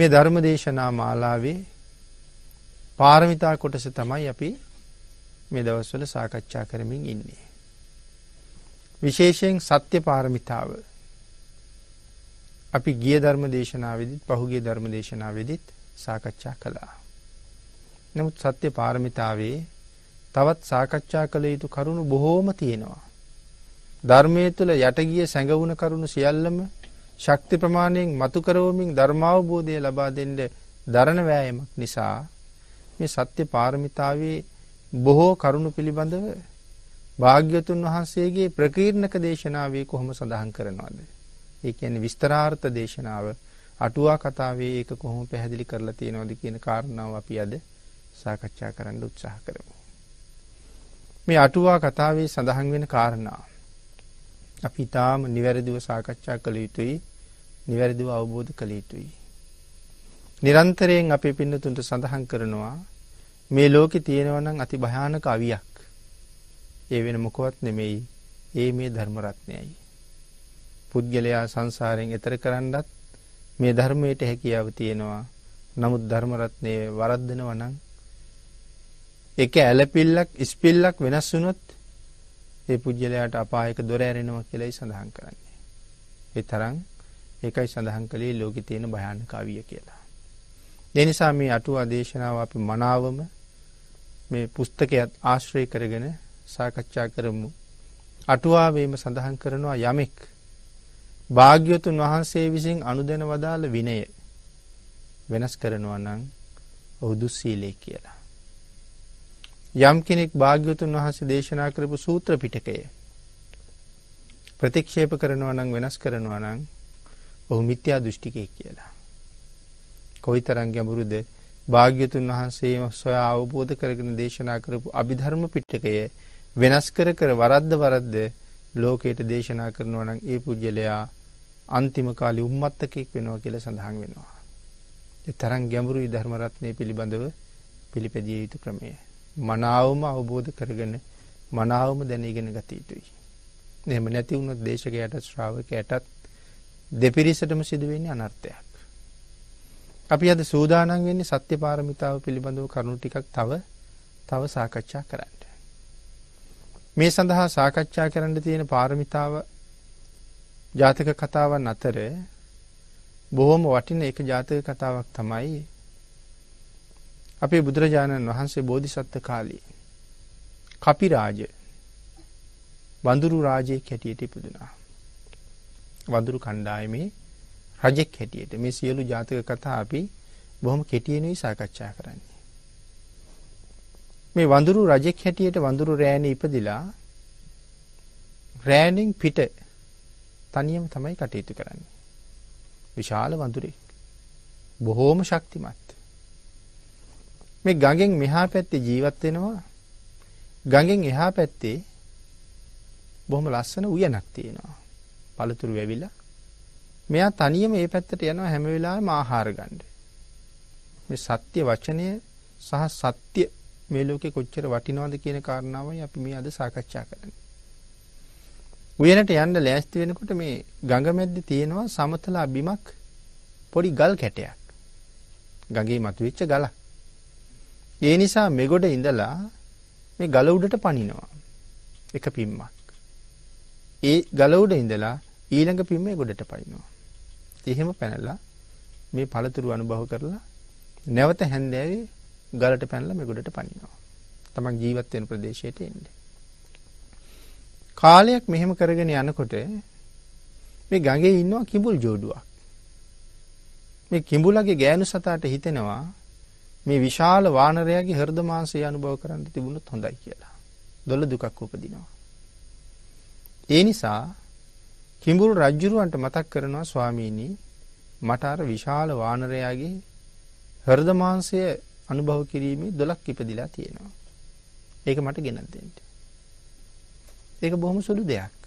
මේ ධර්ම දේශනා මාලාවේ පාරමිතා කොටස තමයි අපි මේ දවස්වල සාකච්ඡා කරමින් ඉන්නේ. විශේෂයෙන් සත්‍ය පාරමිතාව අපි ගිය ධර්ම දේශනාවෙදිත් පහුගිය ධර්ම දේශනාවෙදිත් සාකච්ඡා කළා. නමුත් සත්‍ය පාරමිතාවේ තවත් සාකච්ඡා කළ යුතු කරුණු බොහෝම තියෙනවා. ධර්මය තුළ යටගිය සැඟවුණ කරුණු සියල්ලම ශක්ති ප්‍රමාණයෙන් මතු කරවමින් ධර්මාවබෝධය ලබා දෙන්න දරණ වෑයමක් නිසා මේ සත්‍ය පාරමිතාවේ බොහෝ කරුණු පිළිබඳව භාග්‍යතුන් වහන්සේගේ ප්‍රකීර්ණක දේශනාවේ කොහොම සඳහන් කරනවාද? ඒ කියන්නේ විස්තරාර්ථ දේශනාව අටුවා කතාවේ ඒක කොහොම පැහැදිලි කරලා තියෙනවද කියන කාරණාව අපි අද සාකච්ඡා කරන්න උත්සාහ කරමු. මේ අටුවා කතාවේ සඳහන් වෙන කාරණා අපි තාම නිවැරදිව සාකච්ඡා කළ යුතුයි නිවැරදිව අවබෝධ කළ යුතුයි. නිරන්තරයෙන් අපි පින්නතුන්ට සඳහන් කරනවා මේ ලෝකෙ තියෙනවනම් අති භයානක අවියක් ඒ වෙන මොකවත් නෙමෙයි ඒ මේ ධර්මරත්නයයි. පුද්ගලයා සංසාරයෙන් එතර කරන්නත් මේ ධර්මයට හැකියාව තියෙනවා නමුත් ධර්මරත්නය වරද්දනවනං එක ඇලපිල්ලක් ඉස්පිල්ලක් වෙනස් වුනොත් ඒ පුද්ගලයාට අපායක දොර ඇරෙනවා කියලයි සඳහන් කරන්නේ. ඒ තරම් ඒකයි සඳහන් කළේ ලෝකෙ තියෙන භයානකාවිය කියලා. දෙනිසා මේ අටුව අදේශනාව අපි මනාවම මේ පුස්තකයත් ආශ්‍රය කරගෙන සාකච්ඡා කරමු. අටුවාවේම සඳහන් කරනවා යමෙක් භාග්‍යවතුන් වහන්සේ විසින් අනුදැන වදාළ විනය වෙනස් කරනවා නම් ඔහු දුස්සීලේ කියලා. යම් කෙනෙක් භාග්‍යතුන් වහන්සේ දේශනා කරපු සූත්‍ර පිටකය ප්‍රතික්ෂේප කරනවා නම් වෙනස් කරනවා නම් ඔහු මිත්‍යා දෘෂ්ටිකය කියලා. කොයි තරං ගැඹුරුද භාග්‍යතුන් වහන්සේ සොයා අවබෝධ කරගෙන දේශනා කරපු අභිධර්ම පිට්ටකය වෙනස් කර කර වරද්ද වරද්ද ලෝකයට දේශනා කරනවා නම් ඒ පුද්ගලයා අන්තිම කාලේ උම්මත්තකෙක් වෙනවා කියලා සඳහන් වෙනවා. ඒ තරම් ගැඹුරුයි ධර්ම රත්නය පිළිබඳව පිළිපැදිය යුතු ක්‍රමය. මනාවම අවබෝධ කරගෙන මනාවම දැනීගෙන ගතයුතුයි. එහෙම නැති වුණොත් දේශකයට ශ්‍රාවකයටත් දෙපිරිසටම සිදුවෙන්නේ අනර්ථයක්. අපි අද සූදානම් වෙන්නේ සත්‍ය පාරමිතාව පිළිබඳව කරුණු ටිකක් තව තව සාකච්ඡා කරන්න. මේ සඳහා සාකච්ඡා කරන්න තියෙන පාරමිතාව ජාතක කතාවන් අතර බොහොම වටින එක ජාතක කතාවක් තමයි අපේ බුදුරජාණන් වහන්සේ බෝධිසත්ව කාලී කපිරාජ වඳුරු රාජය කැටියට ඉපදුනා. වඳුරු කණ්ඩායමේ රජෙක් හැටියට මේ සියලු ජාතක කතා අපි බොහොම කෙටියෙනුයි සාකච්ඡා කරන්නේ. මේ වඳුරු රජෙක් හැටියට වඳුරු රෑන ඉපදිලා රෑනින් පිට තනියම තමයි කටයුතු කරන්නේ. විශාල වඳුරෙක්. බොහෝම ශක්තිමත්. මේ ගඟෙන් මෙහා පැත්තේ ජීවත් වෙනවා ගඟෙන් එහා පැත්තේ බොහොම ලස්සන උයනක් තියෙනවා. පළතුරු වැවිලා මෙයා තනියම ඒ පැත්තට යනවා හැම වෙලාවෙම ආහාර ගන්න. මේ සත්‍ය වචනය සහ සත්‍ය මේ ලෝකේ කොච්චර වටිනවද කියන කාරණාවයි අපි මේ අද සාකච්ඡා කරන්නේ. උයනට යන්න ලෑස්ති වෙනකොට මේ ගඟ මැද්දේ තියෙනවා සමතල බිමක් පොඩි ගල් කැටයක්. ගඟේ මතුවෙච්ච ගලක්. ඒ නිසා මෙගොඩ ඉඳලා මේ ගල උඩට පනිනවා. එක පිම්මක්. ඒ ගල උඩ ඉඳලා ඊළඟ පිම්මේ ගොඩට පනිනවා. එහෙම පැනලා මේ පළතුරු අනුභව කරලා නැවත හැන්දෑවේ ගලට පැනලා මෙගොඩට පනිනවා. තමන් ජීවත් වෙන ප්‍රදේශයට එන්නේ. කාලයක් මෙහෙම කරගෙන යනකොට මේ ගඟේ ඉන්නවා කිඹුල් ජෝඩුවක්. මේ කිඹුලගේ ගෑනු සතාට හිතෙනවා මේ විශාල වානරයාගේ හෘද මාංශය අනුභව කරන්න තිබුණොත් හොඳයි කියලා. දොළ දුකක් උපදිනවා. ඒ නිසා කිඹුල් රජ්ජුරුවන්ට මතක් කරනවා ස්වාමීනි මට අර විශාල වානරයාගේ හෘද මාංශය අනුභව කිරීමේ දොලක් ඉපදිලා තියෙනවා. ඒක මට ගෙනත් දෙන්න. ඒක බොහොම සුළු දෙයක්.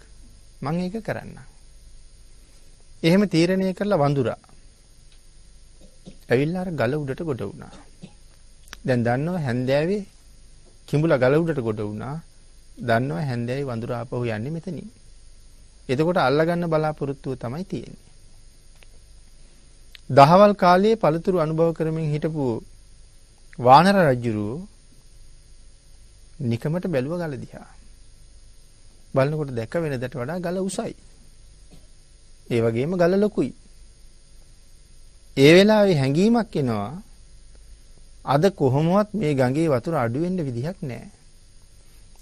මම ඒක කරන්න. එහෙම තීරණය කරලා වඳුරා ඇවිල්ලා අර ගල උඩට ගොඩ වුණා. දැන් දන්නවා හැන්දෑවේ කිඹුලා ගල උඩට ගොඩ වුණා. දන්නවා හැන්දෑවේ වඳුර ආපහු යන්නේ මෙතනින්. එතකොට අල්ලගන්න බලාපොරොත්තුව තමයි තියෙන්නේ. දහවල් කාලයේ පළතුරු අනුභව කරමින් හිටපු වානර රජුරෝ නිකමට බැලුව ගල දිහා. බලනකොට දැක වෙනදට වඩා ගල උසයි. ඒ වගේම ගල ලොකුයි. ඒ වෙලාවේ හැඟීමක් එනවා අද කොහොමවත් මේ ගඟේ වතුර අඩු වෙන්න විදිහක් නැහැ.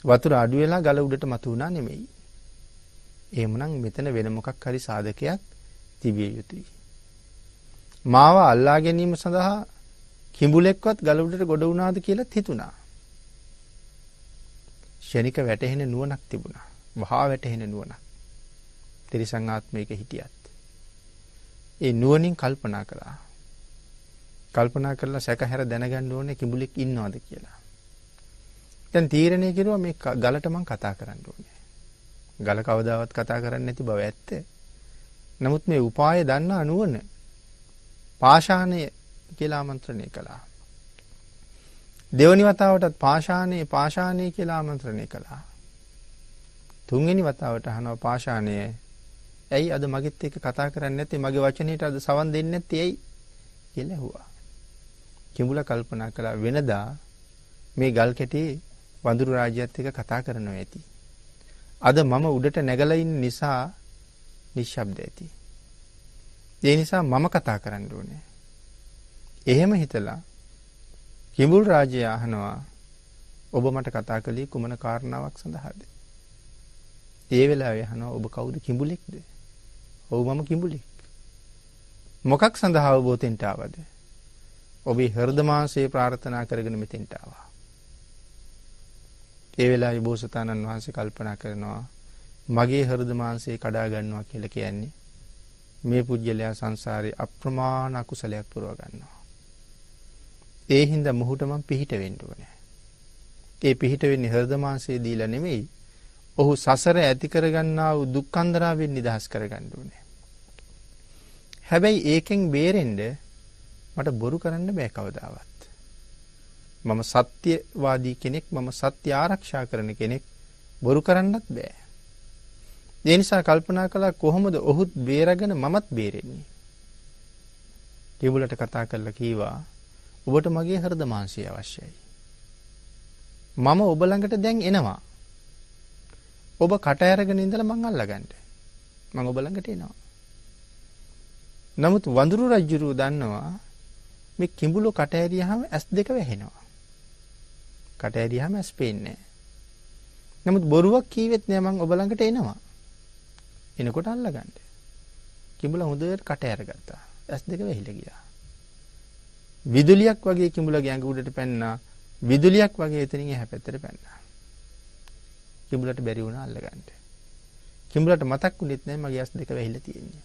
වතුර අඩු වෙලා ගල උඩට මතුණා නෙමෙයි. එහෙමනම් මෙතන වෙන මොකක් හරි සාධකයක් තිබිය යුතුයි. මාව අල්ලා ගැනීම සඳහා කිඹුලෙක්වත් ගල උඩට ගොඩ වුණාද කියලා හිතුණා. ෂණික වැටහෙන නුවණක් තිබුණා. වහා වැටහෙන නුවණක්. ත්‍රිසං ආත්මයක හිටියත්. ඒ නුවණින් කල්පනා කළා. කල්පනා කරලා සැකහැර දැනගන්න ඕනේ කිඹුලෙක් ඉන්නවද කියලා. දැන් තීරණය කෙරුවා මේ ගලට මං කතා කරන්න ඕනේ. ගල කවදාවත් කතා කරන්නේ නැති බව ඇත්ත. නමුත් මේ උපාය දන්න අනුවන පාෂාණය කියලා ආමන්ත්‍රණය කළා. දෙවනි වතාවටත් පාෂාණයේ පාෂාණය කියලා ආමන්ත්‍රණය කළා. තුන්වෙනි වතාවට අහනවා පාෂාණය ඇයි අද මගෙත් එක්ක කතා කරන්නේ නැත්තේ මගේ වචනයට අද සවන් දෙන්නේ නැත්තේ ඇයි කියලා ඇහුවා. කිඹුලා කල්පනා කළා වෙනදා මේ ගල් කැටේ වඳුරු රාජ්‍යයත් එක්ක කතා කරනවා ඇති. අද මම උඩට නැගලා ඉන්න නිසා නිශ්ශබ්ද ඇති. ඒ නිසා මම කතා කරන්න ඕනේ. එහෙම හිතලා කිඹුල් රාජයා අහනවා ඔබ මට කතා කළේ කුමන කාරණාවක් සඳහාද? ඒ වෙලාවේ අහනවා ඔබ කවුද කිඹුලෙක්ද? ඔව් මම කිඹුලෙක්. මොකක් සඳහා ඔබ තෙන්ට ආවද? ඔබේ හර්දමාංශයේ ප්‍රාර්ථනා කරගෙන මෙතෙන්ට ආවා. ඒ වෙලාවේ බෝසතාණන් වහන්සේ කල්පනා කරනවා මගේ හර්දමාංශය කඩා ගන්නවා කියලා කියන්නේ මේ පුජ්‍යලයා සංසාරේ අප්‍රමාණ අකුසලයක් පුරව ගන්නවා. ඒ හින්දා මොහුට මං පිහිට වෙන්න ඕනේ. ඒ පිහිට වෙන්නේ හර්දමාංශය දීලා නෙමෙයි. ඔහු සසර ඇති කරගන්නා වූ දුක්ඛන්දරාවෙන් නිදහස් කරගන්න ඕනේ. හැබැයි ඒකෙන් බේරෙන්න මට බොරු කරන්න බෑ කවදාවත්. මම සත්‍යවාදී කෙනෙක් මම සත්‍ය ආරක්ෂා කරන කෙනෙක් බොරු කරන්නත් බෑ. ඒ නිසා කල්පනා කළා කොහොමද ඔහුත් බේරගෙන මමත් බේරෙන්නේ. කිවුලට කතා කරලා කීවා ඔබට මගේ හෘද මාංශය අවශ්‍යයි. මම ඔබ ළඟට දැන් එනවා. ඔබ කට ඇරගෙන ඉඳලා මං අල්ලගන්න. මං ඔබ ළඟට එනවා. නමුත් වඳුරු රජුරු දන්නවා මේ කිඹුල කට ඇරියාම ඇස් දෙක වැහෙනවා. කට ඇරියාම ඇස් පේන්නේ නමුත් බොරුවක් කීවෙත් නෑ මං ඔබ ළඟට එනවා. එනකොට අල්ලගන්න. කිඹුල හොඳට කට ඇරගත්තා. ඇස් දෙක වැහිලා ගියා. විදුලියක් වගේ කිඹුල ගැඟ උඩට පැන්නා. විදුලියක් වගේ එතනින් එහා පැත්තට පැන්නා. කිඹුලට බැරි වුණා අල්ලගන්න. කිඹුලට මතක් වුණෙත් නෑ මගේ ඇස් දෙක වැහිලා තියෙන්නේ.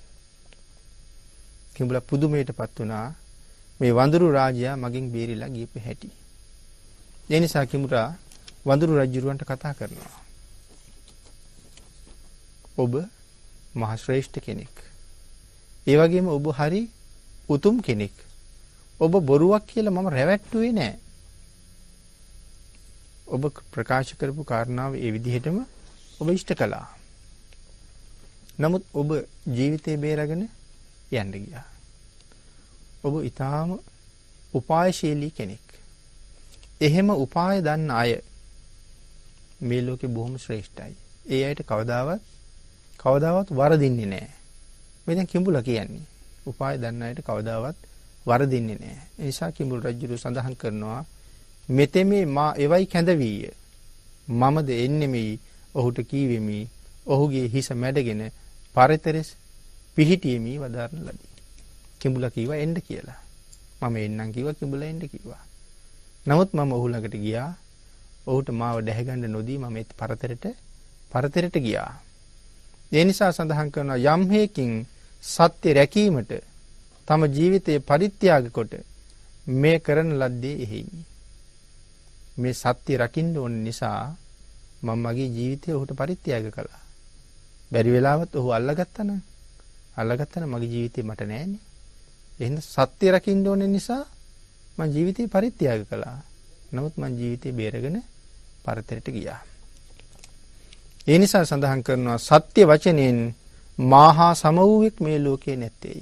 කිඹුල පුදුමයටපත් වුණා මේ වඳුරු රාජයා මගෙන් බේරිලා ගියපු හැටි. ඒ නිසා කිමුරා වඳුරු රජුරවන්ට කතා කරනවා. ඔබ මහ ශ්‍රේෂ්ඨ කෙනෙක්. ඒ වගේම ඔබ හරි උතුම් කෙනෙක්. ඔබ බොරුවක් කියලා මම රැවැට්ටුවේ නෑ. ඔබ ප්‍රකාශ කරපු කාරණාව ඒ විදිහටම ඔබ ඉෂ්ට කළා. නමුත් ඔබ ජීවිතේ බේරගෙන යන්න ගියා. ඔබ ඉතාම උපායශීලී කෙනෙක්. එහෙම උපාය දන්න අය මේ ලෝකෙ බොහොම ශ්‍රේෂ්ඨයි. ඒ අයට කවදාවත් කවදාවත් වරදින්නේ නෑ. මෙ දැන් කිඹුල කියන්නේ. උපාය දන්න අයට කවදාවත් වරදින්නේ නෑ. නිසා කිඹුල් රජුරු සඳහන් කරනවා මෙතෙමේ මා එවයි කැඳවීය. මමද එන්නෙමි ඔහුට කීවෙමි. ඔහුගේ හිස මැඩගෙන පරතරෙස් පිහිටියමි වදාරන ලදී. කිඹුලා කිව්වා එන්න කියලා. මම එන්නම් කිව්වා කිඹුලා එන්න කිව්වා. නමුත් මම ඔහු ළඟට ගියා. ඔහුට මාව දැහැගන්න නොදී මම ඒත් පරතරට පරතරට ගියා. ඒ නිසා සඳහන් කරනවා යම් හේකින් සත්‍ය රැකීමට තම ජීවිතය පරිත්‍යාග කොට මේ කරන ලද්දේ එහෙයි. මේ සත්‍ය රකින්න ඕන නිසා මම මගේ ජීවිතය ඔහුට පරිත්‍යාග කළා. බැරි වෙලාවත් ඔහු අල්ලගත්තන අල්ලගත්තන මගේ ජීවිතේ මට නෑනේ. එහෙනම් සත්‍ය රකින්න ඕන නිසා මම ජීවිතේ පරිත්‍යාග කළා. නමුත් මම ජීවිතේ බේරගෙන පරතරයට ගියා. ඒ නිසා සඳහන් කරනවා සත්‍ය වචනෙන් මාහා සම වූෙක් මේ ලෝකේ නැත්තේය.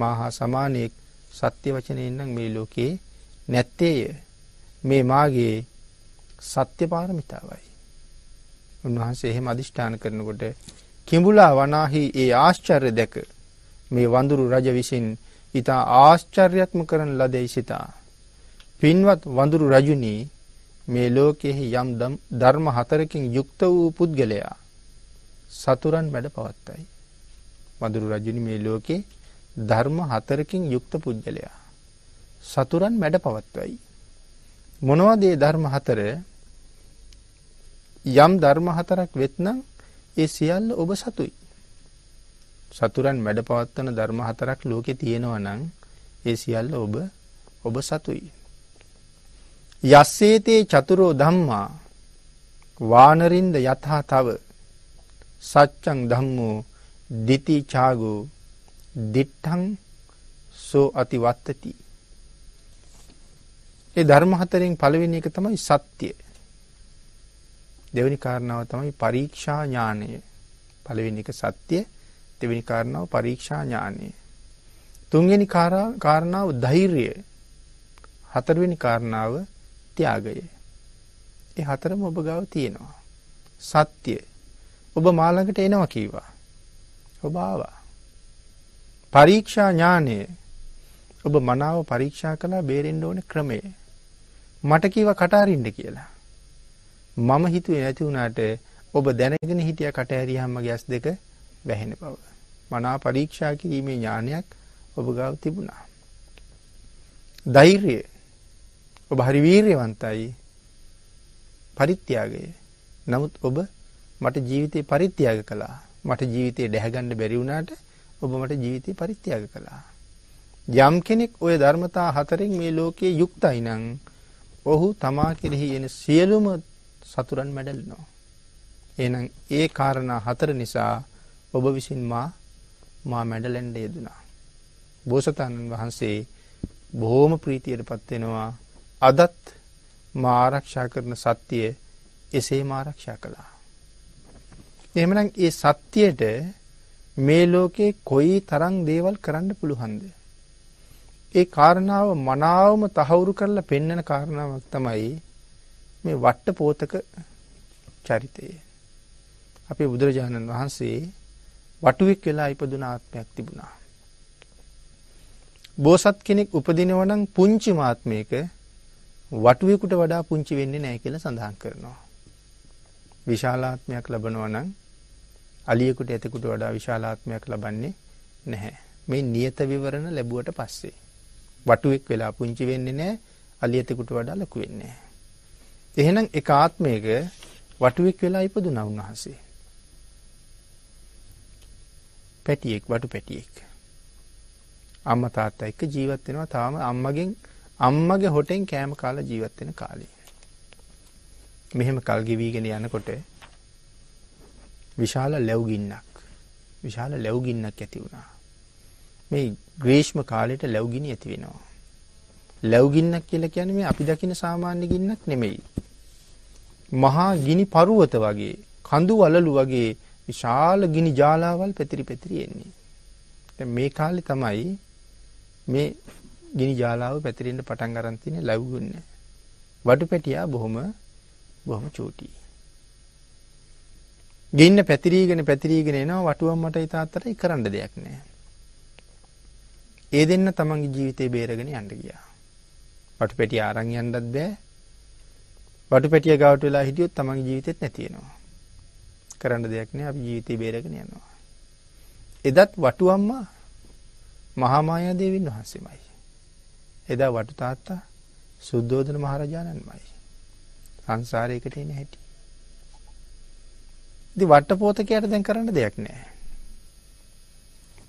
මාහා සමානෙක් සත්‍ය වචනයෙන් නම් මේ ලෝකේ නැත්තේය. මේ මාගේ සත්‍ය පාරමිතාවයි. උන්වහන්සේ එහෙම අදිෂ්ඨාන කරනකොට කිඹුලා වනාහි ඒ ආශ්චර්ය දැක මේ වඳුරු රජ විසින් ඉතා ආශ්චර්යත්ම කරන ලදැයි සිතා. පින්වත් වඳුරු රජුනී මේ ලෝකෙහි යම් ධර්ම හතරකින් යුක්ත වූ පුද්ගලයා සතුරන් වැඩ පවත්තයි. වඳුරු රජුනි මේ ලෝකේ ධර්ම හතරකින් යුක්ත පුද්ගලයා. සතුරන් මැඩ පවත්වයි. මොනවදේ ධර්ම හතර යම් ධර්ම හතරක් වෙත්නම් ඒ සියල්ල ඔබ සතුයි. සතුරන් මැඩපවත්වන ධර්ම හතරක් ලෝකේ තියෙනවා නම් ඒ සියල්ල ඔබ ඔබ සතුයි. යස්සේතේ චතුරෝ ධම්මා වානරින්ද යථා තව සච්චං ධම්මෝ දිති චාගෝ දිට්ඨං සෝ අතිවත්තති. ඒ ධර්ම හතරෙන් පළවෙනි එක තමයි සත්‍ය. දෙවෙනි කාරණාව තමයි පරීක්ෂා ඥානය. පළවෙනි එක සත්‍ය දෙවෙනි කාරණාව පරීක්ෂා ඥානය. තුන්වෙනි කාරණාව ධෛර්යය. හතරවෙනි කාරණාව ත්‍යාගය. ඒ හතරම ඔබ ගාව තියෙනවා. සත්‍ය. ඔබ මාළඟට එනවා කීවා. ඔබ ආවා. පරීක්ෂා ඥානය. ඔබ මනාව පරීක්ෂා කළා බේරෙන්න ඕනේ ක්‍රමය. මට කීවා කටහරින්න කියලා. මම හිතුවේ නැති වුණාට ඔබ දැනගෙන හිටිය කටහැරියාම ගැස් දෙක වැහෙන බව. මනා පරීක්ෂා කිරීමේ ඥානයක් ඔබ ගාව තිබුණා. ධෛර්යය ඔබ හරි වීරයවන්තයි පරිත්‍යාගය නමුත් ඔබ මට ජීවිතේ පරිත්‍යාග කළා මට ජීවිතේ ඩැහැගන්න බැරි වුණාට ඔබ මට ජීවිතේ පරිත්‍යාග කළා යම් කෙනෙක් ওই ධර්මතා හතරෙන් මේ ලෝකයේ යුක්තයි නම් ඔහු තමා කෙරෙහි එන සියලුම සතුරන් මැඩලනවා එහෙනම් ඒ කාරණා හතර නිසා ඔබ විසින් මා මා මැඩලෙන්ඩ යෙදුනා. බෝසතාණන් වහන්සේ බොහෝම ප්‍රීතියට පත්වෙනවා අදත් මාරක්ෂා කරන සත්‍යය එසේ මාරක්ෂා කළා. එමනම් ඒ සත්‍යයට මේ ලෝකයේ කොයි තරං දේවල් කරන්න පුළුහන්ද. ඒ කාරණාව මනාවම තහවුරු කරලා පෙන්නන කාරණාවක් තමයි මේ වට්ට පෝතක චරිතය. අපේ බුදුරජාණන් වහන්සේ වටුවෙක් වෙලා ඉපදුන ආත්මයක් තිබුණා. බෝසත් කෙනෙක් උපදිනව නම් පුංචි මාත්මයක වටුවෙකුට වඩා පුංචි වෙන්නේ නැහැ කියලා සඳහන් කරනවා. විශාලාත්මයක් ලබනවා නම් අලියෙකුට එතෙකුට වඩා විශාලාත්මයක් ලබන්නේ නැහැ. මේ නියත විවරණ ලැබුවට පස්සේ වටුවෙක් වෙලා පුංචි වෙන්නේ නැහැ, අලියෙකුට වඩා ලොකු වෙන්නේ නැහැ. එහෙනම් එක ආත්මයක වටුවෙක් වෙලා ඉපදුණා උන්වහන්සේ. පැටියෙක් වටු පැටියෙක්. අම්ම තාත්තා එක්ක ජීවත් වෙනවා තාම අම්මගෙන් අම්මගේ හොටෙන් කෑම කාලා ජීවත් වෙන කාලේ. මෙහෙම කල් ගෙවිගෙන යනකොට විශාල ලැබ්ගින්නක් විශාල ලැබ්ගින්නක් ඇති වුණා. මේ ග්‍රීෂ්ම කාලයට ලැබ්ගිනි ඇති වෙනවා. ලැබ්ගින්නක් කියලා කියන්නේ මේ අපි දකින සාමාන්‍ය ගින්නක් නෙමෙයි. මහා ගිනි පරුවත වගේ කඳු වලලු වගේ විශාල ගිනි ජාලාවල් පැතිරි පැතිරි එන්නේ. දැන් මේ කාලේ තමයි මේ ගිනි ජාලාව පැතිරෙන්න පටන් ගන්න තියෙන ලැබු වෙන්නේ. වඩුපැටියා බොහොම බොහොම චූටි. ගින්න පැතිරීගෙන පැතිරීගෙන එනවා වටුවම් මටයි තාත්තටයි කරන්න දෙයක් නැහැ. ඒ දෙන්න තමන්ගේ ජීවිතේ බේරගෙන යන්න ගියා. වටුපැටියා අරන් යන්නත් බෑ. වටුපැටිය ගාවට වෙලා හිටියොත් තමන්ගේ ජීවිතෙත් නැති වෙනවා. කරන්න දෙයක් නෑ අපි ජීවිතේ බේරගෙන යනවා. එදත් වටු අම්මා මහා මායා දේවීන් වහන්සේමයි. එදා වටු තාත්තා සුද්ධෝදන මහරජාණන්මයි. සංසාරයකට එන හැටි. ඉතින් වට්ටපෝතකයට දැන් කරන්න දෙයක් නෑ.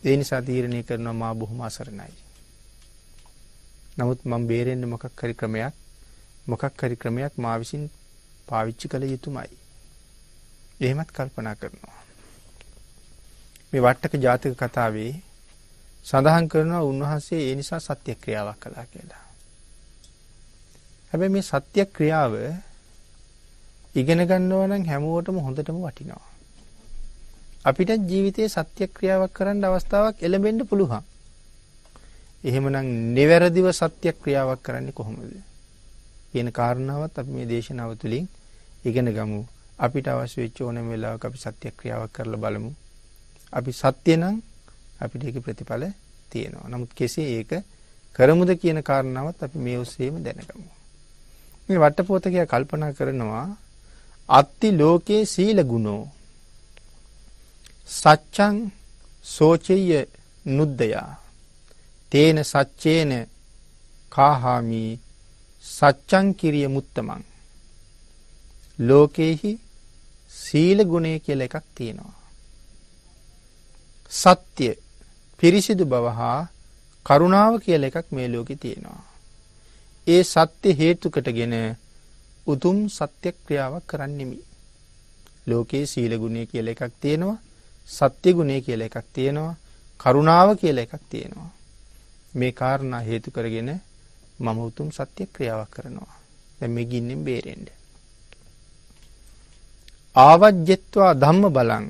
ඒ නිසා තීරණය කරනවා මා බොහොම අසරණයි. නමුත් මම බේරෙන්න මොකක් හරි ක්‍රමයක් මොකක් හරි ක්‍රමයක් මා විසින් පාවිච්චි කළ යුතුමයි. එහෙමත් කල්පනා කරනවා. මේ වට්ටක ජාතික කතාවේ සඳහන් කරනවා උන්වහන්සේ ඒ නිසා සත්‍ය ක්‍රියාවක් කළා කියලා. හැබැයි මේ සත්‍ය ක්‍රියාව ඉගෙන ගන්නවා නම් හැමෝටම හොඳටම වටිනවා. අපිට ජීවිතයේ සත්‍ය ක්‍රියාවක් කරන්න අවස්ථාවක් එළඹෙන්න පුළුවන්. එහෙමනම් නිවැරදිව සත්‍ය ක්‍රියාවක් කරන්නේ කොහොමද? කියන කාරණාවත් අපි මේ දේශනාව තුළින් ඉගෙන ගමු. අපිට අවශ්‍ය වෙච්ච ඕනම වෙලාවක අපි සත්‍ය ක්‍රියාවක් කරලා බලමු. අපි සත්‍ය නම් අපිට ඒකේ ප්‍රතිඵල තියෙනවා. නමුත් කෙසේ ඒක කරමුද කියන කාරණාවත් අපි මේ ඔස්සේම දැනගමු. මේ වටපොත කියා කල්පනා කරනවා අත්ති ලෝකේ සීල ගුණෝ සච්ඡං සෝචෙය නුද්දයා තේන සච්චේන කාහාමි සච්ඡං කිරිය මුත්තමං ලෝකේහි සීල ගුණය කියල එකක් තියෙනවා. සත්‍යය පිරිසිදු බව හා කරුණාව කියල එකක් මේ ලෝකෙ තියෙනවා. ඒ සත්‍ය හේතුකට ගෙන උතුම් සත්‍ය ක්‍රියාවක් කරන්නෙමි. ලෝකයේ සීලගුණය කියල එකක් තියෙනවා සත්‍යගුණය කියල එකක් තියෙනවා කරුණාව කියල එකක් තියෙනවා. මේ කාරණා හේතු කරගෙන මම උතුම් සත්‍ය ක්‍රියාවක් කරනවා. දැ මේ ගින්නෙන් බේරෙන්ට. ආවජ්‍යත්වා ධම්ම බලං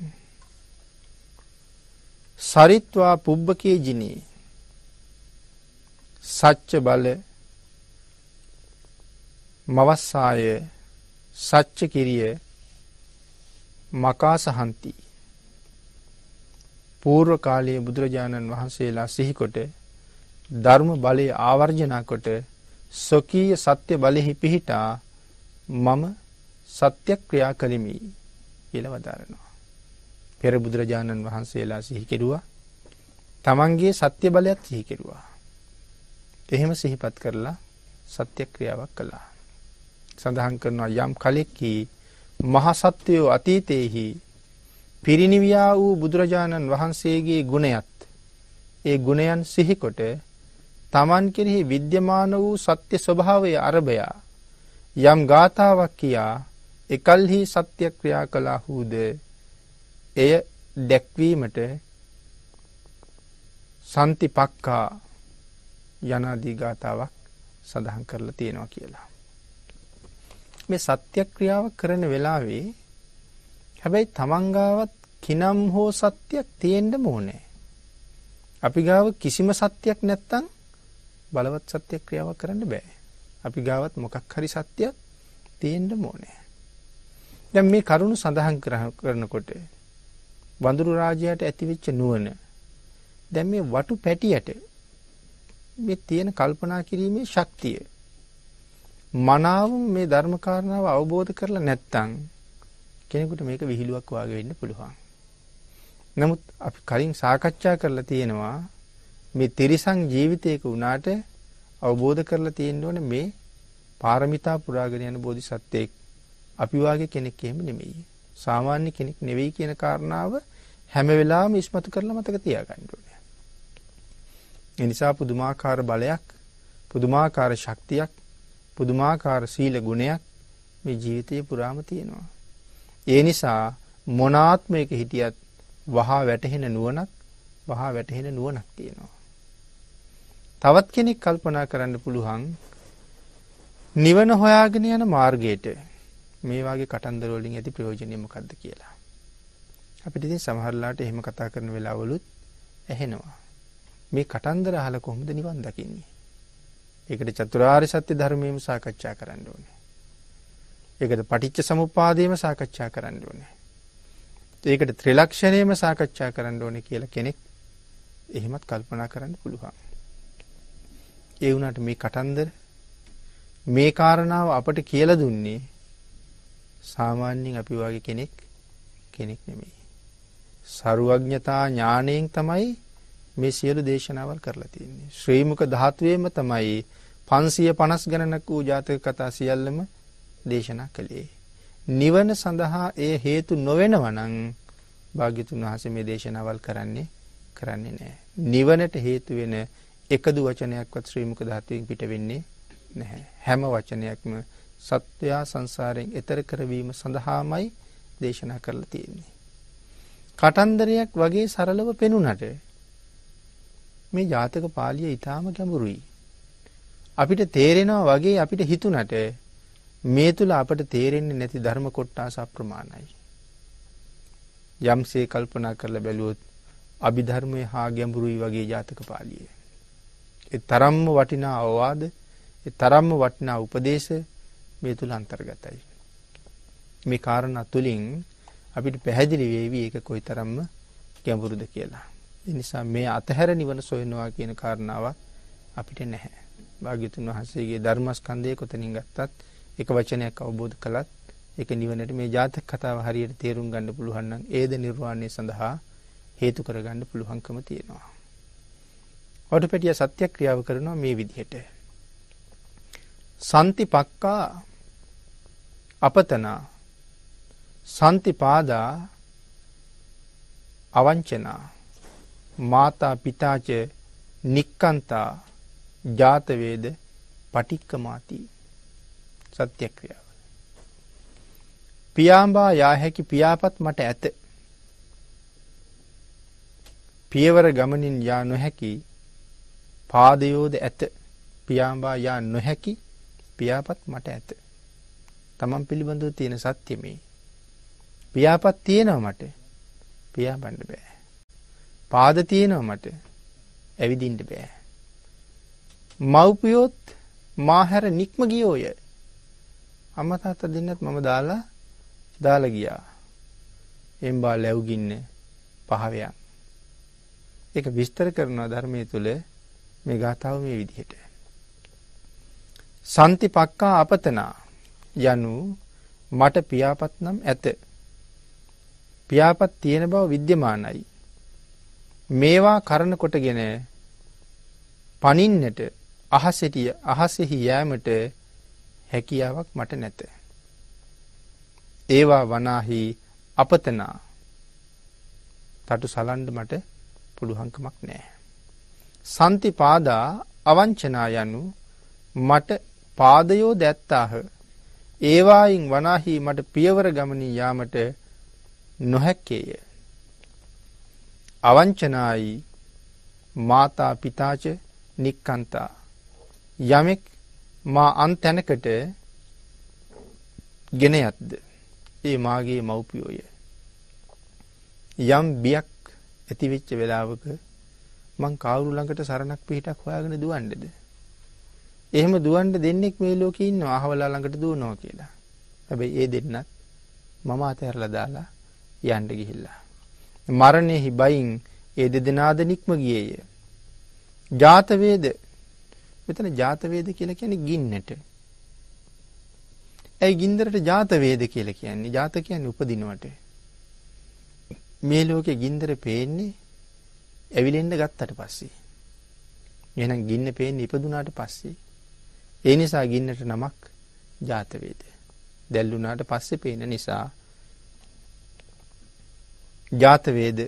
සරිත්වා පුබ්බකේ ජිනී සච්ච බල මවස්සාය සච්ච කිරිය මකා සහන්ති පූර්ව කාලයේ බුදුරජාණන් වහන්සේලා සිහිකොට ධර්ම බලය ආවර්ජනා කොට ස්වකීය සත්‍ය බලෙහි පිහිටා මම සත්‍ය ක්‍රියා කළෙමි කියලා වදාරනවා. පෙර බුදුරජාණන් වහන්සේලා සිහි කෙරුවා. තමන්ගේ සත්‍ය බලයත් සිහි කෙරුවා. එහෙම සිහිපත් කරලා සත්‍ය ක්‍රියාවක් කළා. සඳහන් කරනවා යම් කලෙක්කි මහසත්වයෝ අතීතයෙහි පිරිනිවියා වූ බුදුරජාණන් වහන්සේගේ ගුණයත් ඒ ගුණයන් සිහිකොට තමන් කෙරෙහි විද්‍යමාන වූ සත්‍ය ස්වභාවය අරභයා යම් ගාථාවක් කියා එකල්හි සත්‍ය ක්‍රියා කලාහුද එය දැක්වීමට සන්තිපක්කා යනාදීගාතාවක් සඳහන් කරලා තියෙනවා කියලා. මේ සත්‍යක්‍රියාව කරන වෙලාවේ හැබැයි තමන්ගාවත් කිනම් හෝ සත්‍යයක් තියෙන්ඩ ඕනෑ. අපි ගාව කිසිම සත්‍යයක් නැත්තං බලවත් සත්‍යක්‍රියාව කරන්න බෑ. අපි ගාවත් මොකක් හරි සත්‍යයක් තියෙන්ඩ මෝනෑ. දැන් මේ කරුණු සඳහන් කරනකොට වඳුරු රාජයාට ඇතිවෙච්ච නුවන දැන් මේ වටු පැටියට මේ තියෙන කල්පනා කිරීමේ ශක්තිය මනාව මේ ධර්මකාරණාව අවබෝධ කරලා නැත්තං කෙනෙකුට මේක විහිළුවක් වාගේ වෙන්න පුළුවන්. නමුත් අපි කලින් සාකච්ඡා කරලා තියෙනවා මේ තිරිසං ජීවිතයක වුණාට අවබෝධ කරලා තියෙන්න ඕනේ මේ පාරමිතා පුරාගෙන යන බෝධිසත්වයෙක් අපි වාගේ කෙනෙක් එහෙම නෙමෙයි. සාමාන්‍ය කෙනෙක් නෙවෙයි කියන කාරණාව හැම වෙලාවෙම ඉස්මතු කරලා මතක තියාගන්න ඕනේ. ඒ නිසා පුදුමාකාර බලයක්, පුදුමාකාර ශක්තියක්, පුදුමාකාර සීල ගුණයක් මේ ජීවිතයේ පුරාම තියෙනවා. ඒ නිසා මොනාත්මයක හිටියත් වහා වැටහෙන නුවණක් වහා වැටහෙන නුවණක් තියෙනවා. තවත් කෙනෙක් කල්පනා කරන්න පුළුවන් නිවන හොයාගෙන යන මාර්ගයට මේ වාගේ කතන්දර වලින් ඇති ප්‍රයෝජනය මොකක්ද කියලා. අපිට ඉතින් සමහරලාට එහෙම කතා කරන වෙලාවලුත් ඇහෙනවා. මේ කතන්දර අහලා කොහොමද නිවන් දකින්නේ? ඒකට චතුරාර්ය සත්‍ය ධර්මයේම සාකච්ඡා කරන්න ඕනේ. ඒකට පටිච්ච සමුප්පාදයේම සාකච්ඡා කරන්න ඕනේ. ඒකට ත්‍රිලක්ෂණයම සාකච්ඡා කරන්න ඕනේ කියලා කෙනෙක් එහෙමත් කල්පනා කරන්න පුළුවන්. ඒ වුණාට මේ කතන්දර මේ කාරණාව අපට කියලා දුන්නේ සාමාන්‍යයෙන් අපි වගේ කෙනෙක් කෙනෙක් නෙමේ. සරුවඥතා ඥානයෙන් තමයි මේ සියලු දේශනාවල් කරලා තියන්නේ. ශ්‍රීමක ධාත්වයම තමයි පන්සිය පනස් ගණනක් වූ ජාතක කතා සියල්ලම දේශනා කළේ. නිවන සඳහා ඒ හේතු නොවෙනවනං භාගිතුන් වහසේ මේ දේශනාවල් කරන්නේ කරන්නේ නෑ. නිවනට හේතු වෙන එකදු වචනයක්වත් ශ්‍රීමක ධාත්වයෙන් පිට වෙන්නේ නැහැ. හැම වචනයක්ම සත්වයා සංසාරයෙන් එතර කරවීම සඳහාමයි දේශනා කරලා තියෙන්නේ. කටන්දරයක් වගේ සරලව පෙනුනට මේ ජාතක පාලිය ඉතාම ගැඹුරුයි. අපිට තේරෙනවා වගේ අපිට හිතුනට මේ තුළ අපට තේරෙන්නේ නැති ධර්ම කොට්ටා සප්‍රමාණයි. යම්සේ කල්පනා කරලා බැලුවොත් අභිධර්මය හා ගැඹුරුයි වගේ ජාතක පාලිය. එ තරම්ම වටිනා අවවාද තරම්ම වටිනා උපදේශ මේ තුළ අන්තර්ගතයි. මේ කාරණා තුළින් අපිට පැහැදිලි වේවි ඒක කොයිතරම්ම ගැඹුරුද කියලා. ඒ නිසා මේ අතහැර නිවන සොයනවා කියන කාරණාව අපිට නැහැ. භාග්‍යතුන් වහන්සේගේ ධර්මස්කන්ධය කොතනින් ගත්තත් එක වචනයක් අවබෝධ කළත් ඒක නිවනට මේ ජාතක කතාව හරියට තේරුම් ගන්න පුළුවන් නම් ඒද නිර්වාණය සඳහා හේතු කරගන්න පුළුවන්කම තියෙනවා. ඔටපැටිය සත්‍ය ක්‍රියාව කරනවා මේ විදිහට. සන්තිපක්කා අපතනා සන්තිපාදා අවංචනා මාතා පිතාච නික්කන්තා ජාතවේද පටික්කමාතිී සත්‍යක්‍රියාව. පියාම්බා යාහැකි පියාපත් මට ඇත. පියවර ගමනින් යා නොහැකි පාදයෝද ඇත පියාම්බා යා නොහැකි පියාපත් මට ඇත. තමන් පිළිබඳව තියෙන සත්‍ය මේ. පියාපත් තියෙනවා මට පියාපන්න බෑ. පාද තියෙනවා මට ඇවිදින්ට බෑ. මව්පියොත් මාහැර නික්ම ගියෝය අමතාත දෙන්නත් මම දාලා දාල ගියා. එම්බා ලැව්ගින්න පහවයක්. එක විස්තර කරනවා ධර්මය තුළ මේ ගාථාව මේ විදිහට. සන්ති පක්කා අපතනා යනු මට පියාපත් නම් ඇත. පියාපත් තියෙන බව විද්‍යමානයි. මේවා කරන කොටගෙන පනින්නට අහසෙටිය අහසෙහි යෑමට හැකියාවක් මට නැත. ඒවා වනාහි අපතනා තටු සලන්ඩ මට පුළුහංකමක් නෑ. සන්ති පාදා අවංචනා යනු මට පාදයෝ දැත්තාහ ඒවායින් වනාහි මට පියවර ගමනී යාමට නොහැක්කේය. අවංචනායි මාතා පිතාච නික්කන්තා. යමෙක් මා අන් තැනකට ගෙන යත්ද. ඒ මාගේ මව්පියෝය. යම් බියක් ඇතිවෙච්ච වෙලාවක මං කවුරු ළඟට සරණක් පිහිටක් හොයාගෙන දුවන්නේද එහෙම දුවන්ට දෙන්නෙක් මේ ලෝකේ ඉන්නවා අහවලා ළඟට දුවනවා කියලා. හැබැයි ඒ දෙන්නත් මම අතහැරලා දාලා යන්න ගිහිල්ලා. මරණෙහි බයින් ඒ දෙදෙනාද නික්ම ගියේය. ජාත වේද මෙතන ජාත වේද කියලා කියන්නේ ගින්නට. ඇයි ගින්දරට ජාත වේද කියලා කියන්නේ? ජාත කියන්නේ උපදිනවට. මේ ලෝකේ ගින්දර පේන්නේ ඇවිලෙන්න ගත්තට පස්සේ. එහෙනම් ගින්න පේන්නේ ඉපදුනාට පස්සේ. ඒ නිසා ගින්නට නමක් ජාතවේද. දැල්ලුනාට පස්සෙ පේන නිසා ජාතවේද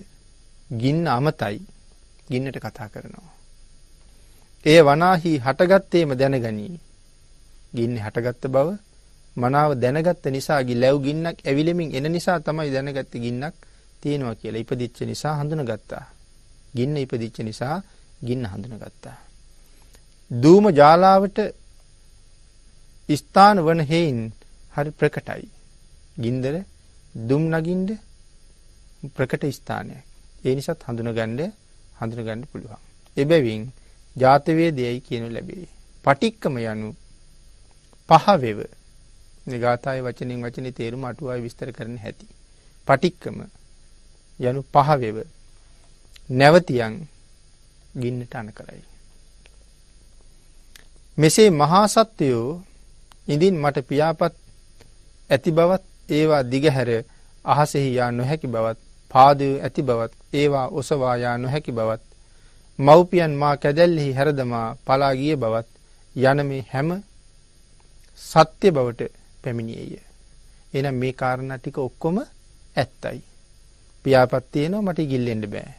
ගින්න අමතයි ගින්නට කතා කරනවා. ඒ වනාහි හටගත්තේම දැනගනී ගින්න හටගත්ත බව මනාව දැනගත්ත නිසාගේ ලැව් ගින්නක් ඇවිලෙමින් එන නිසා තමයි දැනගත්ත ගින්නක් තියෙනවා කියලා ඉපදිච්ච නිසා හඳුන ගත්තා. ගින්න ඉපදිච්ච නිසා ගින්න හඳුන ගත්තා. දූම ජාලාවට ස්ථාන වන හෙයින් හරි ප්‍රකටයි. ගින්දර දුම් නගින්ඩ ප්‍රකට ස්ථානයක්. ඒ නිසාත් හඳුනගණ්ඩ හඳුනගණ්ඩ පුළුවන්. එබැවින් ජාතවය දෙයයි කියනු ලැබේ. පටික්කම යනු පහවෙව නිගාතයි වචනින් වචන තේරුම අටුවයි විස්තර කරන හැති. පටික්කම යනු පහවෙව නැවතියන් ගින්නට අන කරයි. මෙසේ මහාසත්වයෝ ඉඳින් මට පියාපත් ඇති බවත් ඒවා දිගහැර අහසෙහි යා නොහැකි බවත් පාදය ඇති බවත් ඒවා ඔසවා යා නොහැකි බවත් මව්පියන් මා කැදැල්ලෙහි හැරදමා පලා ගිය බවත් යන මේ හැම සත්‍ය බවට පැමිණියේය. එනම් මේ කාරණා ටික ඔක්කොම ඇත්තයි. පියාපත් තියෙනවා මට ඉගිල්ලෙන්න බෑ.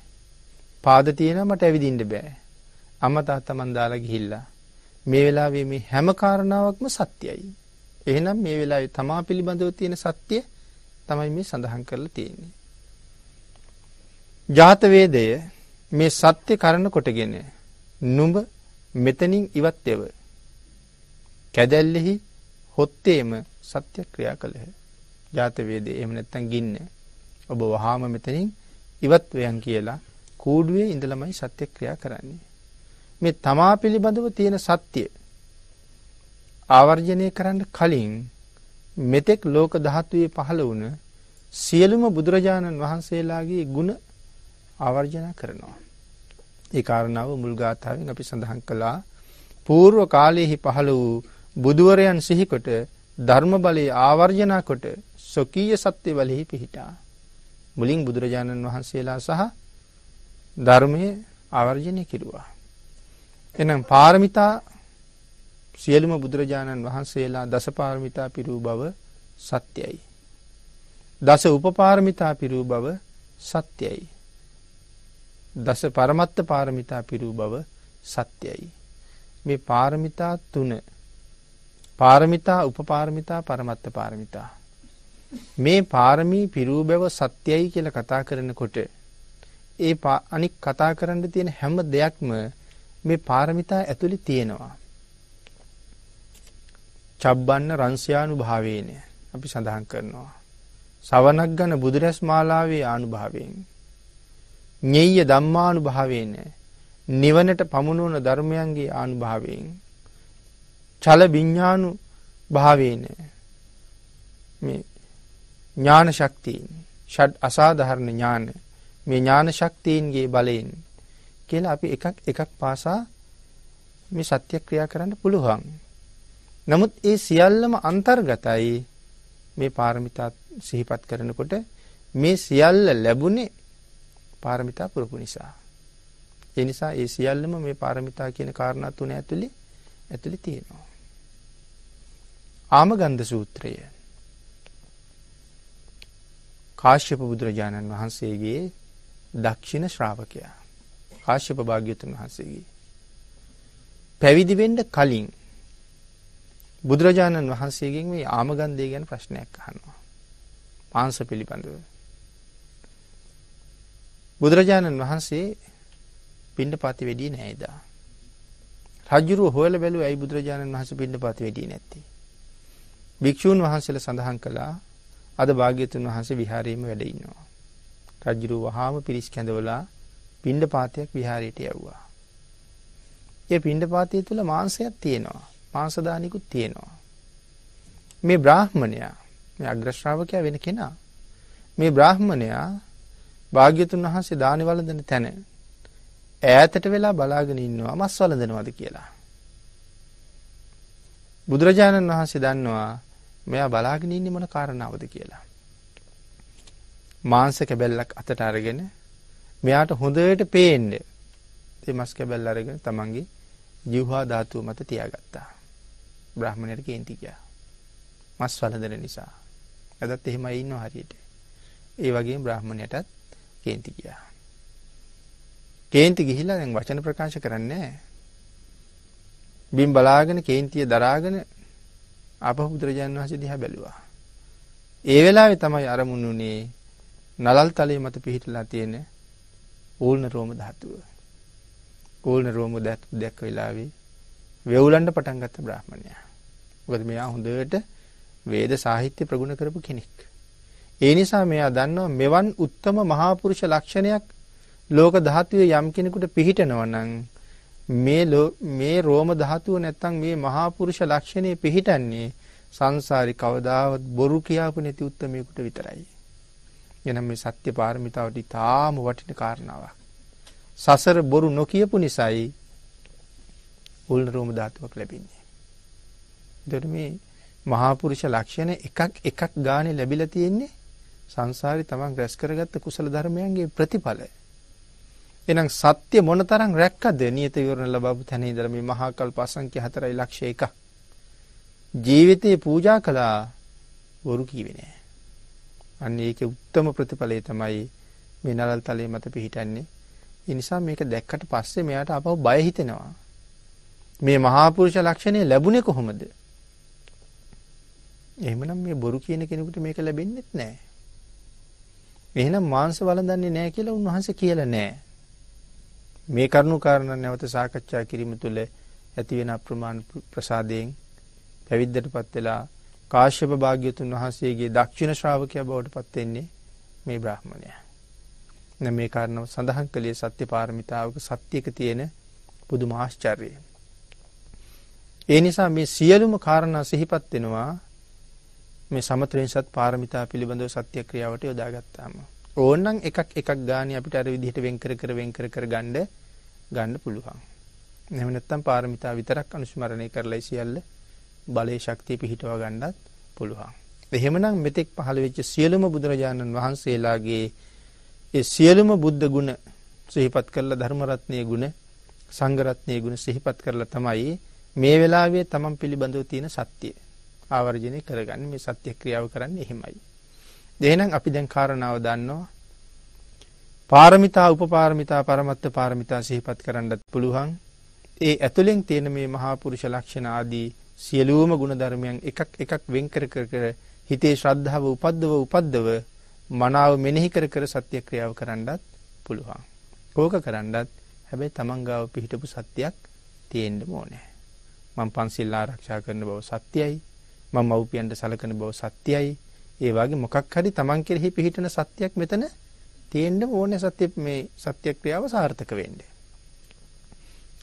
පාද තියෙනවා මට ඇවිදින්න බෑ. අම්මා තාත්තා මන් දාලා ගිහිල්ලා මේ වෙලාවේ මේ හැම කාරණාවක්ම සත්‍යයි. එහෙනම් මේ වෙලාවේ තමා පිළිබඳව තියෙන සත්‍ය තමයි මේ සඳහන් කරලා තියෙන්නේ. ජාත වේදය මේ සත්‍ය කරන කොටගෙන නුඹ මෙතනින් ඉවත් වෙව. කැදැල්ලෙහි හොත්තේම සත්‍ය ක්‍රියා කළහ. ජාත වේදේ එහෙම නැත්නම් ගින්න ඔබ වහාම මෙතනින් ඉවත් වෙයන් කියලා කූඩුවේ ඉඳලමයි සත්‍ය ක්‍රියා කරන්නේ. මේ තමා පිළිබඳව තියෙන සත්‍යය ආවර්ජනය කරන්න කලින් මෙතෙක් ලෝක දහත්වයේ පහළ වුණ සියලුම බුදුරජාණන් වහන්සේලාගේ ගුණ ආවර්ජන කරනවා. ඒ කාරණාව මුල්ගාථාවෙන් අපි සඳහන් කළා පූර්ව කාලයෙහි පහළ වූ බුදුවරයන් සිහිකොට ධර්ම බලයේ ආවර්ජනා කොට ස්වකීය සත්‍ය වලෙහි පිහිටා. මුලින් බුදුරජාණන් වහන්සේලා සහ ධර්මය ආවර්ජනය කිරුවා. එනම් පාරමිතා සියලුම බුදුරජාණන් වහන්සේලා දස පාරමිතා පිරූ බව සත්‍යයි. දස උපපාරමිතා පිරූ බව සත්‍යයි. දස පරමත්ත පාරමිතා පිරූ බව සත්‍යයි. මේ පාරමිතා තුන පාරමිතා උපපාරමිතා පරමත්ත පාරමිතා. මේ පාරමී පිරූ බැව සත්‍යයි කියල කතා කරනකොට ඒ අනික් කතා කරන්න තියෙන හැම දෙයක්ම මේ පාරමිතා ඇතුළි තියෙනවා. චබ්බන්න රංසයානු භාවේනය අපි සඳහන් කරනවා. සවනක් ගන බුදුරැස් මාලාවේ ආනුභාවයෙන්. ඥෙය දම්මානු භාවේනය නිවනට පමුණුවන ධර්මයන්ගේ ආනුභාවයෙන්. චල බිඤ්ඥානු භාවේනය ඥාන ශක්තිීන් ෂඩ් අසාධහරණ ඥාන මේ ඥාන ශක්තිීන්ගේ බලයෙන් කියලා අපි එකක් එකක් පාසා මේ සත්‍ය ක්‍රියා කරන්න පුළුවන්. නමුත් ඒ සියල්ලම අන්තර්ගතයි මේ පාරමිතා සිහිපත් කරනකොට මේ සියල්ල ලැබුණේ පාරමිතා පුරපු නිසා. ඒ නිසා ඒ සියල්ලම මේ පාරමිතා කියන කාරණා තුන ඇතුළේ ඇතුළේ තියෙනවා. ආමගන්ධ සූත්‍රය කාශ්‍යප බුදුරජාණන් වහන්සේගේ දක්ෂින ශ්‍රාවකයා කාශ්‍යප භාග්‍යතුන් වහන්සේගේ. පැවිදිවෙන්ඩ කලින් බුදුරජාණන් වහන්සේගෙන් මේ ආමගන්දය ගැන ප්‍රශ්නයක් අහන්නවා. පාන්ස පිළිබඳව. බුදුරජාණන් වහන්සේ පිණ්ඩ පති වැඩී නෑදා. රජුරුව හොල බැලු ඇයි බුදුරජාණන් වහස පිණ්ඩ පති වැඩී නැති. භික්‍ෂූන් වහන්සේල සඳහන් කළා අද භාග්‍යතුන් වහන්සේ විහාරීම වැඩඉන්නවා. රජුරු වහාම පිරිස් කැඳවලා පිණ්ඩ පාතියක් විහාරයට යව්වා. ඒ පිණ්ඩ පාතිය තුළ මාංසයක් තියෙනවා මාංසදානිකුත් තියෙනවා. මේ බ්‍රාහ්මණයා මේ අග්‍රශ්‍රාවකයා වෙන කෙනා. මේ බ්‍රාහ්මණයා භාග්‍යතුන් වහන්සේ දානවලදන තැන ඈතට වෙලා බලාගෙන ඉන්නවා මස් වලදනවද කියලා. බුදුරජාණන් වහන්සේ දන්නවා මෙයා බලාගෙන ඉන්නේ මොන කාරණාවද කියලා. මාංශ කැබැල්ලක් අතට අරගෙන මෙයාට හොඳට පේන්නේ ඒ මස් කැබැල් අරගෙන තමන්ගේ ජීවහා ධාතුව මත තියාගත්තා. බ්‍රාහ්මණයට කේන්ති ගියා. මස් වළඳන නිසා. අදත් එහෙමයි ඉන්නව හරියට. ඒ වගේම බ්‍රාහ්මණයටත් කේන්ති ගියා. කේන්ති ගිහිල්ලා දැන් වචන ප්‍රකාශ කරන්නේ බිම් බලාගෙන කේන්තිය දරාගෙන අපහු බුදුරජාණන් වහන්සේ දිහා බැලුවා. ඒ වෙලාවේ තමයි අරමුණුනේ නලල් තලයේ මත පිහිටලා තියෙන ඕල්න රෝම ධාතුව. ඕල්න රෝම ධාතු දැක්ක වෙලාවේ වෙවුලන්ට පටන් ගත්ත බ්‍රාහමණයා. මොකද මෙයා හොඳට වේද සාහිත්‍ය ප්‍රගුණ කරපු කෙනෙක්. ඒ නිසා මෙයා දන්නවා මෙවන් උත්තම මහා පුරුෂ ලක්ෂණයක් ලෝක ධාතුවේ යම් කෙනෙකුට පිහිටනවා නම් මේ මේ රෝම ධාතුව නැත්තම් මේ මහා පුරුෂ ලක්ෂණේ පිහිටන්නේ සංසාරි කවදාවත් බොරු කියාපු නැති උත්තමයෙකුට විතරයි. එනම් මේ සත්‍ය පාරමිතාවට ඉතාම වටින කාරණාවක්. සසර බොරු නොකියපු නිසයි උල්න රෝම ධාතුවක් ලැබින්නේ. දොට මේ මහාපුරුෂ ලක්ෂණ එකක් එකක් ගානෙ ලැබිල තියෙන්නේ සංසාරි තමන් ග්‍රැස් කරගත්ත කුසල ධර්මයන්ගේ ප්‍රතිඵල. එනම් සත්‍ය මොනතරම් රැක්කද නියත විවරණ ලබපු තැනේ ඉඳලා මේ මහා කල්ප අසංඛ්‍ය 4 ලක්ෂ 1ක් ජීවිතේ පූජා කළා බොරු කීවේ නෑ. අන්න ඒක උත්තම ප්‍රතිඵලය තමයි මේ නලල් තලයේ මත පිහිටන්නේ. ඒ නිසා මේක දැක්කට පස්සේ මෙයාට අපව බය හිතෙනවා. මේ මහා පුරුෂ ලක්ෂණය ලැබුණේ කොහොමද? එහෙමනම් මේ බොරු කියන කෙනෙකුට මේක ලැබෙන්නේ නැහැ. එහෙනම් මාංශ වළඳන්නේ නැහැ කියලා උන්වහන්සේ කියලා නැහැ. මේ කරුණු කාරණා නැවත සාකච්ඡා කිරීම තුළ ඇතිවෙන අප්‍රමාණ ප්‍රසාදයෙන් පැවිද්දටපත් වෙලා කාශ්‍යප භාග්‍යතුන් වහන්සේගේ දක්ෂිණ ශ්‍රාවකය බවට පත්වෙන්නේ මේ බ්‍රහ්මණය. න මේ කාරණව සඳහන් කළේ සත්‍ය පාරමිතාවක සත්‍යක තියෙන පුදු මාශ්චර්ය. ඒ නිසා මේ සියලුම කාරණ සිහිපත් වෙනවා මේ සමතරෙන් සත් පාරමිතා පිළිබඳව සත්‍ය ක්‍රියාවට යොදාගත්තාම. ඕන්නම් එකක් එකක් ගානය අපිට අර විදිහට වෙන්කර කර වෙන්කර කර ගණ්ඩ ගණ්ඩ පුළුවන්. නැමනැත්තම් පාරමිතා විතරක් අනුස්මරණය කරලයි සියල්ල බලය ශක්තිය පිහිටව ගණ්ඩත් පුළුවන්. එහෙමනම් මෙතෙක් පහළ වෙච්ච සියලුම බුදුරජාණන් වහන්සේලාගේ ඒ සියලුම බුද්ධ ගුණ සිහිපත් කරලා ධර්මරත්නය ගුණ සංගරත්නය ගුණ සිහිපත් කරලා තමයි මේ වෙලාවේ තමන් පිළිබඳව තියෙන සත්‍යය ආවර්ජනය කරගන්න මේ සත්‍ය ක්‍රියාව කරන්න එහෙමයි. දෙනම් අපි දැන් කාරණාව දන්නවා පාරමිතා උපපාරමිතා පරමත්ත පාරමිතා සිහිපත් කරන්නත් පුළුවන් ඒ ඇතුළෙන් තියෙන මේ මහාපුරුෂ ලක්ෂණ ආදී සියලූම ගුණධර්මයන් එකක් එකක් වෙන්කර කර කර හිතේ ශ්‍රද්ධාව උපද්දව උපද්දව මනාව මෙනෙහි කර කර සත්‍ය ක්‍රියාව කරන්නත් පුළුවන්. කෝක කරන්නත් හැබැයි තමන්ගාව පිහිටපු සත්‍යයක් තියෙන්ඩ මෝනෑ. මං පන්සිල්ලා රක්ෂා කරන බව සත්‍යයි මං මව්පියන්ට සලකන බව සත්‍යයි ඒ වගේ මොකක් හරි තමන් කෙරෙහි පිහිටන සත්‍යයක් මෙතන තියෙන්ඩ ඕන සත්‍ය මේ සත්‍යක්‍රියාව සාර්ථක වෙන්නේ.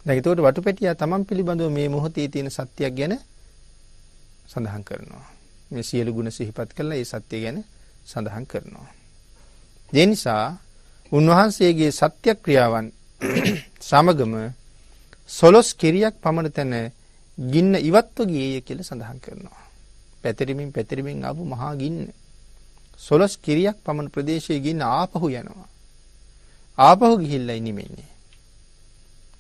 දැන් ඒකට වටුපැටියා තමන් පිළිබඳව මේ මොහොතේ තියෙන සත්‍යයක් ගැන සඳහන් කරනවා. මේ සියලු ගුණ සිහිපත් කරලා ඒ සත්‍ය ගැන සඳහන් කරනවා. ඒ නිසා උන්වහන්සේගේ සත්‍ය ක්‍රියාවන් සමගම සොලොස් කිරියක් පමණ තැන ගින්න ඉවත්ව ගියය කියල සඳහන් කරනවා. පැතරිමින් පැතිරිමින් අබු මහා ගින්න. සොලොස් කිරියක් පමණ ප්‍රදේශය ගින්න ආපහු යනවා. ආපහු ගිහිල්ලයි නිමෙන්නේ.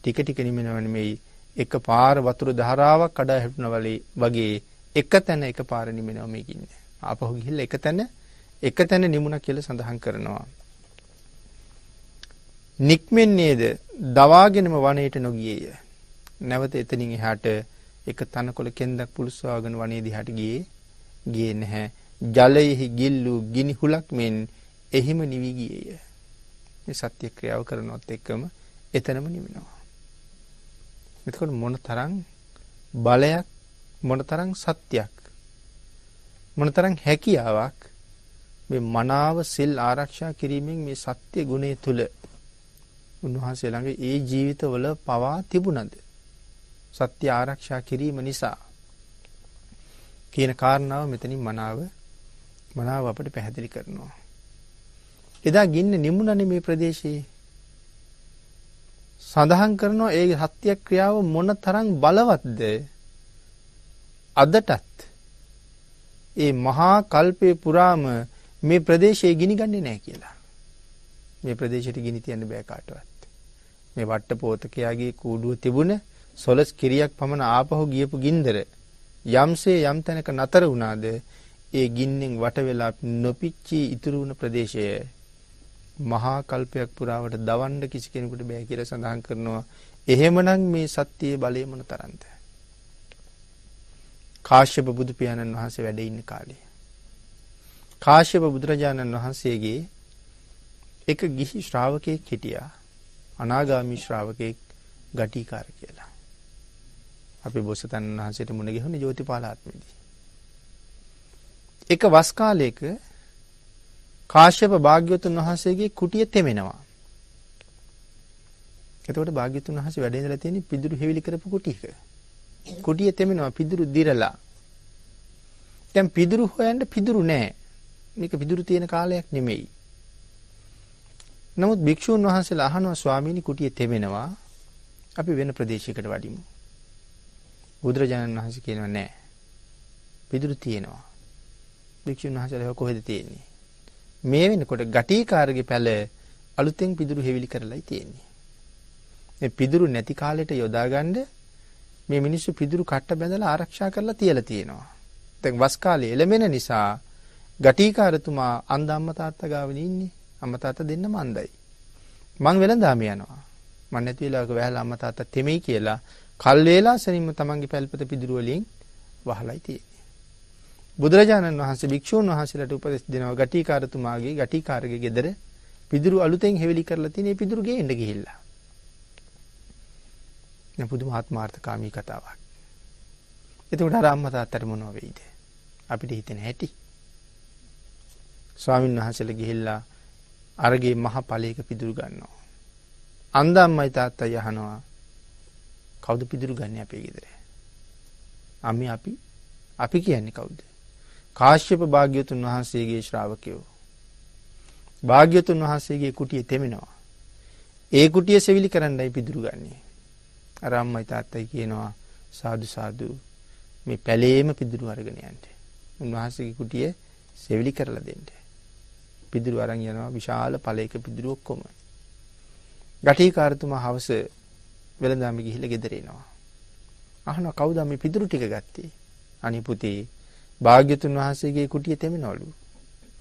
ටික ටික නිමෙනව නෙමෙයි එක පාර වතුර ධාරාවක් කඩා හැපුණා වලේ වගේ එක තැන එක පාර නිමෙනව මේ කියන්නේ. ආපහු ගිහිල්ලා එක තැන එක තැන නිමුණ කියලා සඳහන් කරනවා. නික්මෙන්නේද දවාගෙනම වනයේට නොගියේය. නැවත එතනින් එහාට එක තනකොළ කෙන්දක් පුළුස්සවාගෙන වනයේ දිහාට ගියේ ගියේ නැහැ. ජලයෙහි ගිල්ලූ ගිනි හුලක් මෙන් එහිම නිවි ගියේය. මේ සත්‍ය ක්‍රියාව කරනොත් එක්කම එතනම නිවෙනවා. එතකොට මොනතරම් බලයක් මොනතරම් සත්‍යයක් මොනතරම් හැකියාවක් මේ මනාව සිල් ආරක්ෂා කිරීමෙන් මේ සත්‍ය ගුණය තුල උන්වහන්සේ ළඟ ඒ ජීවිතවල පවා තිබුණද සත්‍ය ආරක්ෂා කිරීම නිසා කියන කාරණාව මෙතනින් මනාව මනාව අපට පැහැදිලි කරනවා එදා ගින්න නිමුණනේ මේ ප්‍රදේශයේ සඳහන් කරනවා ඒ හත්‍යක්‍රියාව මොන තරන් බලවත්ද අදටත් ඒ මහා කල්පය පුරාම මේ ප්‍රදේශයේ ගිනිගන්නේ නෑ කියලා. මේ ප්‍රදේශයට ගිනි තියන්න බෑකාටවත්. මේ වට්ට පෝතකයාගේ කූඩුව තිබුණ සොලස් කිරියක් පමණ ආපහු ගියපු ගින්දර. යම්සේ යම් තැනක නතර වුණාද ඒ ගින්නෙන් වටවෙලා නොපිච්චී ඉතුරු වුණ ප්‍රදේශය මහා කල්පයක් පුරාවට දවන්න කිසි කෙනෙකුට බෑ කියලා සඳහන් කරනවා. එහෙමනම් මේ සත්‍යයේ බලය මොන තරම්ද? කාශ්‍යප බුදු පියාණන් වහන්සේ වැඩ ඉන්න කාලේ. කාශ්‍යප බුදුරජාණන් වහන්සේගේ එක ගිහි ශ්‍රාවකයෙක් හිටියා. අනාගාමි ශ්‍රාවකයෙක් ගටිකාර කියලා. අපි බොසතන් වහන්සේට මුණ ගැහුණේ ජෝතිපාලාත්මේදී. එක වස් කාලයක කාශ්‍යප භාග්‍යවතුන් වහන්සේගේ කුටිය තෙමෙනවා. එතකොට භාග්‍යවතුන් වහන්සේ වැඩ ඉඳලා තියෙන පිදුරු හෙවිලි කරපු කුටියක. කුටිය තෙමෙනවා පිදුරු දිරලා. දැන් පිදුරු හොයන්න පිදුරු නෑ. මේක පිදුරු තියෙන කාලයක් නෙමෙයි. නමුත් භික්ෂූන් වහන්සේලා අහනවා ස්වාමීනි කුටිය තෙමෙනවා. අපි වෙන ප්‍රදේශයකට වඩිමු. බුදුරජාණන් වහන්සේ කියනවා නෑ. පිදුරු තියෙනවා. භික්ෂූන් වහන්සේලා කොහෙද තියෙන්නේ? මේ වෙනකොට ගටීකාරගේ පැල අලුතෙන් පිදුරු හෙවිලි කරලායි තියෙන්නේ. මේ පිදුරු නැති කාලෙට යොදාගන්න මේ මිනිස්සු පිදුරු කට්ට බැඳලා ආරක්ෂා කරලා තියලා තියෙනවා. දැන් වස් කාලේ එළමෙන නිසා ගටීකාරතුමා අන්ද අම්ම තාත්තා ගාවන ඉන්නේ. අම්ම තාත්තා දෙන්නම අන්දයි. මං වෙලඳාම යනවා. මං නැති වෙලාවක වැහැලා අම්ම තාත්තා තෙමෙයි කියලා කල් වේලා සනින්ම තමන්ගේ පැල්පත පිදුරු වලින් වහලයි තියෙන්නේ. බුදුරජාණන් වහන්සේ භික්ෂූන් වහන්සේලාට උපදෙස් දෙනවා ගටිකාරතුමාගේ ගටිකාරගේ ගෙදර පිදුරු අලුතෙන් හෙවිලි කරලා තියෙන පිදුරු ගේන්න ගිහිල්ලා. න පුදුම ආත්මාර්ථකාමී කතාවක්. එතකොට අර අම්මා තාත්තට මොනව වෙයිද? අපිට හිතෙන හැටි. ස්වාමින් වහන්සේලා ගිහිල්ලා අරගේ මහ ඵලයක පිදුරු ගන්නවා. අන්දම්මයි තාත්තයි අහනවා කවුද පිදුරු ගන්න අපේ ගෙදර? අම්මේ අපි අපි කියන්නේ කවුද? කාශ්‍යප භාග්‍යතුන් වහන්සේගේ ශ්‍රාවකයෝ. භාග්‍යතුන් වහන්සේගේ කුටිය තෙමෙනවා. ඒ කුටිය සෙවිලි කරන්නයි පිදුරුගන්නේ. අරම්ම ඉතාත්තයි කියනවා සාධසාධූ මේ පැලේම පිදුරු අරගෙනයන්ට උන්වහන්සගේ කුටිය සෙවිලි කරලා දෙෙන්ට පිදුරු අරං යනවා විශාල පලයක පිදුරු ඔක්කොම ගටී කාර්තුම හවස වෙළදාම ගිහිල ගෙදරෙනවා අහන කවුදම පිදුරු ටික ගත්තේ අනිපුතේ භාග්‍යතුන් වහන්සේගේ කුටිය තෙමෙනවලු.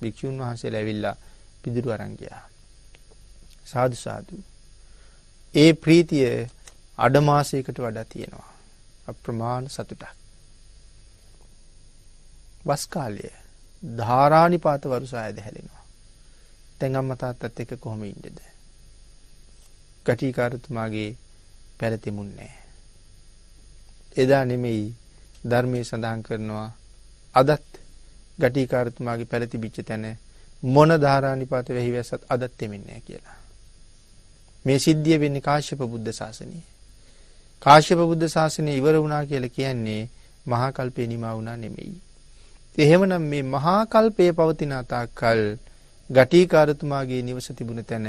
භික්ෂුන් වහන්සේලා ඇවිල්ලා පිදුරු අරන් ගියා. සාදු සාදු. ඒ ප්‍රීතිය අඩ මාසයකට වඩා තියෙනවා. අප්‍රමාණ සතුටක්. වස් කාලය ධාරානිපාත වරුසායද හැලෙනවා. දැන් අම්මා තාත්තත් එක්ක කොහොම ඉන්නේද? කටිකාරතුමාගේ පැරතිමුන්නේ. එදා නෙමෙයි ධර්මයේ සඳහන් කරනවා අදත් ගටිකාරතුමාගේ පැළති බිච්ච තැන මොන ධාරානිපාත වැහි වැසත් අදත් තෙමෙන්නේ කියලා. මේ සිද්ධිය වෙන්නේ කාශ්‍යප බුද්ධ ශාසනය. කාශ්‍යප බුද්ධ ශාසනය ඉවර වුණා කියල කියන්නේ මහාකල්පය නිමා වුණා නෙමෙයි. එහෙමනම් මේ මහාකල්පය පවතින අතාකල් ගටීකාරතුමාගේ නිවස තිබුණ තැන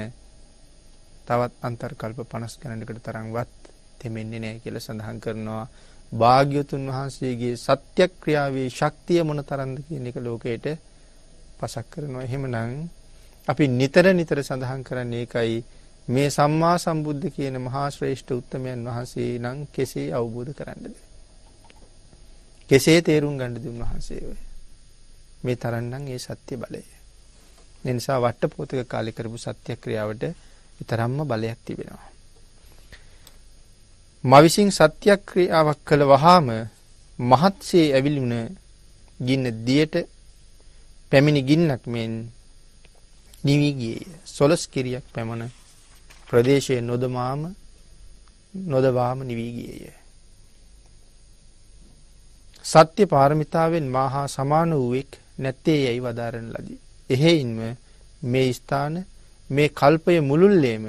තවත් අන්තර්කල්ප පනස් කැනඩකට තරංවත් තෙමෙන්නේ නෑ කියල සඳහන් කරනවා භාග්‍යතුන් වහන්සේගේ සත්‍යක්‍රියාවේ ශක්තිය මොන තරන්ද කියන එක ලෝකයට පසක් කරනවා. එහෙමනම් අපි නිතර නිතර සඳහන් කරන්නේ ඒකයි මේ සම්මා සම්බුද්ධ කියන මහා ශ්‍රේෂ්ඨ උත්තමයන් වහන්සේ නම් කෙසේ අවබෝධ කරන්නද? කෙසේ තේරුම් ගන්නද උන්වහන්සේව? මේ තරන්නම් ඒ සත්‍ය බලය. ඒ නිසා වට්ටපෝතක කාලේ කරපු සත්‍යක්‍රියාවට විතරම්ම බලයක් තිබෙනවා. මවිසින් සත්‍යක්‍රියාවක් කළ වහාම මහත්සේ ඇවිලුණ ගින්න දියට පැමිණි ගින්නක් මෙන් නිවිගියය සොලස් කිරියක් පැමණ ප්‍රදේශය නොදමාම නොදවාම නිවීගියය. සත්‍ය පාරමිතාවෙන් මහා සමාන වූවෙක් නැත්තේ යැයි වදාරණ ලදී. එහෙයින්ම මේ ස්ථාන මේ කල්පය මුළුල්ලේම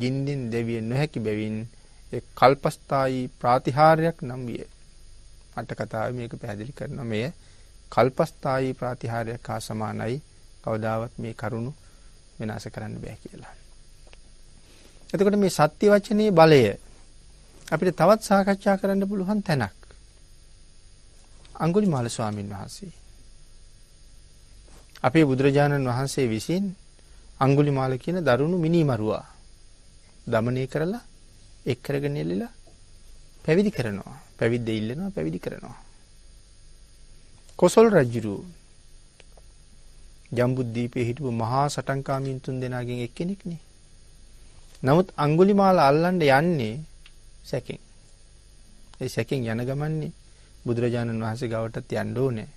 ගින්දින් දෙවිය නොහැකි බැවින් කල්පස්ථායි ප්‍රාතිහාරයක් නම් විය. අට කතාව මේක පැහැදිලි කරන මෙය කල්පස්ථායි ප්‍රාතිහාරයක් හා සමානයි කවදාවත් මේ කරුණු වෙනස කරන්න බෑ කියලා. එතකොට මේ සත්‍ය වචනේ බලය අපිට තවත් සාකච්ඡා කරන්න පුළුවන් තැනක්. අංගුලිමාල ස්වාමින් වහන්සේ. අපේ බුදුරජාණන් වහන්සේ විසින් අංගුලිමාල කියන දරුණු මිනිමරුවා දමනය කරලා එක් කරගෙන එල්ලලා පැවිදි කරනවා. පැවිද්ද ඉල්ලනවා පැවිදි කරනවා. කොසල් රජුරු ජම්බුද්දීපයේ හිටපු මහා සටන්කාමීන් තුන් දෙනාගෙන් එක්කෙනෙක්නේ. නමුත් අංගුලිමාල අල්ලන්න යන්නේ සැකෙන්. ඒ සැකෙන් යන ගමන්නේ බුදුරජාණන් වහන්සේ ගවටත් යන්න ඕනේ.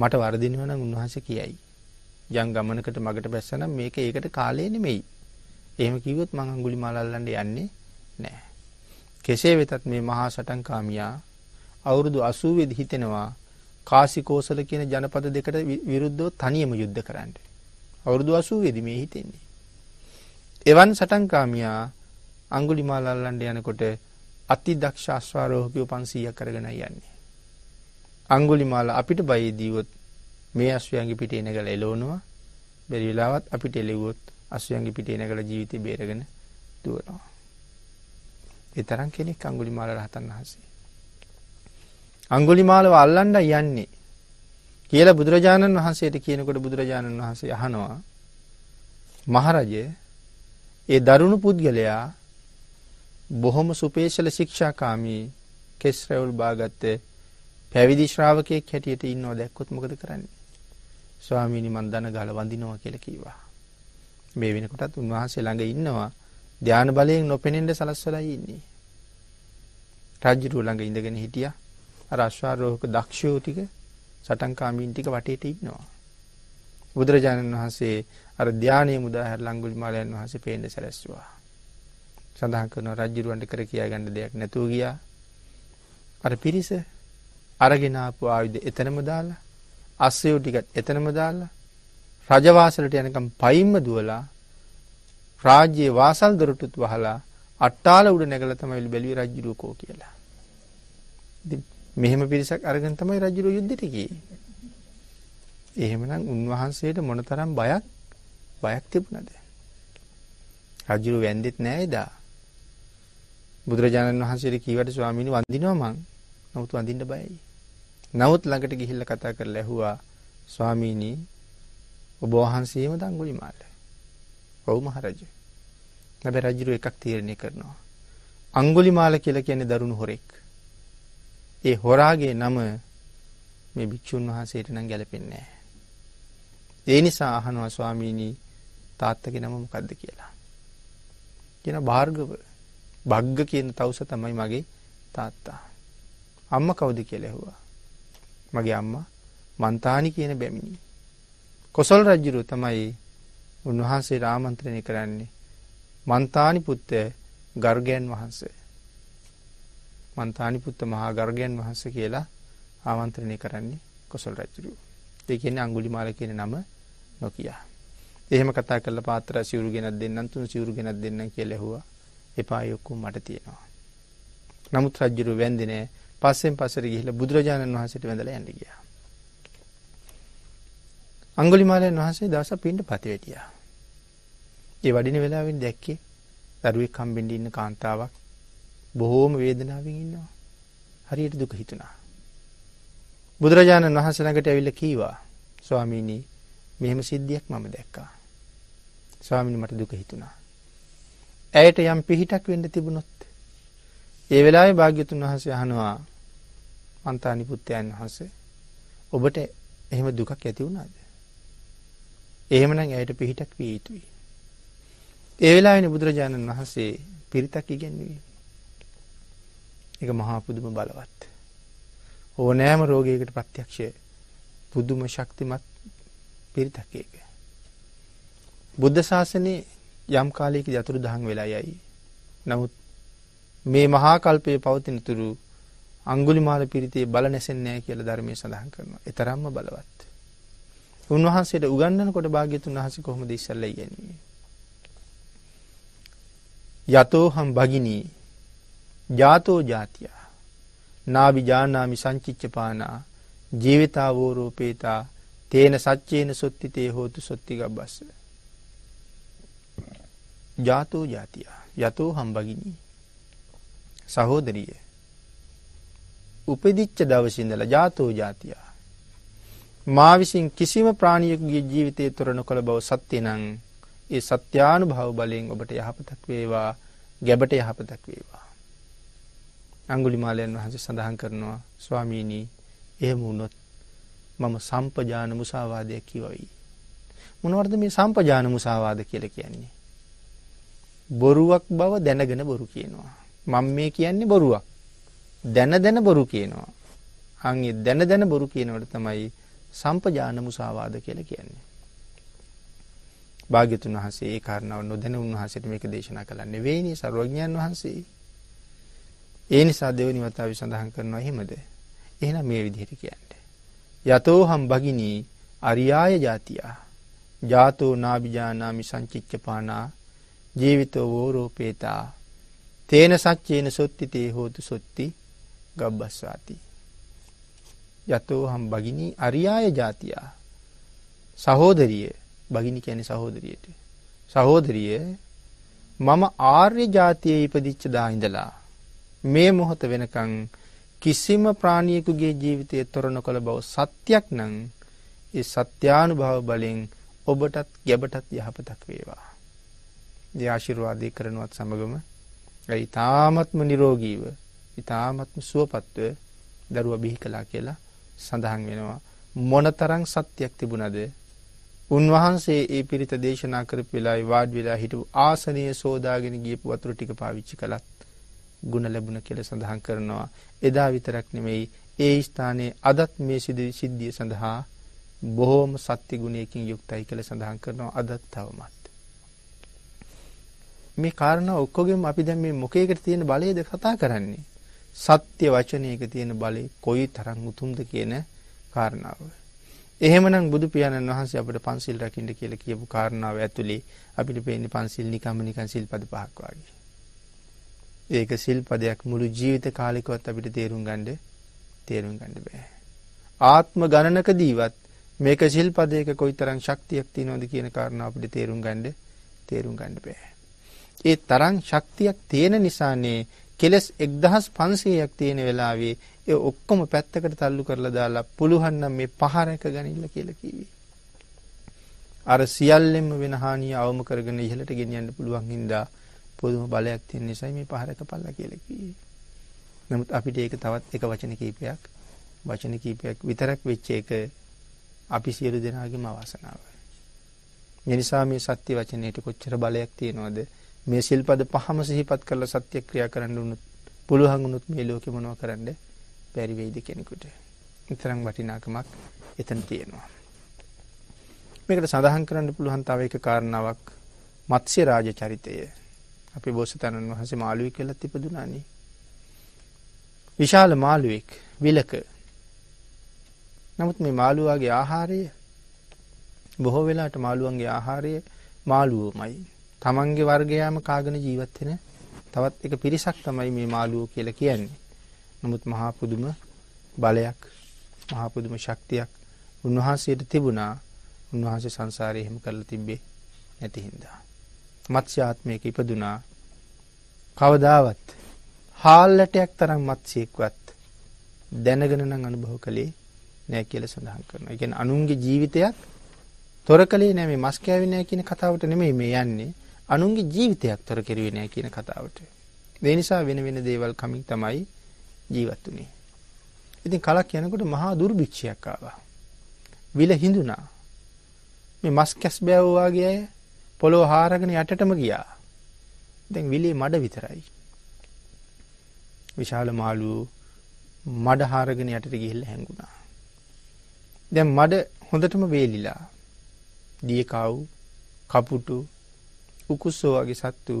මට වර්ධිනව නම් උන්වහන්සේ කියයි. යම් ගමනකට මගට බැස්සනම් මේක ඒකට කාලය නෙමෙයි. එහෙම කිව්වොත් මං අඟුලිමාල අල්ලන්න යන්නේ නෑ. කෙසේ වෙතත් මේ මහා සටන්කාමියා අවුරුදු අසූවෙද හිතෙනවා කාසිකෝසල කියන ජනපද දෙකට විරුද්ධව තනියම යුද්ධ කරන්න. අවුරුදු අසූවෙද මේ හිතෙන්නේ. එවන් සටන්කාමියා අංගුලි මාලල්ලන්ඩ යනකොට අති දක්ෂාස්වාරෝහකයෝ පන්සීය කරගෙන යන්නේ. අංගුලි මාල අපිට බයේදීවොත් මේ අස්වයන්ගේ පිට එනගල එලෝනවා බැරිවෙලාවත් අපිට එලෙවොත් අස්වයන්ගේ පිට එනගල ජීවිතය බේරගෙන දුවනවා. එතරම් කෙනෙක් අංගුලිමාල රහතන් වහන්සේ. අංගුලිමාලව අල්ලන්ඩ යන්නේ කියලා බුදුරජාණන් වහන්සේට කියනකොට බුදුරජාණන් වහන්සේ අහනවා මහරජය ඒ දරුණු පුද්ගලයා බොහොම සුපේශල ශික්ෂාකාමී කෙස්රැවුල් බාගත්තේ පැවිදි ශ්‍රාවකයෙක් හැටියට ඉන්නවා දැක්කොත් මොකද කරන්නේ ස්වාමීනි මන්දන ගල වඳිනවා කියල කීවා මේ වෙනකොටත් උන්වහන්සේ ළඟ ඉන්නවා ධ්‍යාන බලයෙන් නොපෙනෙන්ට සලස්වලයි ඉන්නේ. රජ්ජිරුව ළඟ ඉඳගෙන හිටිය අරශ්වාරෝහක දක්ෂයෝතික සටන්කාමීන්ටික වටේට ඉන්නවා. බුදුරජාණන් වහන්සේ අර ධ්‍යානය මුදාහර ලංගුල් මාලයන් වහසේ පේෙන්ට සැලැස්වා. සඳහන් කරන රජ්ජිරුවන්ට කර කියා ගණඩ දෙයක් නැතුව ගියා. අර පිරිස අරගෙනාපු ආයුධ එතනම දාලා අස්සයෝ ටිකත් එතනම දාලා රජවාසලට යනකම් පයිම්ම දුවලා රාජ්‍යයේ වාසල් දොරටුත් වහලා අට්ටාල උඩ නැගල තමයි බැලි රජ්ජුරුවකෝ කියලා. මෙහෙම පිරිසක් අරගෙන තමයි රජුරු යුද්ධටකි. එහෙමනම් උන්වහන්සේට මොනතරම් බයක් බයක් තිබුණද. රජුරු වැන්දෙත් නෑදා. බුදුරජාණන් වහන්සේට කීවට ස්වාමිනි වඳිනවා මං නමුතු අඳින්න බයයි. නවත් ළඟට ගිහිල්ල කතා කර ලැහුවා ස්වාමීනී ඔබ වහන්සේම දංගුලි මාල්ල. පව් මහරජ. නැබැ රජුරු එකක් තීරණය කරනවා. අංගුලිමාල කියලා කියන්නේ දරුණු හොරෙක්. ඒ හොරාගේ නම මේ භික්‍ෂූන් වහන්සේට නම් ගැලපෙන්නේ. ඒ නිසා අහනවා ස්වාමීණී තාත්තක නම මොකක්ද කියලා. කියන භාර්ගව භග්ග කියන තවස තමයි මගේ තාත්තා. අම්ම කවුද කියලෙහවා. මගේ අම්මා මන්තානි කියන බැමිණි. කොසල් රජ්ජුරු තමයි උන්වහන්සේ රාමන්ත්‍රණය කරන්නේ මන්තානි පුත්තය ගර්ගයන් වහන්සේ. මන්තානිපුත්ත මහා ගර්ගයන් වහන්ස කියලා ආමන්ත්‍රණය කරන්නේ කොසල් රැචුරු. දෙකෙන අංගුලි මාල කියන නම නොකයා. එහෙම කතා කල පාතර සිවරු ගෙනත් දෙන්නම් තුන් සිවරු ගෙනත් දෙන්න කියල හවා එපායොක්කු මට තියෙනවා. නමුත් රජ්ජුරු වැන්දිනෑ පස්සෙන් පසර ගිහිල බුදුරජාණන් වහන්සට වැඳල ඇඳ ගියා. අංගුලිමාලයන් වහන්සේ දවස පින්ට පතිවැටියා. ඒ වඩින වෙලාවෙන් දැක්කේ දරුවෙක් කම්බෙන්ඩි ඉන්න කාන්තාවක් බොහෝම වේදනාවෙන් ඉන්නවා. හරියට දුක හිතුනා. බුදුරජාණන් වහන්සේ ළඟට ඇවිල්ලා කීවා ස්වාමීනි මෙහෙම සිද්ධියක් මම දැක්කා. ස්වාමීනි මට දුක හිතුණා. ඇයට යම් පිහිටක් වෙන්න තිබුණොත් ඒ වෙලාවේ භාග්‍යතුන් වහන්සේ අහනවා මන්තානි පුත්‍රයන් වහන්සේ ඔබට එහෙම දුකක් ඇති වුණාද? එහෙමනම් ඇයට පිහිටක් විය යුතුයි. ඒ වෙලාවෙන බුදුරජාණන් වහන්සේ පිරිතක් ඉගැන්වීම. එක මහා පුදුම බලවත්. ඕනෑම රෝගයකට ප්‍රත්‍යක්ෂය පුදුම ශක්තිමත් පිරිතකයක. බුද්ධ ශාසනයේ යම් කාලයක යතුරු දහන් වෙලා යයි. නමුත් මේ මහාකල්පය පවතිනතුරු අංගුලි මාල පිරිතේ බල නැසෙන්නෑ කියල ධර්මය සඳහන් කරනවා. එතරම්ම බලවත්. උන්වහන්සේට උගන්නනකොට භාග්‍යතුන් වහස කොහොමද ඉස්සල්ල යන්නේ. යතෝහම් භගිනී ජාතෝ ජාතියා නාවි ජානාමි සංචිච්චපානා ජීවිතාවෝරෝපේතා තේන සච්චේන සොත්තිතේ හෝතු සොත්තික බස්ස. ජාතෝ ජාතියා යතෝ හම්බගිනී සහෝදරිය උපදිච්ච දවසිඳල ජාතෝ ජාතියා මා විසින් කිසිම ප්‍රාණියකුගේ ජීවිතය තොර නොකළ බව සත්‍යනං ඒ සත්‍යානු භව බලයෙන් ඔබට යහපතක් වේවා ගැබට යහපතක් වේවා. අංගුලිමාලයන් වහන්සේ සඳහන් කරනවා ස්වාමීණී එහෙම වුණොත් මම සම්පජාන මුසාවාදයක් කිවයි. මොනවර්ද මේ සම්පජාන මුසාවාද කියල කියන්නේ. බොරුවක් බව දැනගෙන බොරු කියනවා. මං මේ කියන්නේ බොරුවක්. දැන දැන බොරු කියනවා. අන්ගේ දැන දැන බොරු කියනවට තමයි සම්පජාන මුසාවාද කියලා කියන්නේ. භාග්‍යතුන් වහන්සේ ඒ කාරණාව නොදැන උන්වහන්සේට මේක දේශනා කළා නෙවෙයිනේ සර්වඥයන් වහන්සේ. ඒ නිසා දෙවෙනි වතාවේ සඳහන් කරනවා එහෙමද? එහෙනම් මේ විදිහට කියන්නේ. යතෝ හම් භගිනී අරියාය ජාතියා. ජාතෝ නාබිජානාමි සංචිච්ඡපානා ජීවිතෝ වෝරෝපේතා. තේන සච්චේන සොත්ති තේ හෝතු සොත්ති ගබ්බස්වාති. යතෝ හම් බගිනී අරියාය ජාතියා සහෝදරිය බගිනි කැන සහෝදරියට සහෝදරිය මම ආර්ය ජාතිය ඉපදිච්ච දාහිඳලා මේ මොහොත වෙනකං කිසිම ප්‍රාණියකුගේ ජීවිතය තොරණ කොළ බව සත්‍යයක් නං ඒ සත්‍යානු භාව බලෙන් ඔබටත් ගැබටත් යහපතක් වේවා. ්‍යාශිරවාදී කරනුවත් සමගම ඉතාමත්ම නිරෝගීව ඉතාමත්ම සුවපත්ව දරුව බිහි කලා කියලා සඳහන් වෙනවා. මොනතරං සත්‍යයක් තිබුණද. උන්වහන්සේ ඒ පිරිත දේශනා කරපු වෙලායි වාඩ් වෙලා හිටපු ආසනය සෝදාගෙන ගියපු වතුර ටික පාවිච්චි කළත් ගුණ ලැබුණ කියල සඳහන් කරනවා. එදා විතරක් නෙමෙයි ඒ ස්ථානයේ අදත් මේ සිදුවි සිද්ධිය සඳහා බොහෝම සත්‍ය ගුණයකින් යුක්තයි කළ සඳහන් කරනවා අදත් තවමත්. මේ කාරණ ඔක්කොගෙම අපි දැන් මේ මොකේකට තියෙන බලයද කතා කරන්නේ. සත්‍ය වචනයක තියෙන බලය කොයි තරං උතුම්ද කියන කාරණාව. එහෙමනම් බුදු පියාණන් වහන්සේ අපට පන්සිල් රකිින්ට කියල කියපු කාරණාව ඇතුළේ අපිට පේනි පන්සිල් නිකමනිකන් සිල් පද පහක් වගේ. ඒක සිල් පදයක් මුළු ජීවිත කාලිකොත් අපිට තේරුම් ගණ්ඩ තේරුම් ගණඩ බෑ. ආත්ම ගණනක දීවත් මේක සිල් පදයක කොයි තරං ශක්තියක් ති නොද කියන කාරණ අපට තේරුම් ගණ්ඩ තේරුම් ගණඩ බෑ. ඒ තරං ශක්තියක් තියෙන නිසානේ කෙලෙස් 1500ක් තියෙන වෙලාවේ ඒ ඔක්කොම පැත්තකට තල්ලු කරලා දාලා පුළුවන් නම් මේ පහර එක ගනින්න කියලා කිව්වේ. අර සියල්ලෙම වෙන හානිය අවම කරගෙන ඉහළට ගෙනියන්න පුළුවන් හින්දා පුදුම බලයක් තියෙන නිසා මේ පහර එක පල්ලා කියලා කිව්වේ. නමුත් අපිට ඒක තවත් එක වචන කීපයක් වචන කීපයක් විතරක් වෙච්ච එක අපි සියලු දෙනාගේම අවසනාවයි. ඒ නිසා මේ සත්‍ය වචනයේට කොච්චර බලයක් තියෙනවද? මේ සිල්පද පහම සිහිපත් කරලා සත්‍ය ක්‍රියා කරන්න උනුත් පුළුවන් උනුත් මේ ලෝකෙ මොනවා කරන්න බැරි වෙයිද කෙනෙකුට. විතරක් වටිනාකමක් එතන තියෙනවා. මේකට සඳහන් කරන්න පුළුවන් තව එක කාරණාවක් මත්ස්‍ය රාජ චරිතය අපි බෝසතණන් වහන්සේ මාළුවෙක් වෙලා තිබදුනානේ. විශාල මාළුවෙක් විලක. නමුත් මේ මාළුවාගේ ආහාරය බොහෝ වෙලාට මාළුවන්ගේ ආහාරය මාළුවෝමයි. තමන්ගේ වර්ගයාම කාගෙන ජීවත් වෙන තවත් එක පිරිසක් තමයි මේ මාළුවෝ කියලා කියන්නේ. නමුත් මහා පුදුම බලයක්, මහා පුදුම ශක්තියක් උන්වහන්සේට තිබුණා. උන්වහන්සේ සංසාරේ හැම කරලා තිබ්බේ නැති හින්දා. මත්ස්‍ය ආත්මයක ඉපදුනා. කවදාවත් හාල්ලටයක් තරම් මත්ස්‍යෙක්වත් දැනගෙන නම් අනුභව කළේ නෑ කියලා සඳහන් කරනවා. ඒ කියන්නේ අනුන්ගේ ජීවිතයක් තොර කළේ නෑ මේ මස් කෑවේ නෑ කියන කතාවට නෙමෙයි මේ යන්නේ. අනුන්ගේ ජීවිතයක් තොර කෙරුවේ නෑ කියන කතාවට. දේ නිසා වෙන වෙන දේවල් කමින් තමයි ජීවත් වුනේ. ඉතින් කලක් යනකොට මහා දුර්භික්ෂයක් ආවා. විල හිඳුනා. මේ මස් කැස් බෑවවාගේ අය පොළොව හාරගෙන යටටම ගියා. දැන් විලේ මඩ විතරයි. විශාල මාළුවෝ මඩ හාරගෙන යටට ගිහිල්ල හැඟුණා. දැන් මඩ හොඳටම වේලිලා දියකව් කපුටු උකුස්සෝ වගේ සත්තු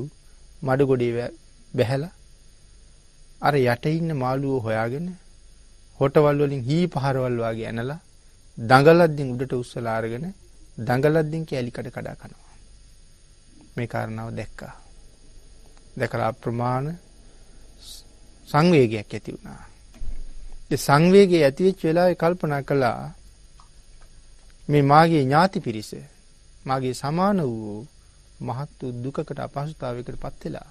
මඩගොඩේ බැහැලා අර යට ඉන්න මාළුවෝ හොයාගෙන හොටවල් වලින් හී පහරවල් වගේ ඇනලා දඟලද්දින් උඩට උස්සලා අරගෙන දඟලද්දින් කැලිකඩ කඩා කනවා මේ කාරණාව දැක්කා දැකලා අප්‍රමාණ සංවේගයක් ඇති වුණා ඒ සංවේගය ඇතිවෙච්ච වෙලාවේ කල්පනා කළා මේ මාගේ ඥාති පිරිස මාගේ සමාන වූ මහත් වූ දුකකට අපහසුතාවයකට පත්වෙලා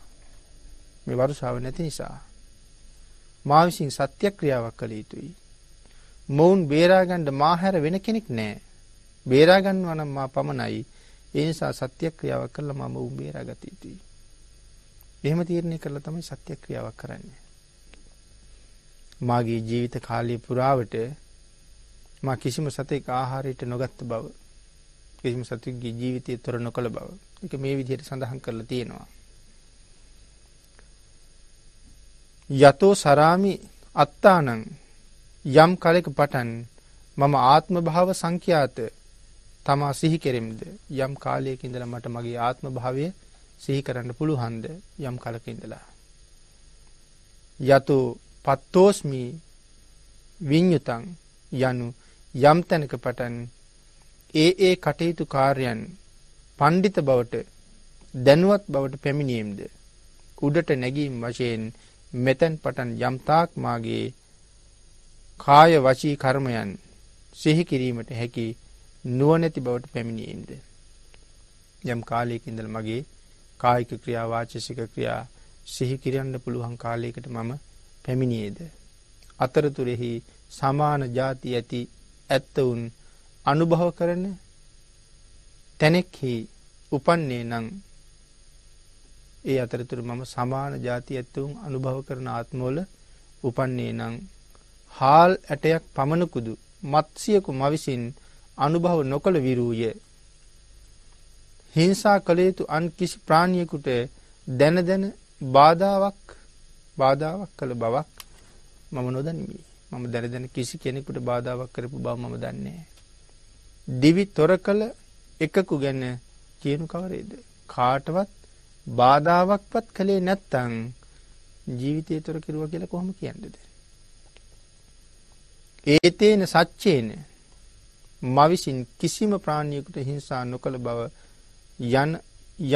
මේ වරුසාාව නැති නිසා මා විසින් සත්‍යක්‍රියාවක් කළ යුතුයි. මොවුන් බේරාගණ්ඩ මාහැර වෙන කෙනෙක් නෑ බේරාගන්නවා නම් මා පමණයි ඒ නිසා සත්‍යක්‍රියාවක් කරලා මම උන් බේරාගත යුතුයි. එහෙම තීරණය කරලා තමයි සත්‍යක්‍රියාවක් කරන්නේ. මාගේ ජීවිත කාලය පුරාවට මා කිසිම සතෙක් ආහාරයට නොගත්ත බව කිසිම සතෙක්ගේ ජීවිතය තොර නොකළ බව ඒක මේ විදිහට සඳහන් කරලා තියෙනවා. යතෝ සරාමි අත්තානං යම් කලෙක පටන් මම ආත්ම භාව සංඛ්‍යාත තමා සිහි කෙරෙම්ද යම් කාලයක ඉඳලා මට මගේ ආත්ම භාවය සිහි කරන්න පුළුවන්ද යම් කලක ඉඳලා යතු පත්තෝස්මි විඤ්යුතං යනු යම් තැනක පටන් ඒ ඒ කටයුතු කාර්යයන් පණ්ඩිත බවට දැනුවත් බවට පැමිණියම්ද උඩට නැගීම් වශයෙන් මෙතැන් පටන් යම්තාක් මාගේ කාය වචී කර්මයන් සිහිකිරීමට හැකි නුවනැති බවට පැමිණියම්ද. යම් කාලයක ඉඳල් මගේ කායික ක්‍රියා වාචසික ක්‍රියා සිහිකිරන්න පුළුවන් කාලයකට මම පැමිණියේද. අතරතුරෙහි සමාන ජාති ඇති ඇත්තවුන් අනුභව කරන තැනෙක්හි උපන්නේ නං ඒ අතරතුර මම සමාන ජාති ඇත්තවුන් අනුභව කරන ආත්මෝල උපන්නේ නං හාල් ඇටයක් පමණකුදු මත්සියකු මවිසින් අනුභව නොකළ විරූය. හිංසා කළේතු අන් කිසි ප්‍රාණියකුට දැන දැන බාධාවක් බාධාවක් කළ බවක් මම නොදැනමී මම දැරදැන කිසි කෙනෙකුට බාධාවක් කරපු බව මම දන්නේ. දිවි තොර කළ එකකු ගැන කියනු කවරේද. කාටවත් බාධාවක්වත් කළේ නැත්තං ජීවිතය තොර කිරුව කියල කොහොම කියන්නද. ඒතේන සච්චේන මවිසින් කිසිම ප්‍රාණියකුට හිංසා නොකළ බව යන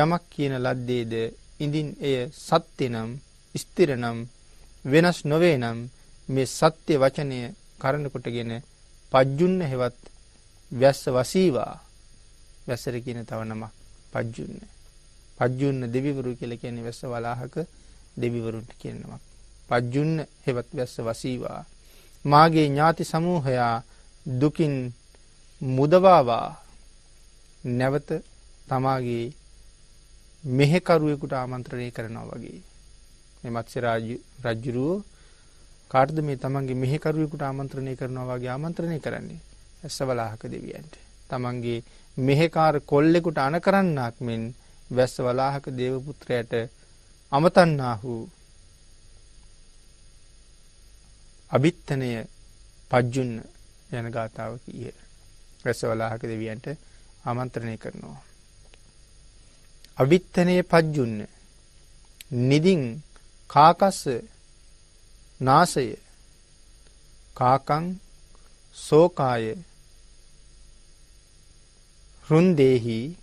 යමක් කියන ලද්දේද ඉඳින් එය සත්‍ය නම් ස්තිර නම් වෙනස් නොවේ නම් මේ සත්‍ය වචනය කරණකොටගෙන පජ්ජුන්න හෙවත් වැස්ස වසීවා වැස්සර කියන තව නමක් පජ්ජුන්න. පජ්ජුන්න දෙවිවරු කියල කියන්නේ වැස්ස වලාහක දෙවිවරුන්ට කියනමක්. පජ්ජුන්න හෙවත් වැස්ස වසීවා. මාගේ ඥාති සමූහයා දුකින් මුදවාවා නැවත තමාගේ මෙහෙකරුවෙකුට ආමන්ත්‍රණය කරනවා වගේ. මෙමත්ස රජ්ජුරුවෝ කාර්ද මේ තමන්ගේ මෙහෙකරුවෙකුට ආමන්ත්‍රණය කරනවා වගේ ආමන්ත්‍රණය කරන්නේ ඇස්ස වලාහක දෙවියන්ට. තමන්ගේ මෙහෙකාර කොල්ලෙකුට අනකරන්නක් මෙන් වැස්ස වලාහක දේවපුත්‍රයට අමතන්නාහු අභිත්තනය පජ්ජුන්න යන ගාථාව කිය වැස්ස වලාහක දෙවියන්ට ආමන්ත්‍රණය කරනවා. අභිත්තනය පජ්ජුන්න නිදින් කාකස්ස නාසය කාකං සෝකාය රුන්දේහි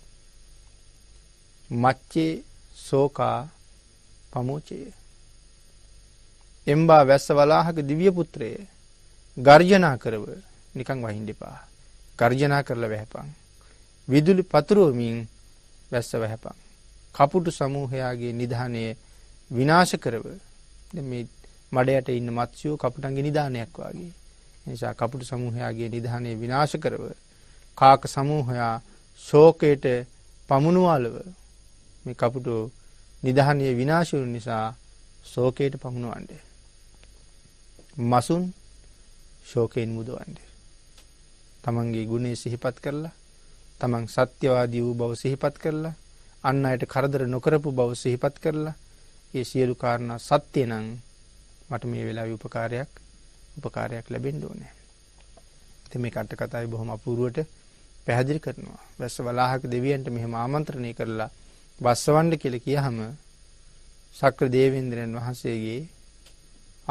මච්චේ සෝකා පමෝචය. එම්බා වැස්ස වලාහක දිවියපුත්‍රය ගර්ජනා කරව නිකං වහින්ඩිපා. ගර්ජනා කරල වැහැපං. විදුලි පතුරුවමින් වැස්ස වැහැපං. කපුටු සමූහයාගේ නිධානය විනාශ කරව මඩයට ඉන්න මත්සයෝ කපුටන්ගේ නිධානයක් වගේ නිසා කපුටු සමූහයාගේ නිධානය විනාශ කරව කාක සමූහයා ශෝකයට පමුණුවාලව මේ කපුටු නිදහනය විනාශුරු නිසා සෝකයට පමුණුවන්ඩ. මසුන් ශෝකයෙන් මුදුවන්ඩ. තමන්ගේ ගුණේ සිහිපත් කරලා තමන් සත්‍යවාදී වූ බව සිහිපත් කරලා අන්න අයට කරදර නොකරපු බව සිහිපත් කරලා ඒ සියලු කාරණ සත්‍යය නං මට මේ වෙලා උපකාරයක් උපකාරයක් ලැබෙන්ඩ ඕනෑ. එති මේ කට්ට කතායි බොහොම අපූරුවට පැහැදිලි කරනවා. වැස්ස වලාහක දෙවියන්ට මෙහෙම ආමන්ත්‍රණය කරලා බස්සවන්ඩ කියල කියහම සක්‍ර දේවේන්ද්‍රයන් වහන්සේගේ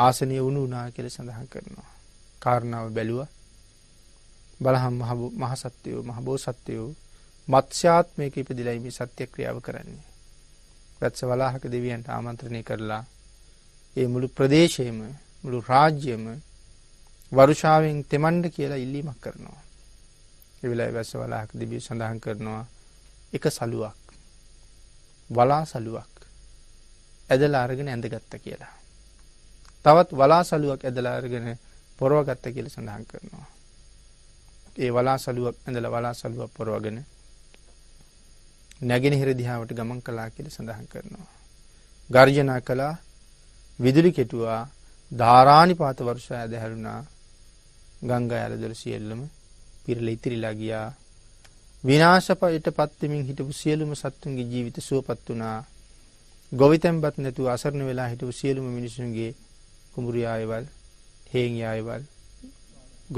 ආසනය වුණු උනා කෙල සඳහන් කරනවා. කාරණාව බැලුව බලහම් මහසත්‍යයෝ මහබෝ සත්‍යයෝ මත්්‍යාත්මයක ඉපදිලයිම සත්‍ය ක්‍රියාව කරන්නේ. වැත්ස වලාහක දෙවියන්ට ආමන්ත්‍රණය කරලා ඒ මුළු ප්‍රදේශයම මුළු රාජ්‍යම වරුෂාවෙන් තෙමන්ඩ කියලා ඉල්ලීමක් කරනවා. ඒ වෙලාවේ වැස්ස වලාහක දිවිය සඳහන් කරනවා එක සලුවක් වලා සලුවක් ඇදලා අරගෙන ඇඳගත්ත කියලා. තවත් වලා සලුවක් ඇදලා අරගෙන පොරවගත්ත කියල සඳහන් කරනවා. ඒ වලා සලුවක් ඇඳල වලා සලුවක් පොරවගෙන නැගෙනහිර දිහාාවට ගමන් කලා කියල සඳහන් කරනවා. ගර්ජනා කලා විදුලි කෙටුවා ධාරාණි පාත වර්ෂය ඇදහැරුණා ගංගා ඇලදොර සියල්ලම පිරල ඉතිරිලා ගියා විනාශපයට පත්වමින් හිටපු සියලුම සත්තුන්ගේ ජීවිත සුවපත් වනා ගොවිතැන්පත් නැතුව අසරණ වෙලා හිටපු සියලුම මිනිසුන්ගේ කුඹුරි ආයවල් හේන් ආයවල්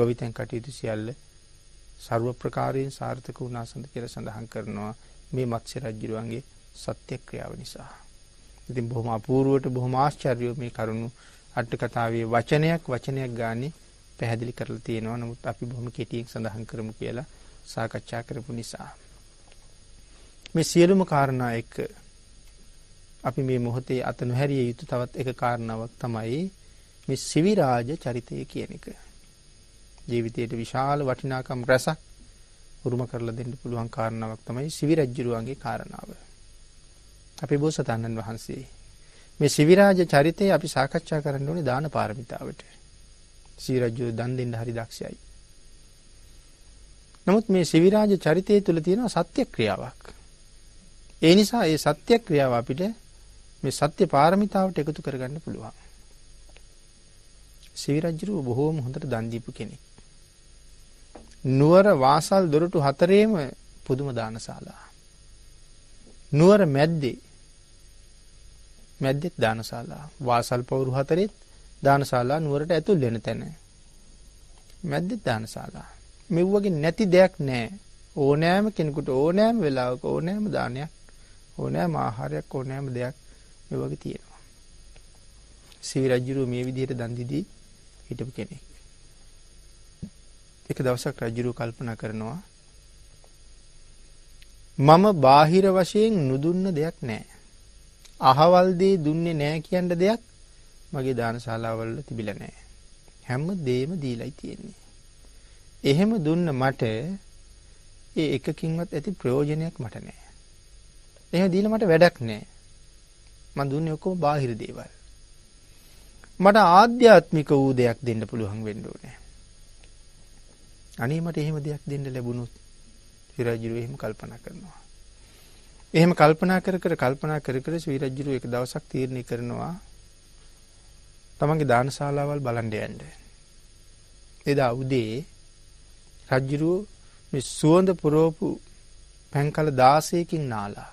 ගොවිතැන් කටයුතු සියල්ල සර්ව ප්‍රකාරයෙන් සාර්ථක වුණා සඳ කියල සඳහන් කරනවා මේ මත්ස්‍ය රජ්ජිරුවන්ගේ සත්‍ය ක්‍රියාව නිසා. ඉතින් බොහොම අපූරුවට බොහොම ආශ්චර්යෝ මේ කරුණු අට්ට කතාවේ වචනයක් වචනයක් ගානේ පැහැදිලි කරලා තියෙනවා. නමුත් අපි බොහොම කෙටියෙන් සඳහන් කරමු කියලා සාකච්ඡා කරපු නිසා. මේ සියලුම කාරණා එක්ක අපි මේ මොහොතේ අත නොහැරිය යුතු තවත් එක කාරණාවක් තමයි මේ සිවිරාජ චරිතය කියන එක. ජීවිතයට විශාල වටිනාකම් රැසක් උරුම කරලා දෙන්න පුළුවන් කාරණාවක් තමයි සිවිරජ්ජුරුවන්ගේ කාරණාව. අපි බෝසතාණන් වහන්සේ මේ සිවිරාජ චරිතය අපි සාකච්ඡා කරන්න ඕනේ දාන පාරමිතාවට. සීරජ්ජුව දන් දෙන්න හරි දක්ෂයයි. නමුත් මේ සිවිරාජ චරිතය තුළ තියෙනවා සත්‍ය ක්‍රියාවක්. ඒ නිසා ඒ සත්‍ය ක්‍රියාව අපිට මේ සත්‍ය පාරමිතාවට එකතු කරගන්න පුළුවන්. සිවිරජ්ජරුව බොහෝම හොඳට දන්දීපු කෙනෙක්. නුවර වාසල් දොරටු හතරේම පුදුම දානශාලා. නුවර මැද්දේ මැද්දෙත් දානශාලා වාසල් පවුරු හතරෙත් දානශාලා නුවරට ඇතුල් වෙන තැන. මැද්දෙ දානශාලා. මෙව්වගේ නැති දෙයක් නෑ. ඕනෑම කෙනෙකුට ඕනෑම වෙලාවක ඕනෑම දානයක් ඕනෑම ආහාරයක් ඕනෑම දෙයක් මේ වගේ තියෙනවා. සිවි රජුරු මේ විදිහට දන් දීදී හිටපු කෙනෙක්. එක දවසක් රජුරු කල්පනා කරනවා මම බාහිර වශයෙන් නුදුන්න දෙයක් නෑ. අහවල් දේ දුන්නේ නෑ කියන්න දෙයක් මගේ දානශාලාවල තිබිලා නැහැ. හැම දෙයක්ම දීලායි තියෙන්නේ. එහෙම දුන්න මට ඒ එකකින්වත් ඇති ප්‍රයෝජනයක් මට නැහැ. එහෙම දීලා මට වැඩක් නැහැ. මම දුන්නේ ඔක්කොම බාහිර දේවල්. මට ආධ්‍යාත්මික වූ දෙයක් දෙන්න පුළුවන් වෙන්න ඕනේ. අනේ මට එහෙම දෙයක් දෙන්න ලැබුණොත් විරාජිරු එහෙම කල්පනා කරනවා. එහෙම කල්පනා කර කර කල්පනා කර කර විරාජිරු එක දවසක් තීරණය කරනවා තමන්ගේ දානශාලාවල් බලන්ඩ යන්ඩ. එදා උදේ රජ්ජිරුව සුවඳ පුරෝපු පැන්කල දාසයකින් නාලා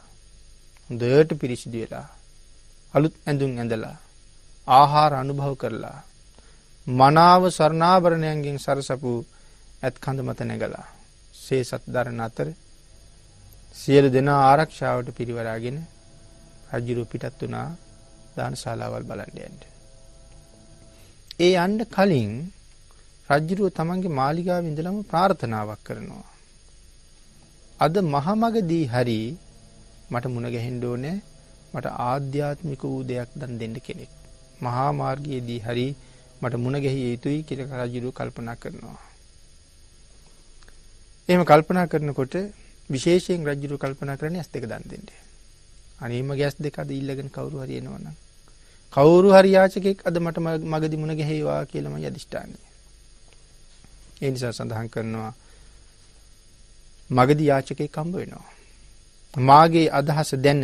දට පිරිසිදියලා අලුත් ඇඳුම් ඇඳලා ආහාර අනුභව කරලා මනාව සරණාභරණයන්ගෙන් සරසපු ඇත් කඳ මත නැගලා සේසත් දරණ අතර සියලු දෙනා ආරක්ෂාවට පිරිවරාගෙන රජිරු පිටත් වනා දාන ශලාවල් බලන්ඩයන්ට. ඒ යන්න කලින් රජ්ජුරුව තමන්ගේ මාලිගාව ඉඳලම ප්‍රාර්ථනාවක් කරනවා. අද මහමගදී හරි මට මුණගැහෙන්ඩෝනෑ මට ආධ්‍යාත්මික වූ දෙයක් දන් දෙන්න කෙනෙක්. මහාමාර්ගයේදී හරි මට මුණගැහිය යුතුයි කෙරක රජුරු කල්පනා කරනවා. එම කල්පනා කරනකොට විශේෂයෙන් රජුරු කල්පනා කරන ඇස් දෙක දන් දෙෙන්ට. අනේම ගැස් දෙකද ඉල්ලගෙන කවරු හරියෙනවනම්. කවුරු හරි යාචකෙක් අද මට මගදි මුණ ගැහේවා කියලම අධිෂ්ඨානය. ඒ නිසා සඳහන් කරනවා මගදි යාචකේ කම්බ වෙනවා. මාගේ අදහස දැන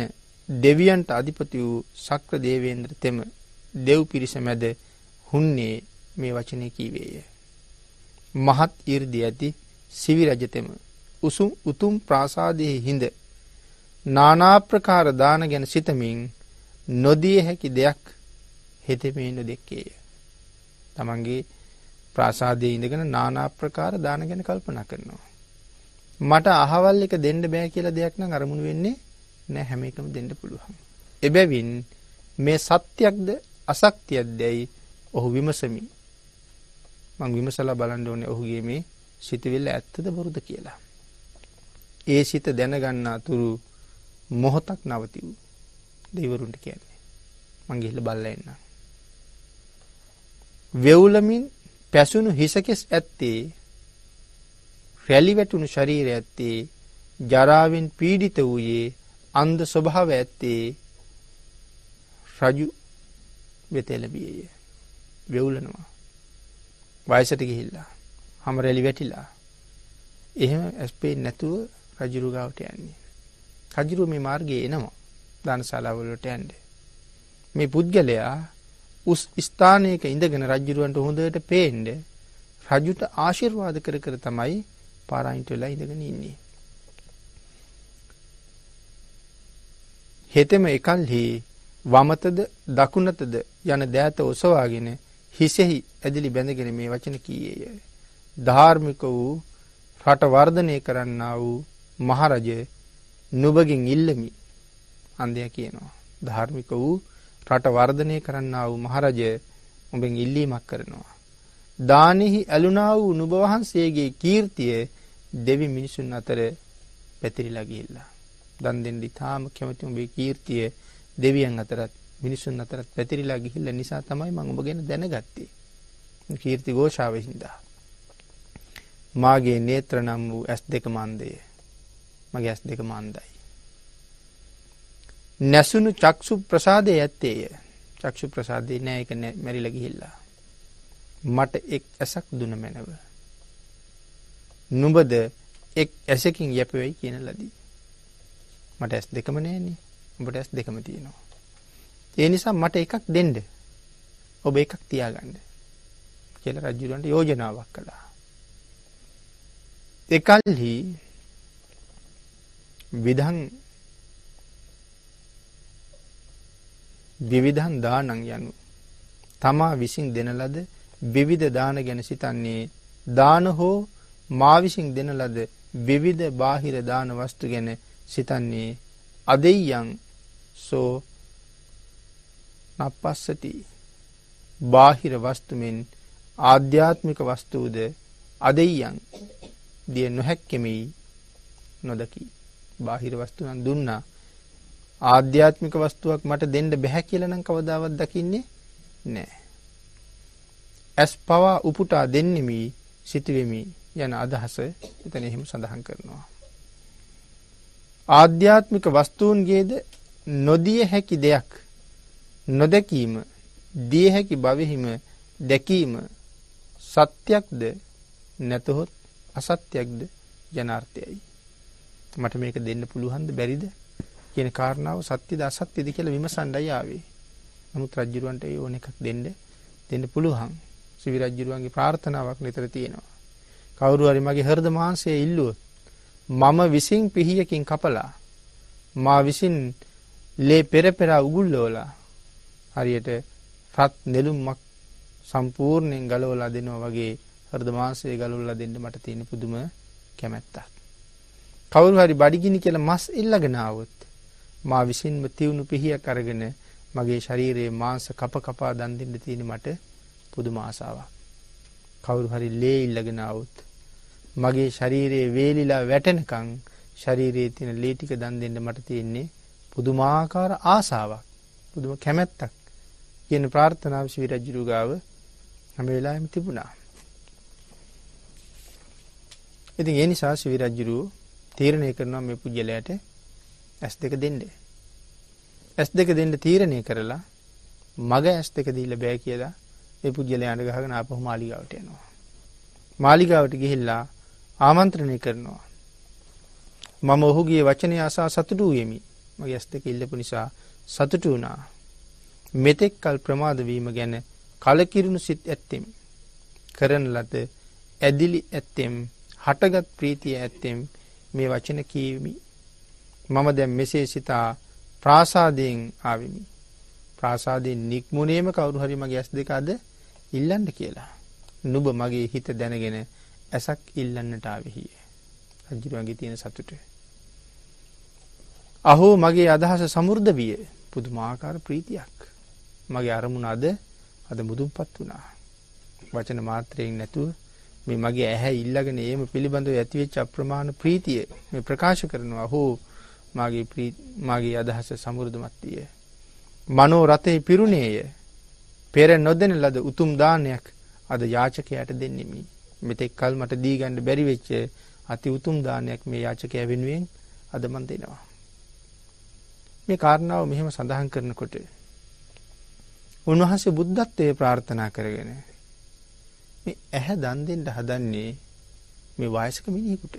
දෙවියන්ට අධිපති වූ සක්‍ර දේවේන්ද්‍ර තෙම දෙව් පිරිස මැද හුන්නේ මේ වචනය කීවේය. මහත් ඉර්දි ඇති සිවිරජතෙම උසුම් උතුම් ප්‍රාසාදයෙහි හිඳ නානාප්‍රකාර දාන ගැන සිතමින් නොදිය හැකි දෙයක් හෙතෙමේන දෙක්කේය. තමන්ගේ ප්‍රාසාදය ඉඳගෙන නානාප්‍රකාර දාන ගැන කල්පන කරනවා. මට අහවල් එක දෙන්න බෑ කියලා දෙයක් නම් අරමුණ වෙන්නේ නෑ හැම එකම දෙන්න පුළුවන්. එබැවින් මේ සත්‍යයක්ද අසක්තියක් දැයි ඔහු විමසමි මං විමසලා බලන්ඩ ඕනේ ඔහුගේ මේ සිතිවෙල්ල ඇත්තද බොරුද කියලා. ඒ සිත දැනගන්නා තුරු මොහොතක් නවති වූ දෙවරුන්ට කියන්නේ මංගිහිල බල්ල එන්නම්. වෙවුලමින් පැසුණු හිසකෙස් ඇත්තේ රැලි වැටුණු ශරීර ඇත්තේ ජරාවෙන් පීඩිත වූයේ අන්ද ස්වභාව ඇත්තේ රජු වෙතෙලබියය වෙවුලනවා වයසට ගිහිල්ලා හම රැලි වැටිලා එහෙම ඇස්පේ නැතුව රජුරුගාවට යන්නේ රජුරු මේ මාර්ගය එනවා දානශලාවලට ඇන්ඩ මේ පුද්ගලයා උස් ස්ථානයක ඉඳගෙන රජ්ජුරුවන්ට හොඳට පේන්ඩ රජුට ආශිර්වාද කර කර තමයි පාරයින්ට වෙලා ඉඳගෙන ඉන්නේ. හෙතෙම එකල්හි වමතද දකුණතද යන දෑත ඔසවාගෙන හිසෙහි ඇදිලි බැඳගෙන මේ වචන කීයේය. ධාර්මික වූ රට වර්ධනය කරන්න වූ මහරජ නුබගින් ඉල්ලමි අන්දය කියනවා. ධාර්මික වූ රට වර්ධනය කරන්නා වූ මහරජය උඹෙන් ඉල්ලීමක් කරනවා. දානෙහි ඇලුනා වූ නුභවහන්සේගේ කීර්තිය දෙවි මිනිසුන් අතර පැතිරිලා ගිහිල්ලා. දන් දෙන්න ඉතාම කැමති උඹේ කීර්තිය දෙවියන් අතරත් මිනිසුන් අතරත් පැතිරිලා ගිහිල්ලා නිසා තමයි මම ඔබ ගැන දැනගත්තේ. කීර්ති ഘോഷාවෙන් හින්දා. මාගේ නේත්‍ර නම් වූ ඇස් දෙක මන්දේ. මගේ ඇස් දෙක මන්දයි. නැසුණු චක්ෂු ප්‍රසාදය ඇත්තේය චක්ෂු ප්‍රසාදය නෑක මැරිල ගිහිල්ලා. මට එක් ඇසක් දුන මැනව. නුබද එක් ඇසකින් යැපවෙයි කියන ලදී. මට ඇස් දෙකම නෑන ඔබට ඇස් දෙකම තියෙනවා. ඒ නිසා මට එකක් දෙන්ඩ ඔබ එකක් තියාගන්න කියල රජ්ජුරන්ට යෝජනාවක් කළා. එකල්හි විදහන් දිවිධන් දානං යනු. තමා විසින් දෙන ලද විවිධ දාන ගැන සිතන්නේ දාන හෝ මාවිසින් දෙන ලද විවිධ බාහිර දාන වස්තු ගැන සිතන්නේ අදෙයියන් සෝ නපස්සති බාහිර වස්තුමෙන් ආධ්‍යාත්මික වස්තුූද අදෙයියන් දිය නොහැක්කෙමෙයි නොදකි බාහිර වස්තුනන් දුන්නා ආධ්‍යාත්මික වස්තුවක් මට දෙන්න බැහැ කියලා නම් කවදාවත් දකින්නේ නැහැ. ඇස් පවා උපුටා දෙන්නෙමි සිටෙමි යන අදහස එතන එහෙම සඳහන් කරනවා. ආධ්‍යාත්මික වස්තුන්ගේද නොදිය හැකි දෙයක් නොදැකීම දිය හැකි භවෙහිම දැකීම සත්‍යක්ද නැතහොත් අසත්‍යක්ද යනාර්ථයයි. මට මේක දෙන්න පුළුවන්ද බැරිද කියන කාරණාව සත්‍යද අසත්‍යද කියලා විමසණ්ඩයි ආවේ. නමුත් රජුරවන්ට ඒ ඕන එකක් දෙන්න දෙන්න පුළුවන්. සිවි රජුරවන්ගේ ප්‍රාර්ථනාවක් නිතර තියෙනවා. කවුරු හරි මගේ හෘද මාංශය ඉල්ලුවොත් මම විසින් පිහියකින් කපලා මා විසින් ලේ පෙරපෙර උගුල්ලවලා හරියට රත් නෙළුම්මක් සම්පූර්ණයෙන් ගලවලා දෙනවා වගේ හෘද මාංශය ගලවලා දෙන්න මට තියෙන පුදුම කැමැත්තක්. කවුරු හරි බඩිගිනි කියලා මස් ඉල්ලගෙන ආවොත් මා විසින්ම තිවුණු පිහියක් අරගෙන මගේ ශරීරයේ මාංස කප කපා දන්දින්න තියෙන මට පුදුම ආසාවක්. කවුරු හරි ලේ ඉල්ලගෙන આવුත් මගේ ශරීරයේ වේලිලා වැටෙනකන් ශරීරයේ තියෙන ලේ ටික දන් දෙන්න මට තියෙන්නේ පුදුමාකාර ආසාවක්. පුදුම කැමැත්තක්. කියන ප්‍රාර්ථනාව ශිව රජු ගාව හැම වෙලාවෙම තිබුණා. ඉතින් ඒ නිසා ශිව රජු තීරණය කරනවා මේ පුජ්‍යලයට ඇස් දෙක දෙන්න. ඇස් දෙක දෙන්න තීරණය කරලා මග ඇස් දෙක දීල බෑ කියලා ඒ පුද්ගලයාට ගහගෙන අපහ මාලිගාවට යනවා. මාලිගාවට ගිහිල්ලා ආමන්ත්‍රණය කරනවා. මම ඔහුගේ වචනය අසා සතුටු වූයෙමි මගේ ඇස් දෙක ඉල්ලපු නිසා සතුටු වුණා. මෙතෙක් කල් ප්‍රමාදවීම ගැන කලකිරුණු සිත් ඇත්තෙම්. කරන ලද ඇදිලි ඇත්තෙම් හටගත් ප්‍රීතිය ඇත්තෙම් මේ වචන කීවි මම දැන් මෙසේ සිතා ප්‍රාසාදයෙන් ආවිමි. ප්‍රාසාදයෙන් නික්මුණේම කවරු හරි මගේ ඇස් දෙකද ඉල්ලන්න කියලා. නුබ මගේ හිත දැනගෙන ඇසක් ඉල්ලන්නට ආවිහිය. රජරුවන්ගේ තියෙන සතුට. අහෝ මගේ අදහස සමුෘද්ධ විය පුදුමාකාර ප්‍රීතියක්. මගේ අරමුණ අද අද මුදුන්පත් වුණා. වචන මාත්‍රයෙන් නැතුව මේ මගේ ඇහැ ඉල්ලගෙන ඒම පිළිබඳව ඇතිවෙච් අප්‍රමාණ ප්‍රීතිය මේ ප්‍රකාශ කරනවා හෝ මගේ මගේ අදහස සමුරුදුමත්තිය. මනෝ රථය පිරුණේය පෙර නොදෙන ලද උතුම් දානයක් අද යාචකයට දෙන්නෙමි. මෙතෙක් කල් මට දීගණ්ඩ බැරිවෙච්ච අති උතුම් දානයක් මේ යාචකය වෙනුවෙන් අදමන් දෙනවා. මේ කාරණාව මෙහෙම සඳහන් කරනකොට. උන්වහන්සේ බුද්ධත්වය ප්‍රාර්ථනා කරගෙන. ඇහැ දන්දෙන්ට හදන්නේ මේ වායසක මිනිකුට.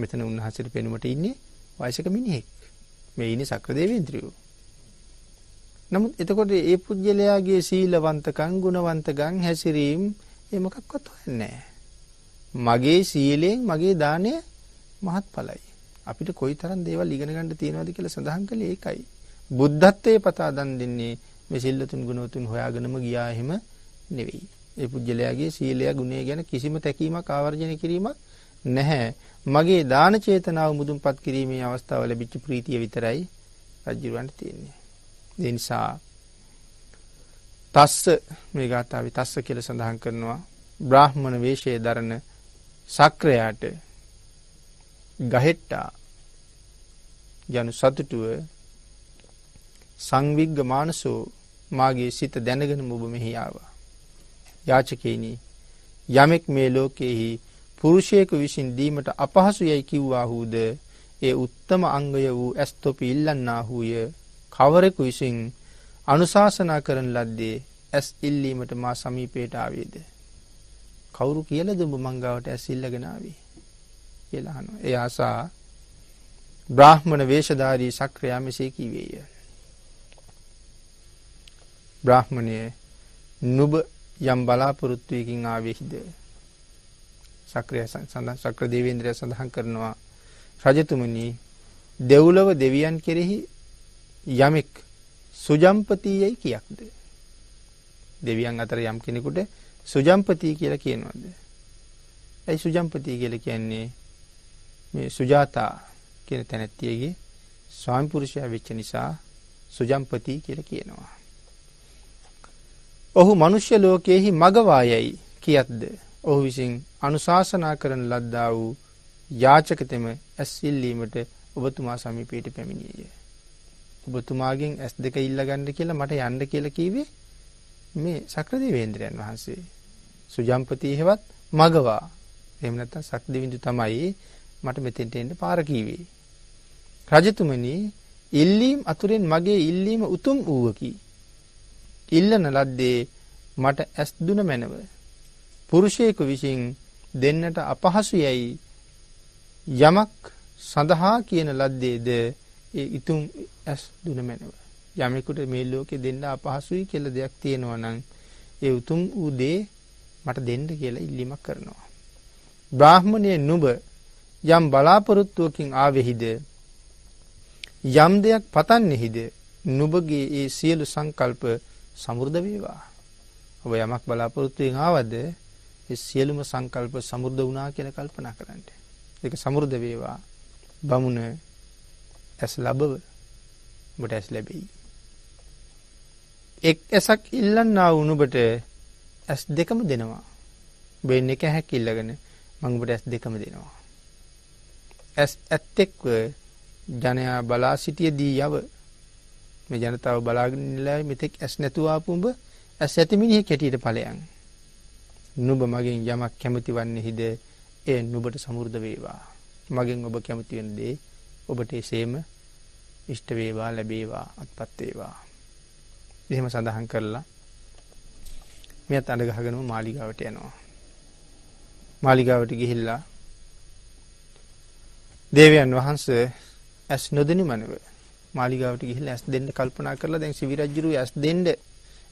මෙතන උන්වහන්සේට පෙනුමට ඉන්නේ වයසක මිනිහෙක්. මේ ඉන්නේ සක්‍රදේවේන්ද්‍රියෝ. නමුත් එතකොට ඒ පුජ්‍යලයාගේ සීලවන්තකම්, ගුණවන්තකම්, හැසිරීම් ඒ මොකක්වත් හොයන්නේ මගේ සීලයෙන් මගේ දාණය මහත්ඵලයි. අපිට කොයිතරම් දේවල් ඉගෙන ගන්න තියෙනවද කියලා සඳහන් කළේ ඒකයි. බුද්ධත්වයේ පතා දන් දෙන්නේ මේ සිල්ලතුන් ගුණවතුන් හොයාගෙනම ගියා එහෙම නෙවෙයි. ඒ පුජ්‍යලයාගේ සීලය ගුණය ගැන කිසිම තැකීමක් ආවර්ජනය කිරීමක් නැහැ. මගේ දාන චේතනාව මුදුන්පත් කිරීමේ අවස්ථාව ලැබිච්ච ප්‍රීතිය විතරයි රජ්ජිරුවන්ට තියෙන්නේ. දෙනිසා තස්ස මේ ගාථාව තස්ස කියල සඳහන් කරනවා බ්‍රාහ්මණ වේශය දරණ සක්‍රයාට ගහෙට්ටා යනු සතුටුව සංවිග්ග මානසෝ මාගේ සිත දැනගෙන මුබ මෙහියාවා. යාචකයනී යමෙක් මේ ලෝකයෙහි පුරුෂයෙකු විසින් දීමට අපහසුයයි කිව්වාහුද ඒ උත්තම අංගය වූ ඇස්තොපි ඉල්ලන්නාහුය කවරෙකු විසින් අනුශාසනා කරන ලද්දේ ඇස් ඉල්ලීමට මා සමීපයට ආවේද. කවුරු කියලද උඹ මංගාවට ඇස් ඉල්ලගෙනාවේ කියලා අහනවා. ඒ ආසා බ්‍රාහ්මණ වේශධාරී සක්‍රයා මෙසේ කිවේය. බ්‍රාහ්මණය නුබ යම් බලාපොරොත්තුවකින් ආවේහිද සක්‍රිය සඳහන් සක්‍ර දේවේන්ද්‍රය සඳහන් කරනවා රජතුමනි දෙව්ලොව දෙවියන් කෙරෙහි යමෙක් සුජම්පතියයි කියක්ද දෙවියන් අතර යම් කෙනෙකුට සුජම්පතිය කියලා කියනවද ඇයි සුජම්පතිය කියල කියන්නේ මේ සුජාතා කියන තැනැත්තියගේ ස්වාමිපුරුෂය වෙච්ච නිසා සුජම්පතිී කියල කියනවා. ඔහු මනුෂ්‍ය ලෝකයෙහි මගවායයි කියත්ද ඔහු විසින් අනුශාසනා කරන ලද්දා වූ යාචකතෙම ඇස්සිල්ලීමට ඔබතුමා සමීපයට පැමිණියය. ඔබතුමාගෙන් ඇස් දෙක ඉල්ලගන්න කියලා මට යන්න කියල කීවේ මේ සක්‍රදිවේන්ද්‍රයන් වහන්සේ. සුජම්පති හෙවත් මගවා එමනත සක්දිවිඳු තමයි මට මෙතෙන්ට එන්න පාරකීවේ. රජතුමනි ඉල්ලීම් අතුරෙන් මගේ ඉල්ලීම උතුම් වූවකි. ඉල්ලන ලද්දේ මට ඇස්දුන මැනව පුරුෂයෙකු විසින් දෙන්නට අපහසු යැයි යමක් සඳහා කියන ලද්දේද ඒ ඉතුම් ඇස් දුනමැනව. යමෙකුට මේ ලෝකෙ දෙන්න අපහසුයි කියලා දෙයක් තියෙනවා නම් ඒ උතුම් වූ දේ මට දෙන්න කියලා ඉල්ලීමක් කරනවා. බ්‍රාහ්මණයේ නුඹ යම් බලාපොරොත්තුවකින් ආවෙහිද යම් දෙයක් පතන්නේහිද නුඹගේ ඒ සියලු සංකල්ප සමෘද්ධ වේවා. ඔබ යමක් බලාපොරොත්තුවෙන් ආවද ඒ සියලුම සංකල්ප සමුර්ධ වුණා කියලා කල්පනා කරන්න. ඒක සමුර්ධ වේවා. බමුණ ඇස් ලැබව ඔබට ඇස් ලැබෙයි. එක් ඇසක් ඉල්ලන්නා වුණුබට ඇස් දෙකම දෙනවා. බෙන් එක හැක් ඉල්ලගෙන මඟබට ඇස් දෙකම දෙනවා. ඇස් ඇත්තෙක්ව ජනයා බලා සිටිය දී යව මේ ජනතාව බලාගනිල්ලයි මෙතෙක් ඇස් නැතුවාපුඹ ඇස් ඇතිමිනිහ කෙටියට පලයන්. නුඹ මගෙන් යමක් කැමති වන්නේහිද එය නුඹට සමෘද්ධ වේවා. මගෙන් ඔබ කැමති වෙන දේ ඔබට එසේම ඉෂ්ට වේවා ලැබේවා අත්පත් වේවා. එහෙම සඳහන් කරලා මෙයත් අඬ ගහගෙනම මාලිගාවට යනවා. මාලිගාවට ගිහිල්ලා දේවයන් වහන්සේ ඇස් නොදෙනි මනව මාලිගාවට ගිහිල්ලා ඇස් දෙන්න කල්පනා කරලා දැන් සිවිරජ්ජුරු ඇස් දෙන්න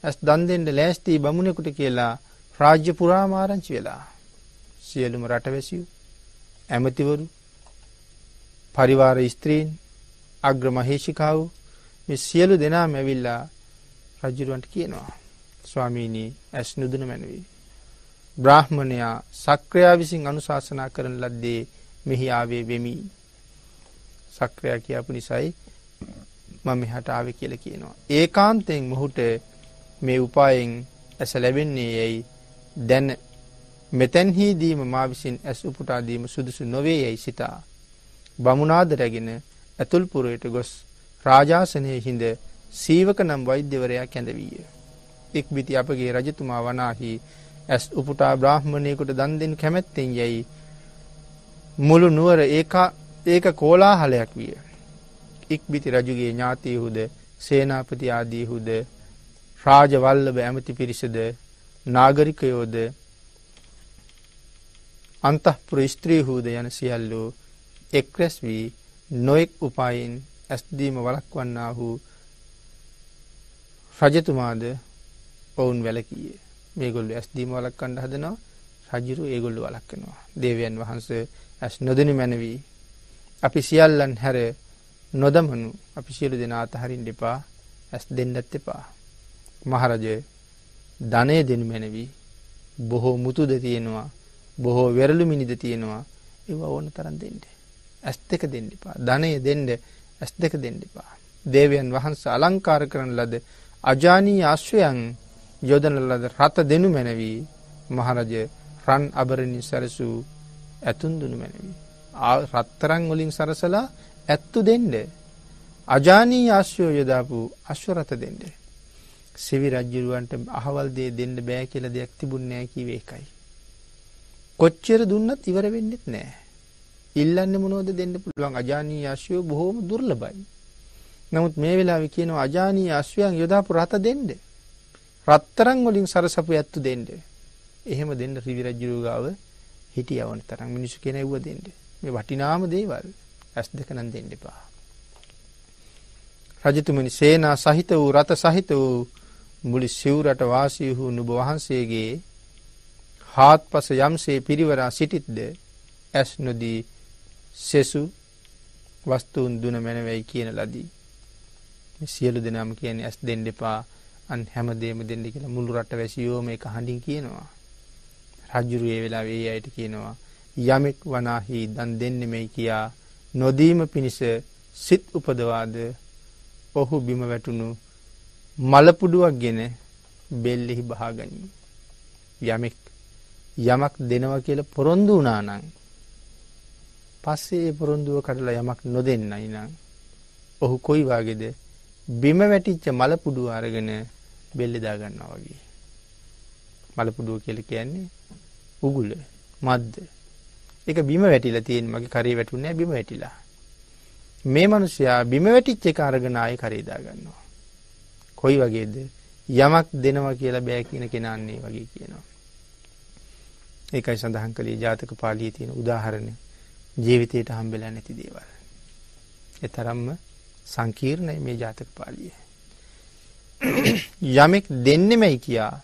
ඇස් දන් දෙන්න ලෑස්ති බමුණෙකුට කියලා රාජ්‍ය පුරාම ආරංචි වෙලා සියලුම රටවැසියූ ඇමතිවරු පරිවාර ස්ත්‍රීන් අග්‍රමහේෂිකාව් මෙ සියලු දෙනා මැවිල්ලා රජරුවන්ට කියනවා. ස්වාමීණී ඇස් නුදන මැනවී. බ්‍රාහ්මණයා සක්‍රයා විසින් අනුශාසනා කරන ලද්දේ මෙහි ආවේ වෙමී. සක්‍රයා කියපු නිසයි මම මෙහට ආව කියල කියනවා. ඒ කාන්තෙන් මොහුට මේ උපායෙන් ඇස ලැබෙන්නේ යැයි දැන මෙතැන්හිදීම මා විසින් ඇස් උපුටාදීම සුදුසු නොවේ යැයි සිතා. බමුණාද රැගෙන ඇතුල්පුරයට ගොස් රාජාසනය හිද සීවක නම් වෛද්‍යවරයා කැඳවීය. එක් බිති අපගේ රජතුමා වනාහි ඇස් උපුටා බ්‍රාහ්මණයකුට දන් දෙෙන් කැමැත්තෙන් යැයි මුළු නුවර ඒක කෝලා හලයක් විය. ඉක් බිති රජුගේ ඥාතීහුද සේනාපති ආදීහුද රාජවල්ලබ ඇමති පිරිසද නාගරිකයෝද අන්තපුර ස්ත්‍රීහූද යන සියල්ලෝ එක්රැස් වී නොයෙක් උපායින් ඇස්දීම වලක්වන්නාහු රජතුමාද ඔවුන් වැලකීය මේගොල්ලු ඇස්දීම වලක්කණ්ඩ හදනවා රජුරු ඒගොල්ලු වලක්කනවා දේවයන් වහන්ස ඇස් නොදනු මැනවී අපි සියල්ලන් හැර නොදමනු අපි සියලු දෙනා අතහරින් දෙපා ඇස් දෙන්නත් එපා මහරජය ධනය දෙනු මැනවී බොහෝ මුතුද තියෙනවා බොහෝ වෙරළු මිනිද තියෙනවා ඒව ඕන තරන් දෙෙන්ට. ඇස් දෙක දෙන්නපා ධනය දෙන්ඩ ඇස් දෙක දෙන්නපා. දේවයන් වහන්ස අලංකාර කරන ලද අජානී ආශ්වයන් යොදන ලද රථ දෙනු මැනවී මහරජ රන් අබරණි සැරසූ ඇතුන් දුනු මැනවී. රත්තරං වලින් සරසලා ඇත්තු දෙන්ඩ. අජානී ආශ්‍යෝ යොදාපු අශ්වරත දෙන්නේ. සෙවි රජ්ජුරුවන්ට අහවල් දේ දෙන්න බෑ කියල දෙයක් තිබුණ නෑ කිවේ එකයි. කොච්චර දුන්නත් ඉවර වෙන්නෙත් නෑ. ඉල්ලන්න මොනෝද දෙන්න පුළුවන් අජානී අශ්වයෝ බොහෝම දුර්ලබයි. නමුත් මේ වෙලාවෙ කියනවා අජානී අශ්වයන් යොදාපු රත දෙන්න. රත්තරං වලින් සරසපු ඇත්තු දෙන්න. එහෙම දෙන්න රිවිරජ්ජුරු ගාව හිටිය අවන තරම් මිනිසු කෙන එව්ව දෙන්න. මේ වටිනාම දේවල් ඇස් දෙක නම් දෙන්න එපා. රජතුමනි සේනා සහිත වූ රත සහිත වූ මුලි සිව්රට වාසී වූ නුබ වහන්සේගේ හාත් පස යම්සේ පිරිවරා සිටිත්ද ඇස් නොදී සෙසු වස්තුූන් දුන මැනවැයි කියන ලදී. සියලු දෙනම කියන්නේ ඇස් දෙන්න එපා අන් හැමදේම දෙන්න කියලා මුළු රට වැසියෝම එක හඬින් කියනවා. රජුරුයේ වෙලා වේ අයට කියනවා. යමෙක් වනාහි දන් දෙන්නෙමයි කියා නොදීම පිණිස සිත් උපදවාද ඔහු බිම වැටුණු මලපුඩුවක් ගෙන බෙල්ලෙහි බාගනී. යමෙක් යමක් දෙනවා කියල පොරොන්දු වනානං. පස්සේ පොරොන්දුව කටලා යමක් නොදෙන්න ඉනම්. ඔහු කොයිවාගෙද බිම වැටිච්ච මලපුඩු අරගෙන බෙල්ලෙදාගන්නා වගේ. මලපුඩුව කියල කියන්නේ උගුල මද්ද. එක බිම වැටිලා තියෙන් මගේ කරේ වැටුනෑ බිම වැටිලා. මේ මනුෂයා බිම වැටිච්ච එක අරගෙනය කරේදාගන්නවා. කොයි වගේද යමක් දෙනවා කියලා බෑ කියන කෙනන්නේ වගේ කියනවා. ඒකයි සඳහන් කළේ ජාතක පාලිය තියෙන උදාහරණය ජීවිතයට හම්බෙලා නැති දේවල්. එතරම්ම සංකීර්ණය මේ ජාතක පාලිය. යමෙක් දෙන්නෙමයි කියා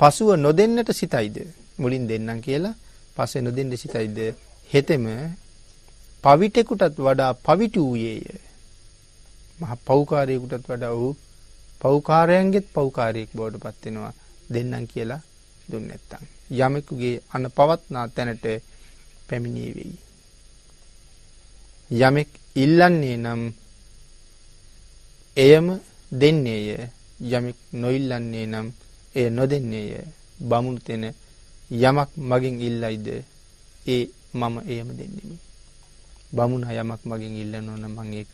පසුව නොදන්නට සිතයිද මුලින් දෙන්නම් කියලා පසේ නොදෙන්ට සිතයිද හෙතෙම පවිටෙකුටත් වඩා පවිට වූයේය මහ පෞකාරයකුටත් වඩා වූ පෞකාරයන්ගෙත් පෞකාරයෙක් බෝඩ පත්වෙනවා දෙන්නම් කියලා දුන්න ඇත්තං. යමෙකුගේ අන පවත්නා තැනට පැමිණී වෙයි. යමෙක් ඉල්ලන්නේ නම් එයම දෙන්නේය යමෙක් නොඉල්ලන්නේ නම් එය නොදෙන්නේය බමුණුතෙන යමක් මගින් ඉල්ලයිද ඒ මම එයම දෙන්නෙමි. බමුණ යමක් මගින් ඉල්ලනොන මං ඒක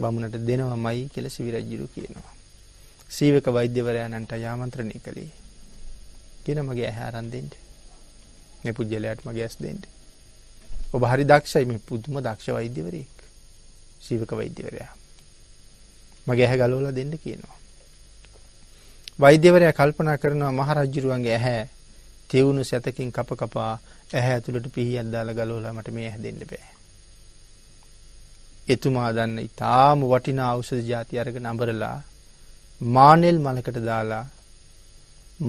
බමුණට දෙනවමයි කියලා සිවිරජ්ජිරු කියනවා. සීවක වෛද්‍යවරයාණන්ට යාමන්ත්‍රණය කළේ. කියන මගේ ඇහැ අරන් දෙන්න. මේ පුජ්‍යලයට මගේ ඇස් දෙන්න. ඔබ හරි දක්ෂයි මේ පුදුම දක්ෂ වෛද්‍යවරයෙක්. සීවක වෛද්‍යවරයා. මගේ ඇහැ ගලවලා දෙන්න කියනවා. වෛද්‍යවරයා කල්පනා කරනවා මහරජ්ජුරුවන්ගේ ඇහැ තෙවුණු සැතකින් කප කපා ඇහැ ඇතුළට පිහියක් දාලා ගලවලා මට මේ ඇහැ දෙන්න බෑ. එතුමා දන්න ඉතාම වටිනා අවුසද ජාති අරග නඹරලා මානෙල් මලකට දාලා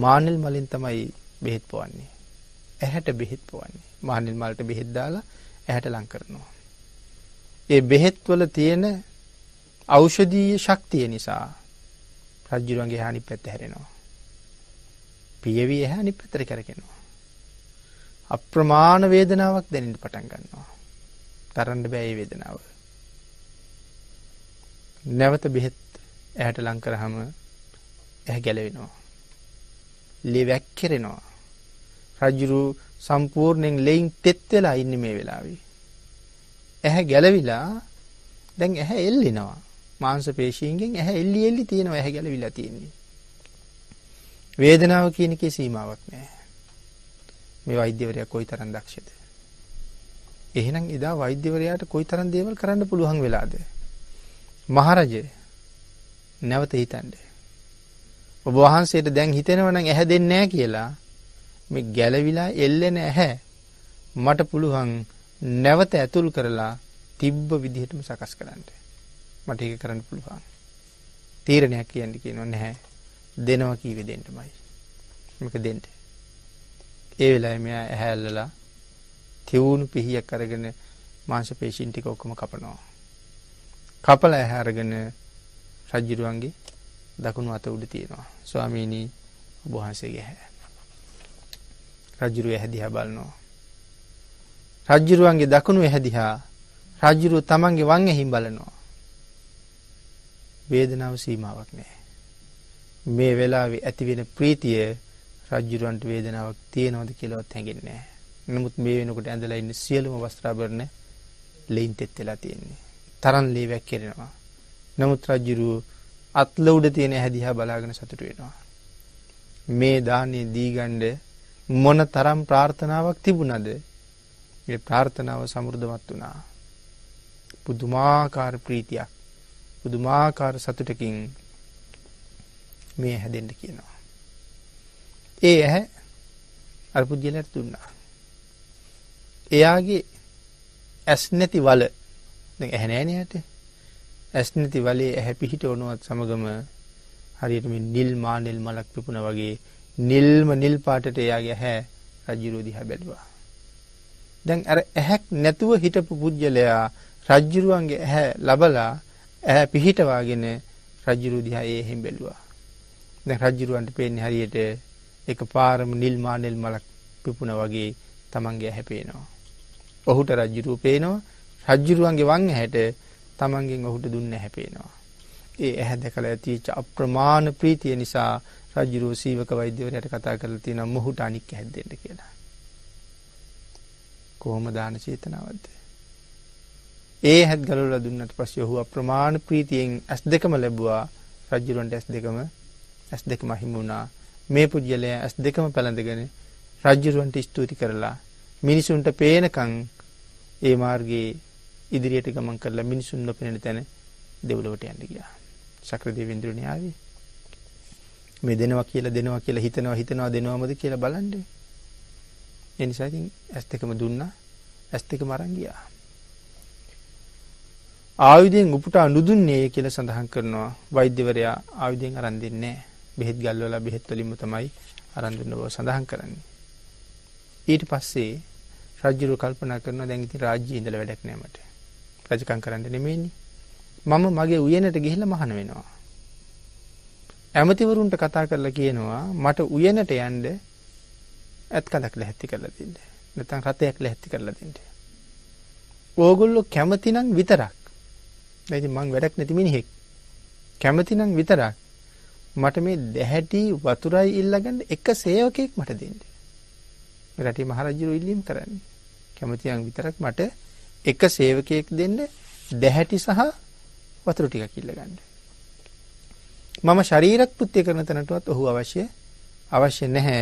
මානෙල් මලින් තමයි බෙහෙත් පොවන්නේ. ඇහැට බෙහෙත් පොවන්නේ මානෙල් මලට බෙහෙත් දාලා ඇහැට ලං කරනවා. ඒ බෙහෙත්වල තියෙන අෞෂධීය ශක්තිය නිසා රජ්ජුරුවන්ගේ හානි පැත්ත හැරෙනවා. පියවී හැනි පැතර කරගෙනවා. අප්‍රමාණ වේදනාවක් දැනට පටන් ගන්නවා. තරන්න බෑයි වේදනාව. නැවත බෙහෙත් ඇහැට ලං කරාම ඇහැ ගැලවෙනවා. ලේ වැක්කිරෙනවා. රජුරු සම්පූර්ණයෙන් ලෙයින් තෙත් වෙලා ඉන්නේ මේ වෙලාවේ. ඇහැ ගැලවිලා දැන් ඇහැ එල්ලෙනවා. මාංශ පේශීන්ගෙන් ඇහැ එල්ලි එල්ලි තියෙනවා ඇහැ ගැලවිලා තියෙන්නේ. වේදනාව කියන එකේ සීමාවක් නැහැ. මේ වෛද්‍යවරයා කොයිතරම් දක්ෂද? එහෙනම් එදා වෛද්‍යවරයාට කොයිතරම් දේවල් කරන්න පුළුවන් වෙලාද? මහරජ නැවත හිතන්ඩ. ඔබ වහන්සේට දැන් හිතෙනවන ඇහැ දෙන්නෑ කියලා මේ ගැලවිලා එල්ලෙන ඇහැ මට පුළුවන් නැවත ඇතුල් කරලා තිබ්බ විදිහටම සකස් කරන්නට මට ඒක කරන්න පුළුවන්. තීරණයක් කියන්න කියනො නැහැ දෙනවා කීවෙ දෙෙන්ටමයි මක දෙෙන්ට. ඒ වෙලා මෙයා ඇහැල්ලලා තිවුණු පිහියක් කරගෙන මාංශ පේෂීන්ටික ඔක්කම කපනවා. කපල ඇහැරගෙන රජ්ජිරුවන්ගේ දකුණු අත උඩ තියෙනවා. ස්වාමීණී ඔබහන්සේගේ හැ. රජුරුව හැදිහ බලනවා. රජ්ජිරුවන්ගේ දකුණු හැදිහා රජ්ජිරුව තමන්ගේ වං එහිම් බලනවා. වේදනාව සීමාවක් නෑ. මේ වෙලාවේ ඇතිවෙන ප්‍රීතිය රජ්ජුරුවන්ට වේදනාවක් තියෙනවද කියලවත් හැඟෙන්නේ නෑ. නමුත් මේ වෙනකොට ඇඳලා ඉන්න සියලුම වස්ත්‍රාභරණ ලෙයින් තෙත් වෙලා තියෙන්නේ. තරන් ලේවැක් කෙරෙනවා. නමුත් රජ්ජුරුව අත්ල උඩ තියෙන හැදිහා බලාගෙන සතුටු වෙනවා. මේ දානේ දීගණ්ඩ මොන තරම් ප්‍රාර්ථනාවක් තිබුණද ඒ ප්‍රාර්ථනාව සමෘද්ධමත් වුණා. පුදුමාකාර ප්‍රීතියක් පුදුමාකාර සතුටකින් මේ හැදෙන්ට කියනවා. ඒ ඇහැ අරපුද්ගලයට දුන්නා. එයාගේ ඇස් නැති වල ඇහැ නෑනේ ඇට. ඇස් නැති වලේ ඇහැ පිහිට වුණවත් සමගම හරියට මේ නිල් මානෙල් මලක් පිපුණා වගේ නිල්ම නිල් පාටට එයාගේ ඇහැ රජුරෝ දිහා බැලුවා. දැන් අර ඇහැක් නැතුව හිටපු පුජ්‍යලයා රජුරුවන්ගේ ඇහැ ලබලා ඇහැ පිහිටවාගෙන රජුරු දිහා ඒ එහෙන් බැලුවා. දැන් රජුරුවන්ට පේන්නේ හරියට එක පාරම නිල් මානෙල් මලක් පිපුණා වගේ තමන්ගේ ඇහැ පේනවා. ඔහුට රජුරුව පේනවා රජ්ජුරුවන්ගේ වං හැට තමන්ගෙන් ඔහුට දුන්න හැපේනවා. ඒ ඇහැ දැකළ ඇතිච අප්‍රමාණ ප්‍රීතිය නිසා රජුරෝ සීවක වෛද්‍යවරයට කතා කරලා තියෙනවා මොහුට අනික් හැද්දෙන්න කියලා. කොහොම දාන චේතනාවක්ද? ඒ හැත් ගලවලා දුන්නට පස්සේ ඔහු අප්‍රමාණ ප්‍රීතියෙන් ඇස් දෙකම ලැබුවා. රජුරන්ට ඇස් දෙකම ඇස් දෙකම හිමි වුණා. මේ පුජ්‍යලය ඇස් දෙකම පැලඳගෙන රජුරන්ට ස්තුති කරලා මිනිසුන්ට පේනකන් ඒ මාර්ගයේ ඉදිරියට ගමන් කරලා මිනිසුන් නොපෙනෙන තැන දෙවලවට යන්න ගියා. සක්‍ර දෙවිඳුරණ ආවේ. මේ දෙනවා කියලා දෙනවා කියලා හිතනවා හිතනවා දෙනවමද කියලා බලන්න. ඒ නිසා ඉතින් ඇස් දෙකම දුන්නා. ඇස් දෙකම අරන් ගියා. ආයුධයෙන් උපුටා නුදුන්නේය කියලා සඳහන් කරනවා වෛද්‍යවරයා ආයුධයෙන් අරන් දෙන්නේ බෙහෙත් ගල්වලා බෙහෙත් වලින්ම තමයි අරන් දෙන්න බව සඳහන් කරන්නේ. ඊට පස්සේ රජුරු කල්පනා කරනවා දැන් ඉතින් රාජ්‍යයේ ඉඳලා වැඩක් නෑ මට. රජකම් කරන්න නෙමෙයිනි. මම මගේ උයනට ගිහිල්ලා මහන වෙනවා. ඇමතිවරුන්ට කතා කරලා කියනවා මට උයනට යන්න ඇත් කඳක් ලැහැත්ති කරලා දෙන්න. නැත්නම් රතයක් ලැහැත්ති කරලා දෙන්න. ඕගොල්ලෝ කැමති නම් විතරක්. දැන් මං වැඩක් නැති මිනිහෙක්. කැමති නම් විතරක් මට මේ දැහැටි වතුරයි ඉල්ලගන්න එක සේවකයෙක් මට දෙන්න. රටේ මහරජුරු ඉල්ලීම් කරන්නේ. කැමතියන් විතරක් මට එක සේවකයෙක් දෙන්න දැහැටි සහ වතුර ටික කිල්ලගන්න. මම ශරීරක් පුෘත්ති කරන තැනටුවත් ඔහු අවශ්‍ය අවශ්‍ය නැහැ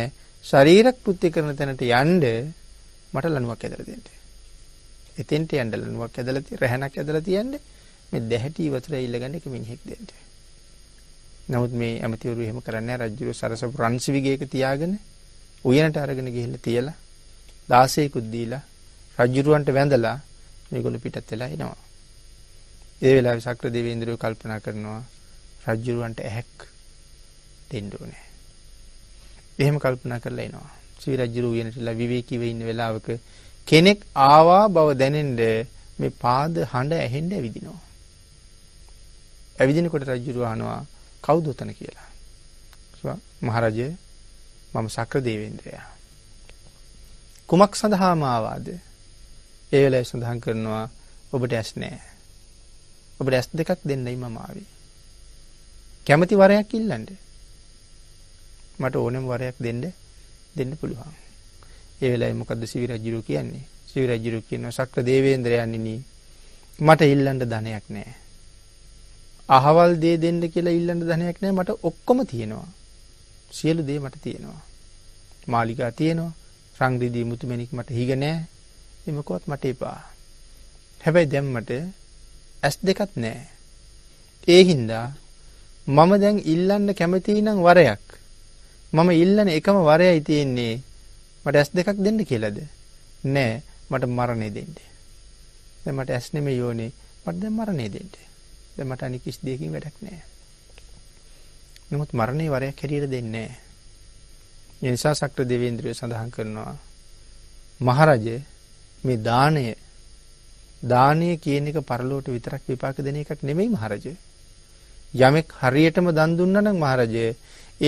ශරීරක් පුෘත්ති කරන තැනට යන්ඩ මට ලනුවක් ඇදර දෙට. එතෙන්ට අන්ඩ ලනුවක් ඇදලති රැහැනක් ඇදල තියන්ට මේ දැහැටී වතුර ඉල්ලගන්න එක මිනිහෙක් දෙට. නමුත් මේ ඇමතිවරු හෙම කරන්න රජ්ජුරු සරස ප්‍රන්සිවිගේක තියාගෙන උයනට අරගෙන ගිහිල්ල තියලා දාසයකුද්දීලා රජ්ජුරුවන්ට වැඳලා මේගොල්ලෝ පිටත් වෙලා එනවා. ඒ වෙලාවේ ශක්‍ර දෙවීන්ද්‍රයෝ කල්පනා කරනවා රජුරවන්ට ඇහැක් දෙන්න ඕනේ. එහෙම කල්පනා කරලා එනවා. ශ්‍රී රජුරු වෙනටලා විවේකීව ඉන්න වෙලාවක කෙනෙක් ආවා බව දැනෙන්න මේ පාද හඬ ඇහෙන්න ඇවිදිනවා. ඇවිදිනකොට රජුරු අහනවා කවුද උතන කියලා. මහරජය මම ශක්‍ර දේවේන්ද්‍රයා. කුමක් සඳහාම ආවාද? ඒ වෙලාවේ සඳහන් කරනවා ඔබට ඇස් නෑ. ඔබට ඇස් දෙකක් දෙන්නයි මම ආවේ. කැමති වරයක් ඉල්ලන්න. මට ඕනෙම වරයක් දෙන්න දෙන්න පුළුවන්. ඒ වෙලාවේ මොකද්ද සිවිරජිරු කියන්නේ? සිවිරජිරු කියනවා ශක්‍ර දේවේන්ද්‍රයන්ිනි මට ඉල්ලන්න ධනයක් නෑ. අහවල් දේ දෙන්න කියලා ඉල්ලන්න ධනයක් නෑ මට ඔක්කොම තියෙනවා. සියලු දේ මට තියෙනවා. මාලිකා තියෙනවා. සංග්‍රීදී මුතුමැණික් මට හිග නෑ. එමකවත් මට එපා. හැබැයි දැම්මට ඇස් දෙකත් නෑ. ඒ හින්දා මම දැන් ඉල්ලන්න කැමති නම් වරයක්. මම ඉල්ලන එකම වරයයි තියෙන්නේ මට ඇස් දෙකක් දෙන්න කියලාද? නෑ මට මරණය දෙන්න. දැන් මට ඇස් නෙමෙයි යෝනේ මට දැන් මරණය දෙන්න. දැන් මට අනික කිසි දෙයකින් වැඩක් නෑ. නමුත් මරණේ වරයක් හැටියට දෙන්නේ නෑ. ඒ නිසා සක්‍ර දෙවේන්ද්‍රය සඳහන් කරනවා මහරජේ මේ දානය දානය කියන එක පරලෝට විතරක් විපාක දෙන එකක් නෙමෙයි මහරජය. යමෙක් හරියටම දන් දුන්නනම් මහරජය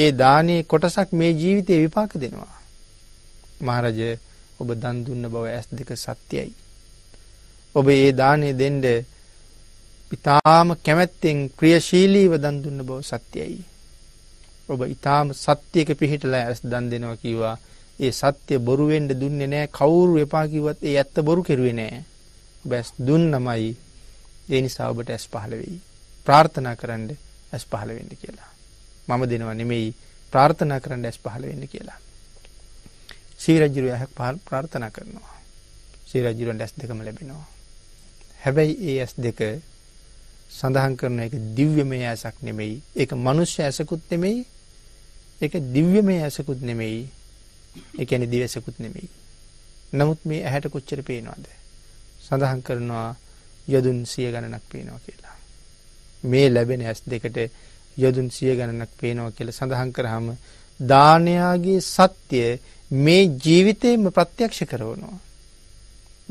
ඒ දානයේ කොටසක් මේ ජීවිතේ විපාක දෙනවා. මහරජය ඔබ දන් දුන්න බව ඇස් දෙක සත්‍යයි. ඔබ ඒ දානය දෙන්න ඉතාම කැමැත්තෙන් ක්‍රියශීලීව දන් දුන්න බව සත්‍යයි. ඔබ ඉතාම සත්‍යයක පිහිටලා ඇස් දන් දෙනවා කිව්වා ඒ සත්‍ය බොරුවෙන්ට දුන්නේ නෑ කවුරු එපාකිවත් ඒ ඇත්ත බොරු කෙරුවේ නෑ බැස් දුන් නමයි ඒ නිසා ඔබට ඇස් පහළ වෙයි ප්‍රාර්ථනා කරන්න ඇස් පහළ වෙන්න කියලා මම දෙනවා නෙමෙයි ප්‍රාර්ථනා කරන්න ඇස් පහළ වෙන්න කියලා සීරජිරු ඇහක් පහල් ප්‍රාර්ථනා කරනවා සීරජිරුවන් ඇස් දෙකම ලැබෙනවා හැබැයි ඒ ඇස් දෙක සඳහන් කරන එක දිව්‍යමය ඇසක් නෙමෙයි ඒක මනුෂ්‍ය ඇසකුත් නෙමෙයි ඒක දිව්‍යමය ඇසකුත් නෙමෙයි ඒ කියන්නේ දිවසකුත් නෙමෙයි. නමුත් මේ ඇහැට කොච්චර පේනවද? සඳහන් කරනවා යොදුන් සිය ගණනක් පේනවා කියලා. මේ ලැබෙන ඇස් දෙකට යොදුන් සිය ගණනක් පේනවා කියලා සඳහන් කරාම දානයාගේ සත්‍ය මේ ජීවිතේම ප්‍රත්‍යක්ෂ කරවනවා.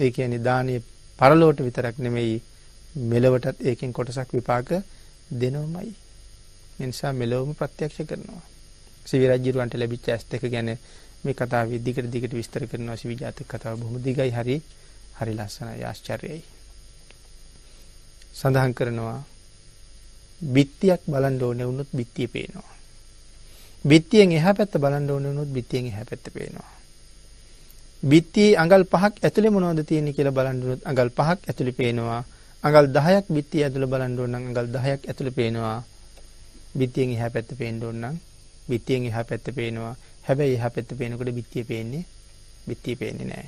ඒ කියන්නේ දානීය පරලෝට විතරක් නෙමෙයි මෙලවටත් ඒකෙන් කොටසක් විපාක දෙනවමයි. නිසා මෙලොවම ප්‍රත්‍යක්ෂ කරනවා. සිවිරජ්ජිරුවන්ට ලැබිච්ච ඇස් දෙක ගැන මේ කතාව දිගට දිගට විස්තර කරනවා සිවිජාතක කතාව බොහොම දිගයි හරි හරි ලස්සනයි ආශ්චර්යයි. සඳහන් කරනවා බිත්තියක් බලන්න ඕනේ වුණොත් බිත්තිය පේනවා. බිත්තියෙන් එහා පැත්ත බලන්න ඕනේ වුණොත් බිත්තියෙන් එහා පැත්ත පේනවා. බිත්තියේ අඟල් පහක් ඇතුලේ මොනවද තියෙන්නේ කියලා බලන්න වුණොත් අඟල් පහක් ඇතුලේ පේනවා. අඟල් 10ක් බිත්තිය ඇතුලේ බලන්න ඕන නම් අඟල් 10ක් ඇතුලේ පේනවා. බිත්තියෙන් එහා පැත්ත පේන්න ඕන නම් බිත්තියෙන් එහා පැත්ත පේනවා. හැබැයි එහා පැත්ත පේනකොට බිත්තිය පේන්නේ බිත්තිය පේන්නේ නෑ.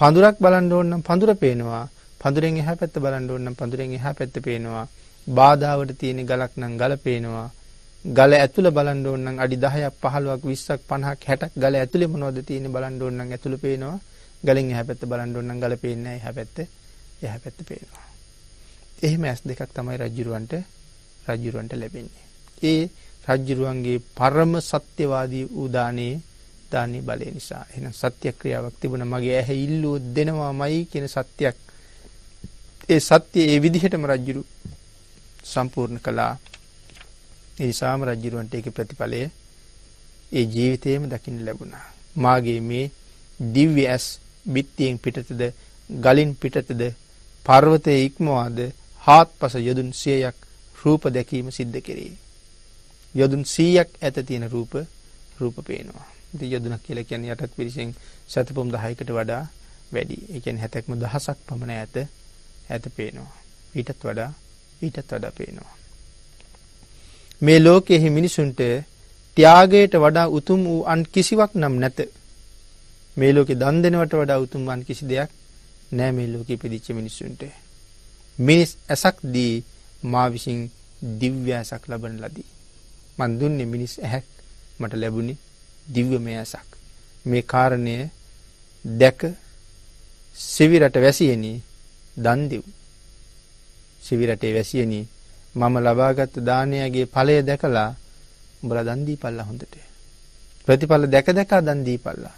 පඳුරක් බලන්න ඕන නම් පඳුර පේනවා. පඳුරෙන් එහා පැත්ත බලන්න ඕන නම් පඳුරෙන් එහා පැත්ත පේනවා. බාධාවට තියෙන ගලක් නම් ගල පේනවා. ගල ඇතුළ බලන්න ඕන නම් අඩි 10ක් 15ක් 20ක් 50ක් 60ක් ගල ඇතුලේ මොනවද තියෙන්නේ බලන්න ඕන නම් ඇතුළ පේනවා. ගලෙන් එහා පැත්ත බලන්න ඕන නම් ගල පේන්නේ නැහැ. එහා පැත්ත එහා පැත්ත පේනවා. එහෙම ඇස් දෙකක් තමයි රජුරවන්ට රජුරවන්ට ලැබෙන්නේ. ඒ රජ්ජිරුවන්ගේ පරම සත්‍යවාදී වූදානයේ ධානී බලය නිසා එන සත්‍ය ක්‍රියාවක් තිබුණ මගේ ඇහැ ඉල්ලුව දෙනවා මයි කියෙන සත්‍යයක් ඒ සත්‍යය ඒ විදිහටම රජ්ජුරු සම්පූර්ණ කලා එනිසාම රජ්ජිරුවන්ට එක ප්‍රතිඵලය ඒ ජීවිතයම දකින්න ලැබුණා. මාගේ මේ දිව්‍ය ඇස් බිත්තියෙන් පිටතද ගලින් පිටතද පර්වතය ඉක්මවාද හාත් පස යොදුන් සියයක් රූප දැකීම සිද්ධ කෙරේ. යොදුන් 100ක් ඇත තියෙන රූප රූප පේනවා. ඉතින් යොදුනක් කියලා කියන්නේ යටත් පිරිසෙන් සතපොම් 10කට වඩා වැඩි. ඒ කියන්නේ හැතක්ම දහසක් පමණ ඇත ඇත පේනවා. ඊටත් වඩා ඊටත් වඩා පේනවා. මේ ලෝකයේ මිනිසුන්ට ත්‍යාගයට වඩා උතුම් වූ අන් කිසිවක් නම් නැත. මේ ලෝකේ දන් දෙනවට වඩා උතුම් අන් කිසි දෙයක් නෑ මේ ලෝකෙ ඉපදිච්ච මිනිසුන්ට. මිනිස් ඇසක් දී මා විසින් දිව්‍ය ඇසක් ලබන ලදී. මන් දුන්නේ මිනිස් ඇහැක් මට ලැබුණේ දිව්‍යමය ඇසක්. මේ කාරණය දැක සිවිරට වැසියනී දන් දෙව්. සිවිරටේ වැසියනී මම ලබාගත් දානයගේ ඵලය දැකලා උඹලා දන් දීපල්ලා හොඳට. ප්‍රතිඵල දැක දැක දන් දීපල්ලා.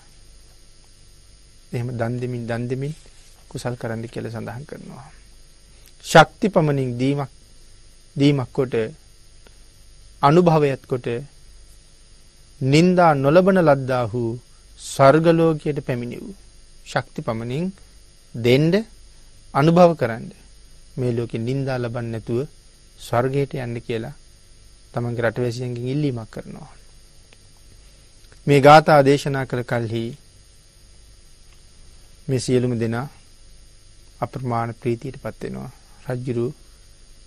එහෙම දන් දෙමින් දන් දෙමින් කුසල් කරන්න කියලා සඳහන් කරනවා. ශක්ති පමණින් දීමක් දීමක් කොට අනුභවයත් කොට නින්දා නොලබන ලද්දාහු ස්වර්ගලෝකයට පැමිණි වූ ශක්ති පමණින් දෙන්ඩ අනුභව කරන්න මේ ලෝකෙ නින්දා ලබන්න නැතුව ස්වර්ගයට යන්න කියලා තමන්ගේ රටවැසියන්ගෙන් ඉල්ලීමක් කරනවා. මේ ගාථා දේශනා කර කල්හි මේ සියලුම දෙනා අප්‍රමාණ ප්‍රීතියට පත්වෙනවා රජ්ජුරු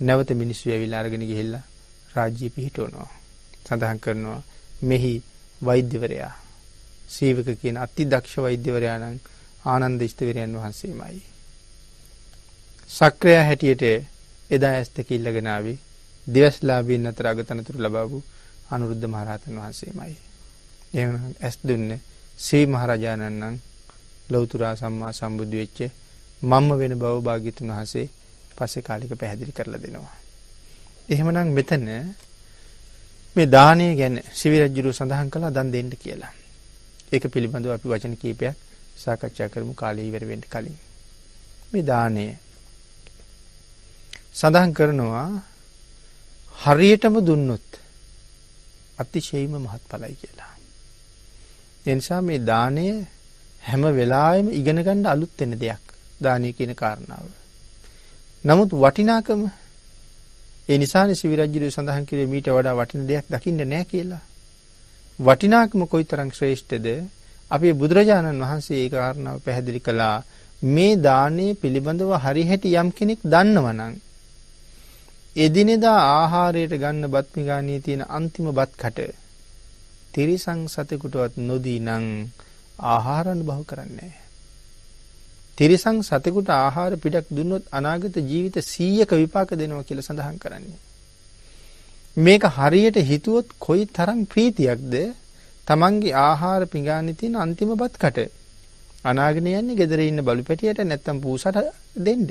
නැවත මිනිස්සු ඇවිල්ලා අරගෙන ගිහිල්ලා රාජ්‍ය පිහිටවනවා. සඳහන් කරනවා මෙහි වෛද්‍යවරයා සීවක කියන අති දක්ෂ වෛද්‍යවරයා නම් ආනන්ද ස්තවරයන් වහන්සේමයි. සක්‍රයා හැටියට එදා ඇස්තක ඉල්ලගෙනාවේ දිවස්ලාබීන් අතර අගතනතුරු ලබාපු අනුරුද්ධ මහරහතන් වහන්සේමයි. එහෙම ඇස් දුන්න ශ්‍රී මහරජාණන් නම් ලෞතුරා සම්මා සම්බුදු වෙච්ච මම්ම වෙන බව භාග්‍යතුන් වහන්සේ පස්සේ කාලික පැහැදිලි කරලා දෙනවා. එහෙමනම් මෙතන මේ දානය ගැන සිවිරජ්ජුරු සඳහන් කලා දන් දෙන්න කියලා. ඒක පිළිබඳව අපි වචන කීපයක් සාකච්ඡා කරමු කාලී ඉවරවෙන්ට කලින්. මේ දානය සඳහන් කරනවා හරියටම දුන්නොත් අතිශයීම මහත් පලයි කියලා. එනිසා මේ දානය හැම වෙලාම ඉගෙනගණ්ඩ අලුත් වෙන දෙයක් දානය කියන කාරණාව. නමුත් වටිනාකම ඒ නිසාන සිවිරජ්ජිරය සඳහන් කරේ මීට වඩා වටින දෙයක් දකින්න නෑ කියලා. වටිනාකම කොයි තරං ශ්‍රේෂ්ඨද අපේ බුදුරජාණන් වහන්සේ ඒ කාරණාව පැහැදිලි කළා මේ දානය පිළිබඳව හරිහැටි යම් කෙනෙක් දන්නවනං. එදිනෙදා ආහාරයට ගන්න බත්මිගානී තියෙන අන්තිම බත්කට තිරිසං සතෙකුටවත් නොදී නං ආහාරණ බහු කරන්නේ. තිරිසං සතෙකුට ආහාර පිටක් දුන්නොත් අනාගත ජීවිත 100ක විපාක දෙනවා කියලා සඳහන් කරන්නේ. මේක හරියට හිතුවොත් කොයි තරම් ප්‍රීතියක්ද තමන්ගේ ආහාර පිඟානේ තියෙන අන්තිම බත් කට අනාගෙන යන්නේ gedere ඉන්න බලු පැටියට නැත්තම් පූසට දෙන්න.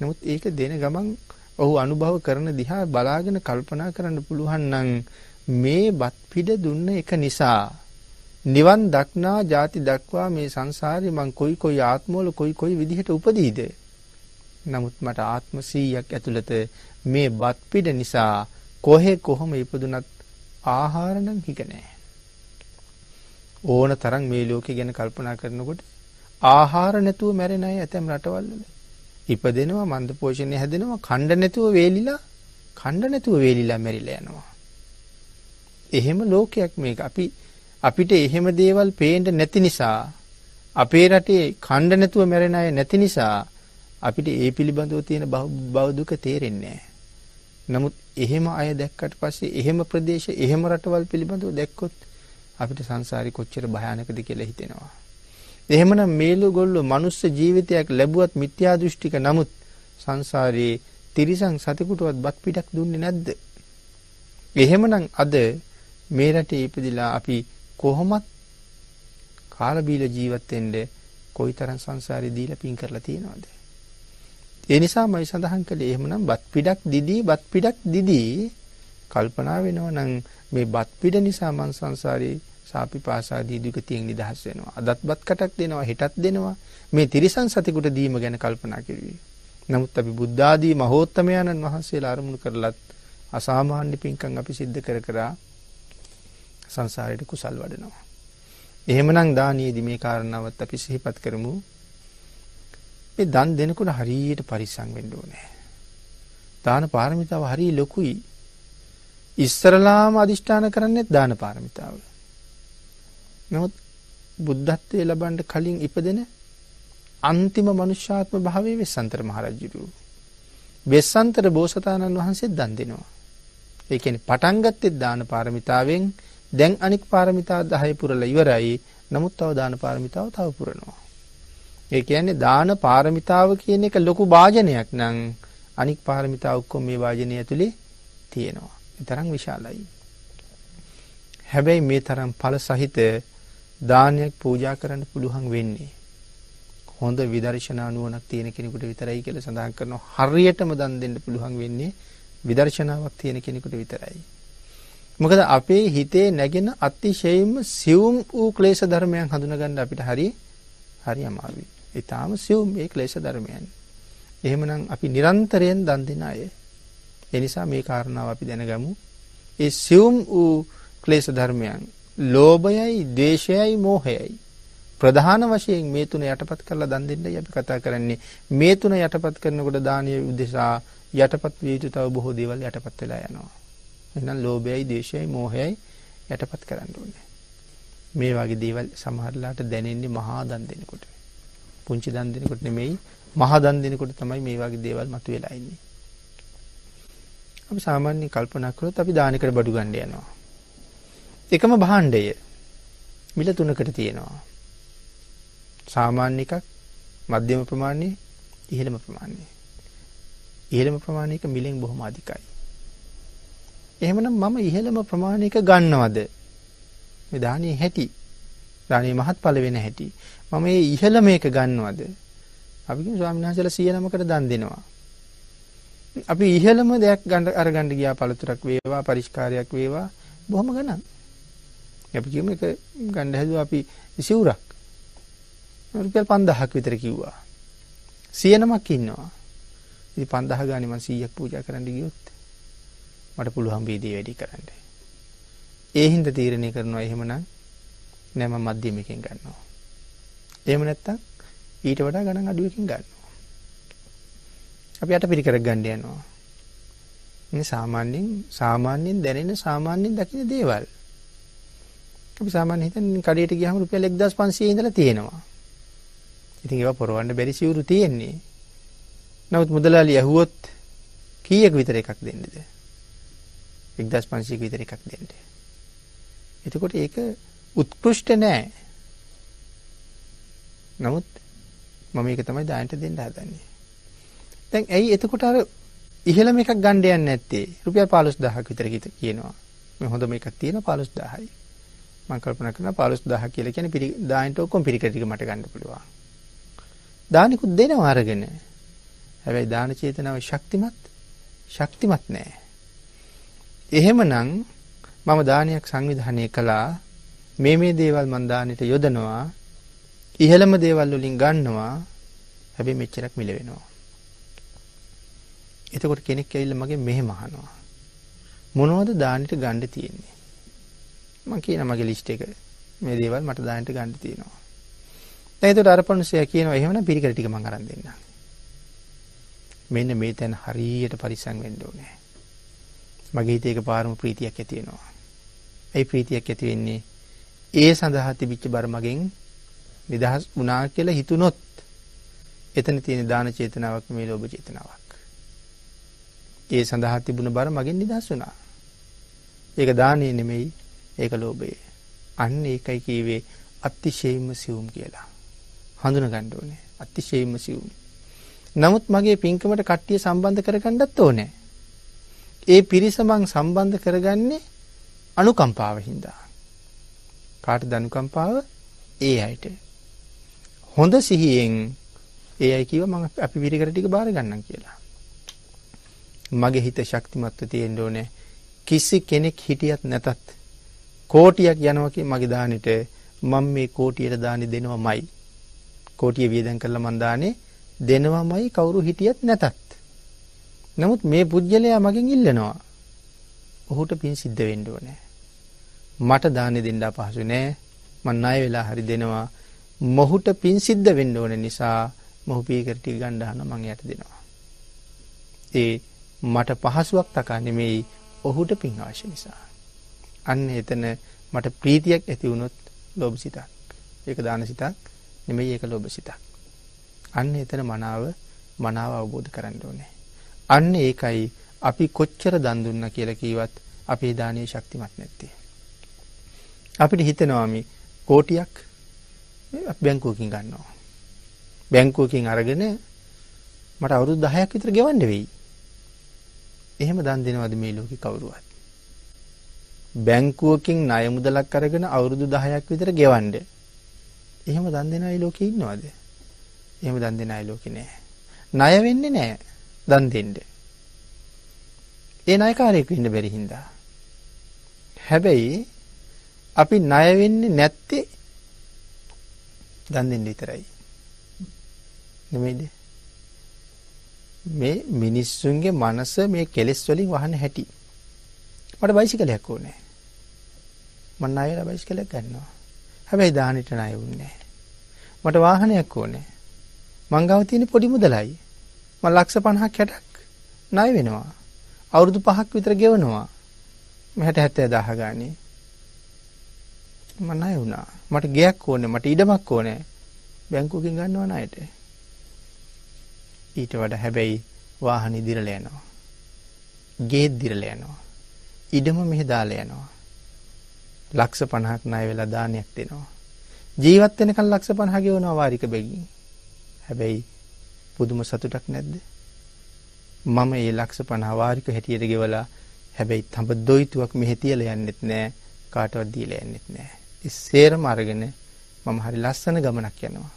නමුත් ඒක දෙන ගමන් ඔහු අනුභව කරන දිහා බලාගෙන කල්පනා කරන්න පුළුවන් නම් මේ බත් පිළ දුන්න එක නිසා නිවන් දක්නා ජාති දක්වා මේ සංසාරය මං කොයි කොයි ආත්මෝල කොයි කොයි විදිහට උපදීද. නමුත් මට ආත්ම සීයක් ඇතුළත මේ බත්පිඩ නිසා කොහෙ කොහොම ඉපදුනත් ආහාරනම් හිකනෑ. ඕන තරන් මේ ලෝකෙ ගැන කල්පනා කරනකොට ආහාර නැතුව මැරෙනයි ඇතැම් රටවල්ලල. ඉපදෙනවා මන්ද පෝෂණය හැදෙනවා කණ්ඩ නැතුව වේලිලා කණ්ඩ නැතුව වේලිලා මැරිලා යනවා. එහෙම ලෝකයක් මේක අපි අපිට එහෙම දේවල් පේන්ට නැති නිසා අපේ රටේ කණ්ඩ නැතුව මැරෙන අය නැති නිසා අපිට ඒ පිළිබඳව තියෙන බෞද්ධක තේරෙන්නේ නමුත් එහෙම අය දැක්කට පස්සේ එහෙම ප්‍රදේශ එහෙම රටවල් පිළිබඳව දැක්කොත් අපිට සංසාරි කොච්චර භයානකද කියලා හිතෙනවා. එහෙමනම් මේලු ගොල්ලෝ මනුස්ස ජීවිතයක් ලැබුවත් මිත්‍යා දෘෂ්ටික නමුත් සංසාරයේ තිරිසන් සතෙකුටවත් බත් පිටක් දුන්නේ නැද්ද? එහෙමනම් අද මේ රටේ ඉපදිලා අපි කොහොමත් කාලා බීලා ජීවත් වෙන්න කොයිතරම් සංසාරේ දීලා පින් කරලා තියෙනවද? ඒ නිසා මම සඳහන් කළේ එහෙමනම් බත් පිඩක් දිදී බත් පිඩක් දිදී කල්පනා වෙනවා නම් මේ බත් පිඩ නිසා මං සංසාරේ සාපිපාසාදී දුගතියෙන් නිදහස් වෙනවා. අදත් බත් කටක් දෙනවා, හෙටත් දෙනවා. මේ තිරිසන් සතෙකුට දීම ගැන කල්පනා කෙරුවේ. නමුත් අපි බුද්ධ ආදී මහෝත්තමයන්න් වහන්සේලා අරමුණු කරලත් අසාමාන්‍ය පින්කම් අපි සිද්ධ කර කරා සංසාරයට කුසල් වඩනවා. එහෙමනම් දානයේදී මේ කාරණාවත් අපි සිහිපත් කරමු. මේ දන් දෙනකොට හරියට පරිස්සම් වෙන්න ඕනේ. දාන පාරමිතාව හරිය ලොකුයි. ඉස්සරලාම අදිෂ්ඨාන කරන්නේ දාන පාරමිතාව. නමුත් බුද්ධත්වයේ ලබන්න කලින් ඉපදෙන අන්තිම මනුෂ්‍යාත්ම භාවයේ වෙස්සන්තර මහරජුරුව. වෙස්සන්තර බෝසතාණන් වහන්සේ දන් දෙනවා. ඒ කියන්නේ පටන් ගත්තේ දාන පාරමිතාවෙන් දැන් අනික් පාරමිතා 10 පුරලා ඉවරයි. නමුත් තව දාන පාරමිතාව තව පුරනවා. ඒ කියන්නේ දාන පාරමිතාව කියන එක ලොකු වාජනයක් නම් අනික් පාරමිතා ඔක්කොම මේ වාජනය ඇතුලේ තියෙනවා. ඒ තරම් විශාලයි. හැබැයි මේ තරම් ඵල සහිත දානයක් පූජා කරන්න පුළුවන් වෙන්නේ හොඳ විදර්ශනා නුවණක් තියෙන කෙනෙකුට විතරයි කියලා සඳහන් කරනවා. හරියටම දන් දෙන්න පුළුවන් වෙන්නේ විදර්ශනාවක් තියෙන කෙනෙකුට විතරයි. මොකද අපේ හිතේ නැගෙන අතිශයින්ම සියුම් වූ ක්ලේශ ධර්මයන් හඳුනගන්න අපිට හරි හරි අමාරුයි. ඊටාම සියුම් මේ ක්ලේශ ධර්මයන්. එහෙමනම් අපි නිරන්තරයෙන් දන් දෙන අය. ඒ නිසා මේ කාරණාව අපි දැනගමු. ඒ සියුම් වූ ක්ලේශ ධර්මයන් ලෝභයයි, ද්වේෂයයි, මෝහයයි ප්‍රධාන වශයෙන් මේ තුන යටපත් කරලා දන් දෙන්නයි අපි කතා කරන්නේ. මේ තුන යටපත් කරනකොට දානීය උදෙසා යටපත් විය යුතු තව බොහෝ දේවල් යටපත් වෙලා යනවා. නැත්නම් ලෝභයයි, ද්වේෂයයි, මෝහයයි යටපත් කරන්න ඕනේ. මේ වගේ දේවල් සමහරලාට දැනෙන්නේ මහා දන් දෙනකොට. පුංචි දන් දෙනකොට නෙමෙයි, මහා දන් දෙනකොට තමයි මේ වගේ දේවල් මතුවලා ඉන්නේ. අපි සාමාන්‍ය කල්පනා කරොත් අපි දානකට බඩු ගන්න යනවා. එකම භාණ්ඩය මිල තුනකට තියෙනවා. සාමාන්‍ය එකක්, මධ්‍යම ප්‍රමාණය, ඉහළම ප්‍රමාණය. ඉහළම ප්‍රමාණයක මිලෙන් බොහොම අධිකයි. එහෙමනම් මම ඉහළම ප්‍රමාණික ගන්නවද? මේ දානේ හැටි. දානේ මහත්ඵල වෙන හැටි. මම මේ ඉහළ මේක ගන්නවද? අපි කියමු ස්වාමීන් වහන්සේලා 100නමකට දන් දෙනවා. අපි ඉහළම දෙයක් ගන්න අරගන්න ගියා පළතුරක් වේවා පරිස්කාරයක් වේවා බොහොම ගණන්. අපි කියමු එක ගන්න හැදුවා අපි සිවුරක්. රුපියල් 5000ක් විතර කිව්වා. 100නමක් ඉන්නවා. ඉතින් 5000 ගානේ මම 100ක් පූජා කරන්න ගියොත් මට පුළුවන් වීදී වැඩි කරන්න. ඒ හින්දා තීරණය කරනවා එහෙමනම් නෑ මම මධ්‍යමකින් ගන්නවා. එහෙම නැත්තම් ඊට වඩා ගණන් අඩුවකින් ගන්නවා. අපි යටපිරිකර ගන්න යනවා. මේ සාමාන්‍යයෙන් සාමාන්‍යයෙන් දැනෙන සාමාන්‍යයෙන් දකින දේවල්. අපි සාමාන්‍යයෙන් හිතන්නේ කඩේට ගියාම රුපියල් 1500 ඉඳලා තියෙනවා. ඉතින් ඒවා පොරවන්න බැරි සිවුරු තියෙන්නේ. නමුත් මුදලාලි ඇහුවොත් කීයක විතර එකක් දෙන්නේද? එක්දස් පන්සීක විතර එකක් දෙන්ට. එතකොට ඒක උත්කෘෂ්ට නෑ නමුත් මම ඒක තමයි දායන්ට දෙන්න හදන්නේ. දැන් ඇයි එතකොට අර ඉහළම එකක් ගන්න යන්නේ නැත්තේ? රුපියල් 15000ක් විතර කියනවා. මේ හොඳම එකක් තියෙන 15000යි. මම කල්පනා කරනවා 15000 කියලා කියන්නේ පිරි දායන්ට ඔක්කොම පිරිකට ටික මට ගන්න පුළුවන්. දානිකුත් දෙනවා අරගෙන. හැබැයි දාන චේතනාවේ ශක්තිමත් ශක්තිමත් නෑ. එහෙමනම් මම දානයක් සංවිධානය කළා මේ මේ දේවල් මං දානෙට යොදනවා ඉහළම දේවල් වලින් ගන්නවා හැබැයි මෙච්චරක් මිල වෙනවා. එතකොට කෙනෙක් ඇවිල්ලා මගේ මෙහෙම අහනවා. මොනවද දානෙට ගන්න තියෙන්නේ? මම කියන මගේ ලිස්ට් එක මේ දේවල් මට දානෙට ගන්න තියෙනවා. දැන් එතකොට අර පොන්සයා කියනවා එහෙමනම් පිළිකර ටික මං අරන් දෙන්නම්. මෙන්න මේ තැන හරියට පරිස්සම් වෙන්න ඕනේ. මගේ හිතේ එකපාරම ප්‍රීතියක් ඇති වෙනවා. ඒ ප්‍රීතියක් ඇති වෙන්නේ ඒ සඳහා තිබිච්ච බර මගෙන් නිදහස් වුණා කියලා හිතුනොත් එතන තියෙන දාන චේතනාවක් මේ ලෝභ චේතනාවක්. ඒ සඳහා තිබුණ බර මගෙන් නිදහස් වුණා. ඒක දානේ නෙමෙයි ඒක ලෝභය. අන්න ඒකයි කීවේ අතිශයින්ම සියුම් කියලා. හඳුනගන්න ඕනේ. අතිශයින්ම සියුම්. නමුත් මගේ පින්කමට කට්ටිය සම්බන්ධ කරගන්නත් ඕනේ. ඒ පිරිස මං සම්බන්ධ කරගන්නේ අනුකම්පාව හින්දා. කාට දනුකම්පාව ඒ අයට. හොඳ සිහියෙන් ඒ අයිකිව ම අපි පිරිකර ටික බාර ගන්න කියලා. මගේ හිත ශක්තිමත්ව තියෙන් ඕනෑ කිසි කෙනෙක් හිටියත් නැතත් කෝටියක් යනවකි මගේ දානට මං මේ කෝටියට දානි දෙනවා මයි කෝටිය වියදැන් කරල මන්දානේ දෙනවා මයි කවුරු හිටියත් නැතත් නමුත් මේ පුද්ගලයා මගෙන් ඉල්ලනවා. ඔහුට පින් සිද්ධ වෙන්න ඕනේ. මට දානෙ දෙන්න අපහසු නෑ. මන් ණය වෙලා හරි දෙනවා. මොහුට පින් සිද්ධ වෙන්න ඕන නිසා මොහු පීකර ටික ගන්න හන මං යට දෙනවා. ඒ මට පහසුවක් තකා නෙමෙයි ඔහුට පින් අවශ්‍ය නිසා. අන්න එතන මට ප්‍රීතියක් ඇති වුණොත් ලෝභ සිතක්. ඒක දාන සිතක් නෙමෙයි ඒක ලෝභ සිතක්. අන්න එතන මනාව මනාව අවබෝධ කරන්න ඕනේ. අන්න ඒකයි අපි කොච්චර දන් දුන්න කියලා කීවත් අපේ දානයේ ශක්තිමත් නැත්තේ. අපිට හිතනවාම කෝටියක් බැංකුවකින් ගන්නවා. බැංකුවකින් අරගෙන මට අවුරුදු 10ක් විතර ගෙවන්න වෙයි. එහෙම දන් දෙනවද මේ ලෝකේ කවුරුවත්? බැංකුවකින් ණය මුදලක් අරගෙන අවුරුදු 10ක් විතර ගෙවන්න. එහෙම දන් දෙන අය ලෝකේ ඉන්නවද? එහෙම දන් දෙන අය ලෝකේ නෑ. ණය වෙන්නේ නෑ. දන් දෙන්න. ඒ අයකාරයෙක් ඉන්න බැරි හින්දා. හැබැයි අපි ණයවෙන්නේ නැත්තේ දන් දෙන්න විතරයි. නෙමෙයිද? මේ මිනිස්සුන්ගේ මනස මේ කෙලෙස් වලින් වහන හැටි. මට බයිසිකලයක් ඕනේ. මම ණයලා බයිසිකලයක් ගන්නවා. හැබැයි දානෙට ණය වුන්නේ නැහැ. මට වාහනයක් ඕනේ. මං ගාව තියෙන පොඩි මුදලයි. මම ලක්ෂ 50ක් 60ක් ණය වෙනවා. අවුරුදු 5ක් විතර ගෙවනවා. මම 60 70000 ගානේ. මම ණය වුණා. මට ගෙයක් ඕනේ, මට ඉඩමක් ඕනේ. බැංකුවකින් ගන්නව ණයට. ඊට වඩා හැබැයි වාහන ඉදිරියට යනවා. ගේ ඉදිරියට යනවා. ඉඩම මෙහි දාලා යනවා. ලක්ෂ 50ක් ණය වෙලා දානයක් දෙනවා. ජීවත් වෙනකන් ලක්ෂ 50 ගෙවනවා වාරික බැගින්. හැබැයි පුදුම සතුටක් නැද්ද? මම ඒ ලක්ෂ 50 වාරික හැටියට ගෙවලා හැබැයි තඹ දොයිතුවක් මෙහෙ තියලා යන්නෙත් නෑ කාටවත් දීලා යන්නෙත් නෑ. ඒ සේරම අරගෙන මම හරි ලස්සන ගමනක් යනවා.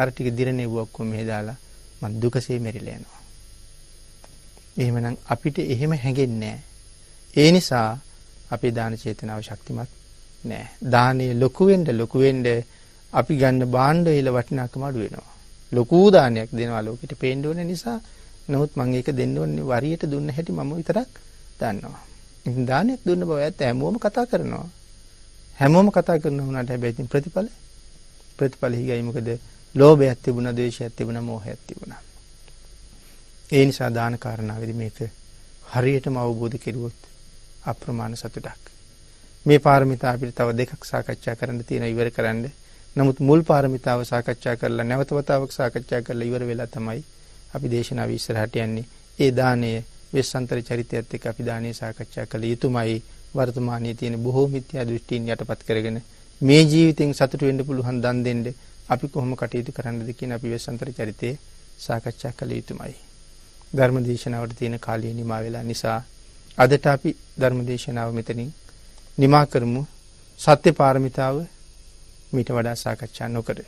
අර ටික දිරණෙව්වක් කො මෙහෙ දාලා මං දුකසේ මෙරිලා යනවා. එහෙමනම් අපිට එහෙම හැඟෙන්නේ ඒ නිසා අපේ දාන චේතනාව ශක්තිමත් නෑ. දානයේ ලොකු වෙන්න ලොකු වෙන්න අපි ගන්න භාණ්ඩ වල වටිනාකම අඩු වෙනවා. ලොකු දානයක් දෙනවා ලෝකෙට පේන්න ඕන නිසා නමුත් මම ඒක දෙන්න ඕනේ වරියට දුන්න හැටි මම විතරක් දන්නවා. ඉතින් දානයක් දුන්න බව ඇත්ත හැමෝම කතා කරනවා. හැමෝම කතා කරන වුණාට හැබැයි ඉතින් ප්‍රතිඵල ප්‍රතිඵල හිගයි මොකද ලෝභයක් තිබුණා, ද්වේෂයක් තිබුණා, මෝහයක් තිබුණා. ඒ නිසා දාන කාරණාවේදී මේක හරියටම අවබෝධ කෙරුවොත් අප්‍රමාණ සතුටක්. මේ පාරමිතා අපිට තව දෙකක් සාකච්ඡා කරන්න තියෙන ඉවර කරන්නේ නමුත් මුල් පාරමිතාව සාකච්ඡා කරලා නැවත වතාවක් සාකච්ඡා කරලා ඉවර වෙලා තමයි අපි දේශනාව ඉස්සරහට යන්නේ. ඒ දාණය වෙස්සන්තර චරිතයත් එක්ක අපි දාණය සාකච්ඡා කළ යුතුමයි. වර්තමානයේ තියෙන බොහෝ මිත්‍යා දෘෂ්ටීන් යටපත් කරගෙන මේ ජීවිතෙන් සතුට වෙන්න පුළුවන් දන් දෙන්න අපි කොහොම කටයුතු කරන්නද කියන අපි වෙස්සන්තර චරිතයේ සාකච්ඡා කළ යුතුමයි. ධර්ම දේශනාවට තියෙන කාලය නිමා වෙලා නිසා අදට අපි ධර්ම දේශනාව මෙතනින් නිමා කරමු. සත්‍ය පාරමිතාව මීට වඩා සාකච්ඡා නොකර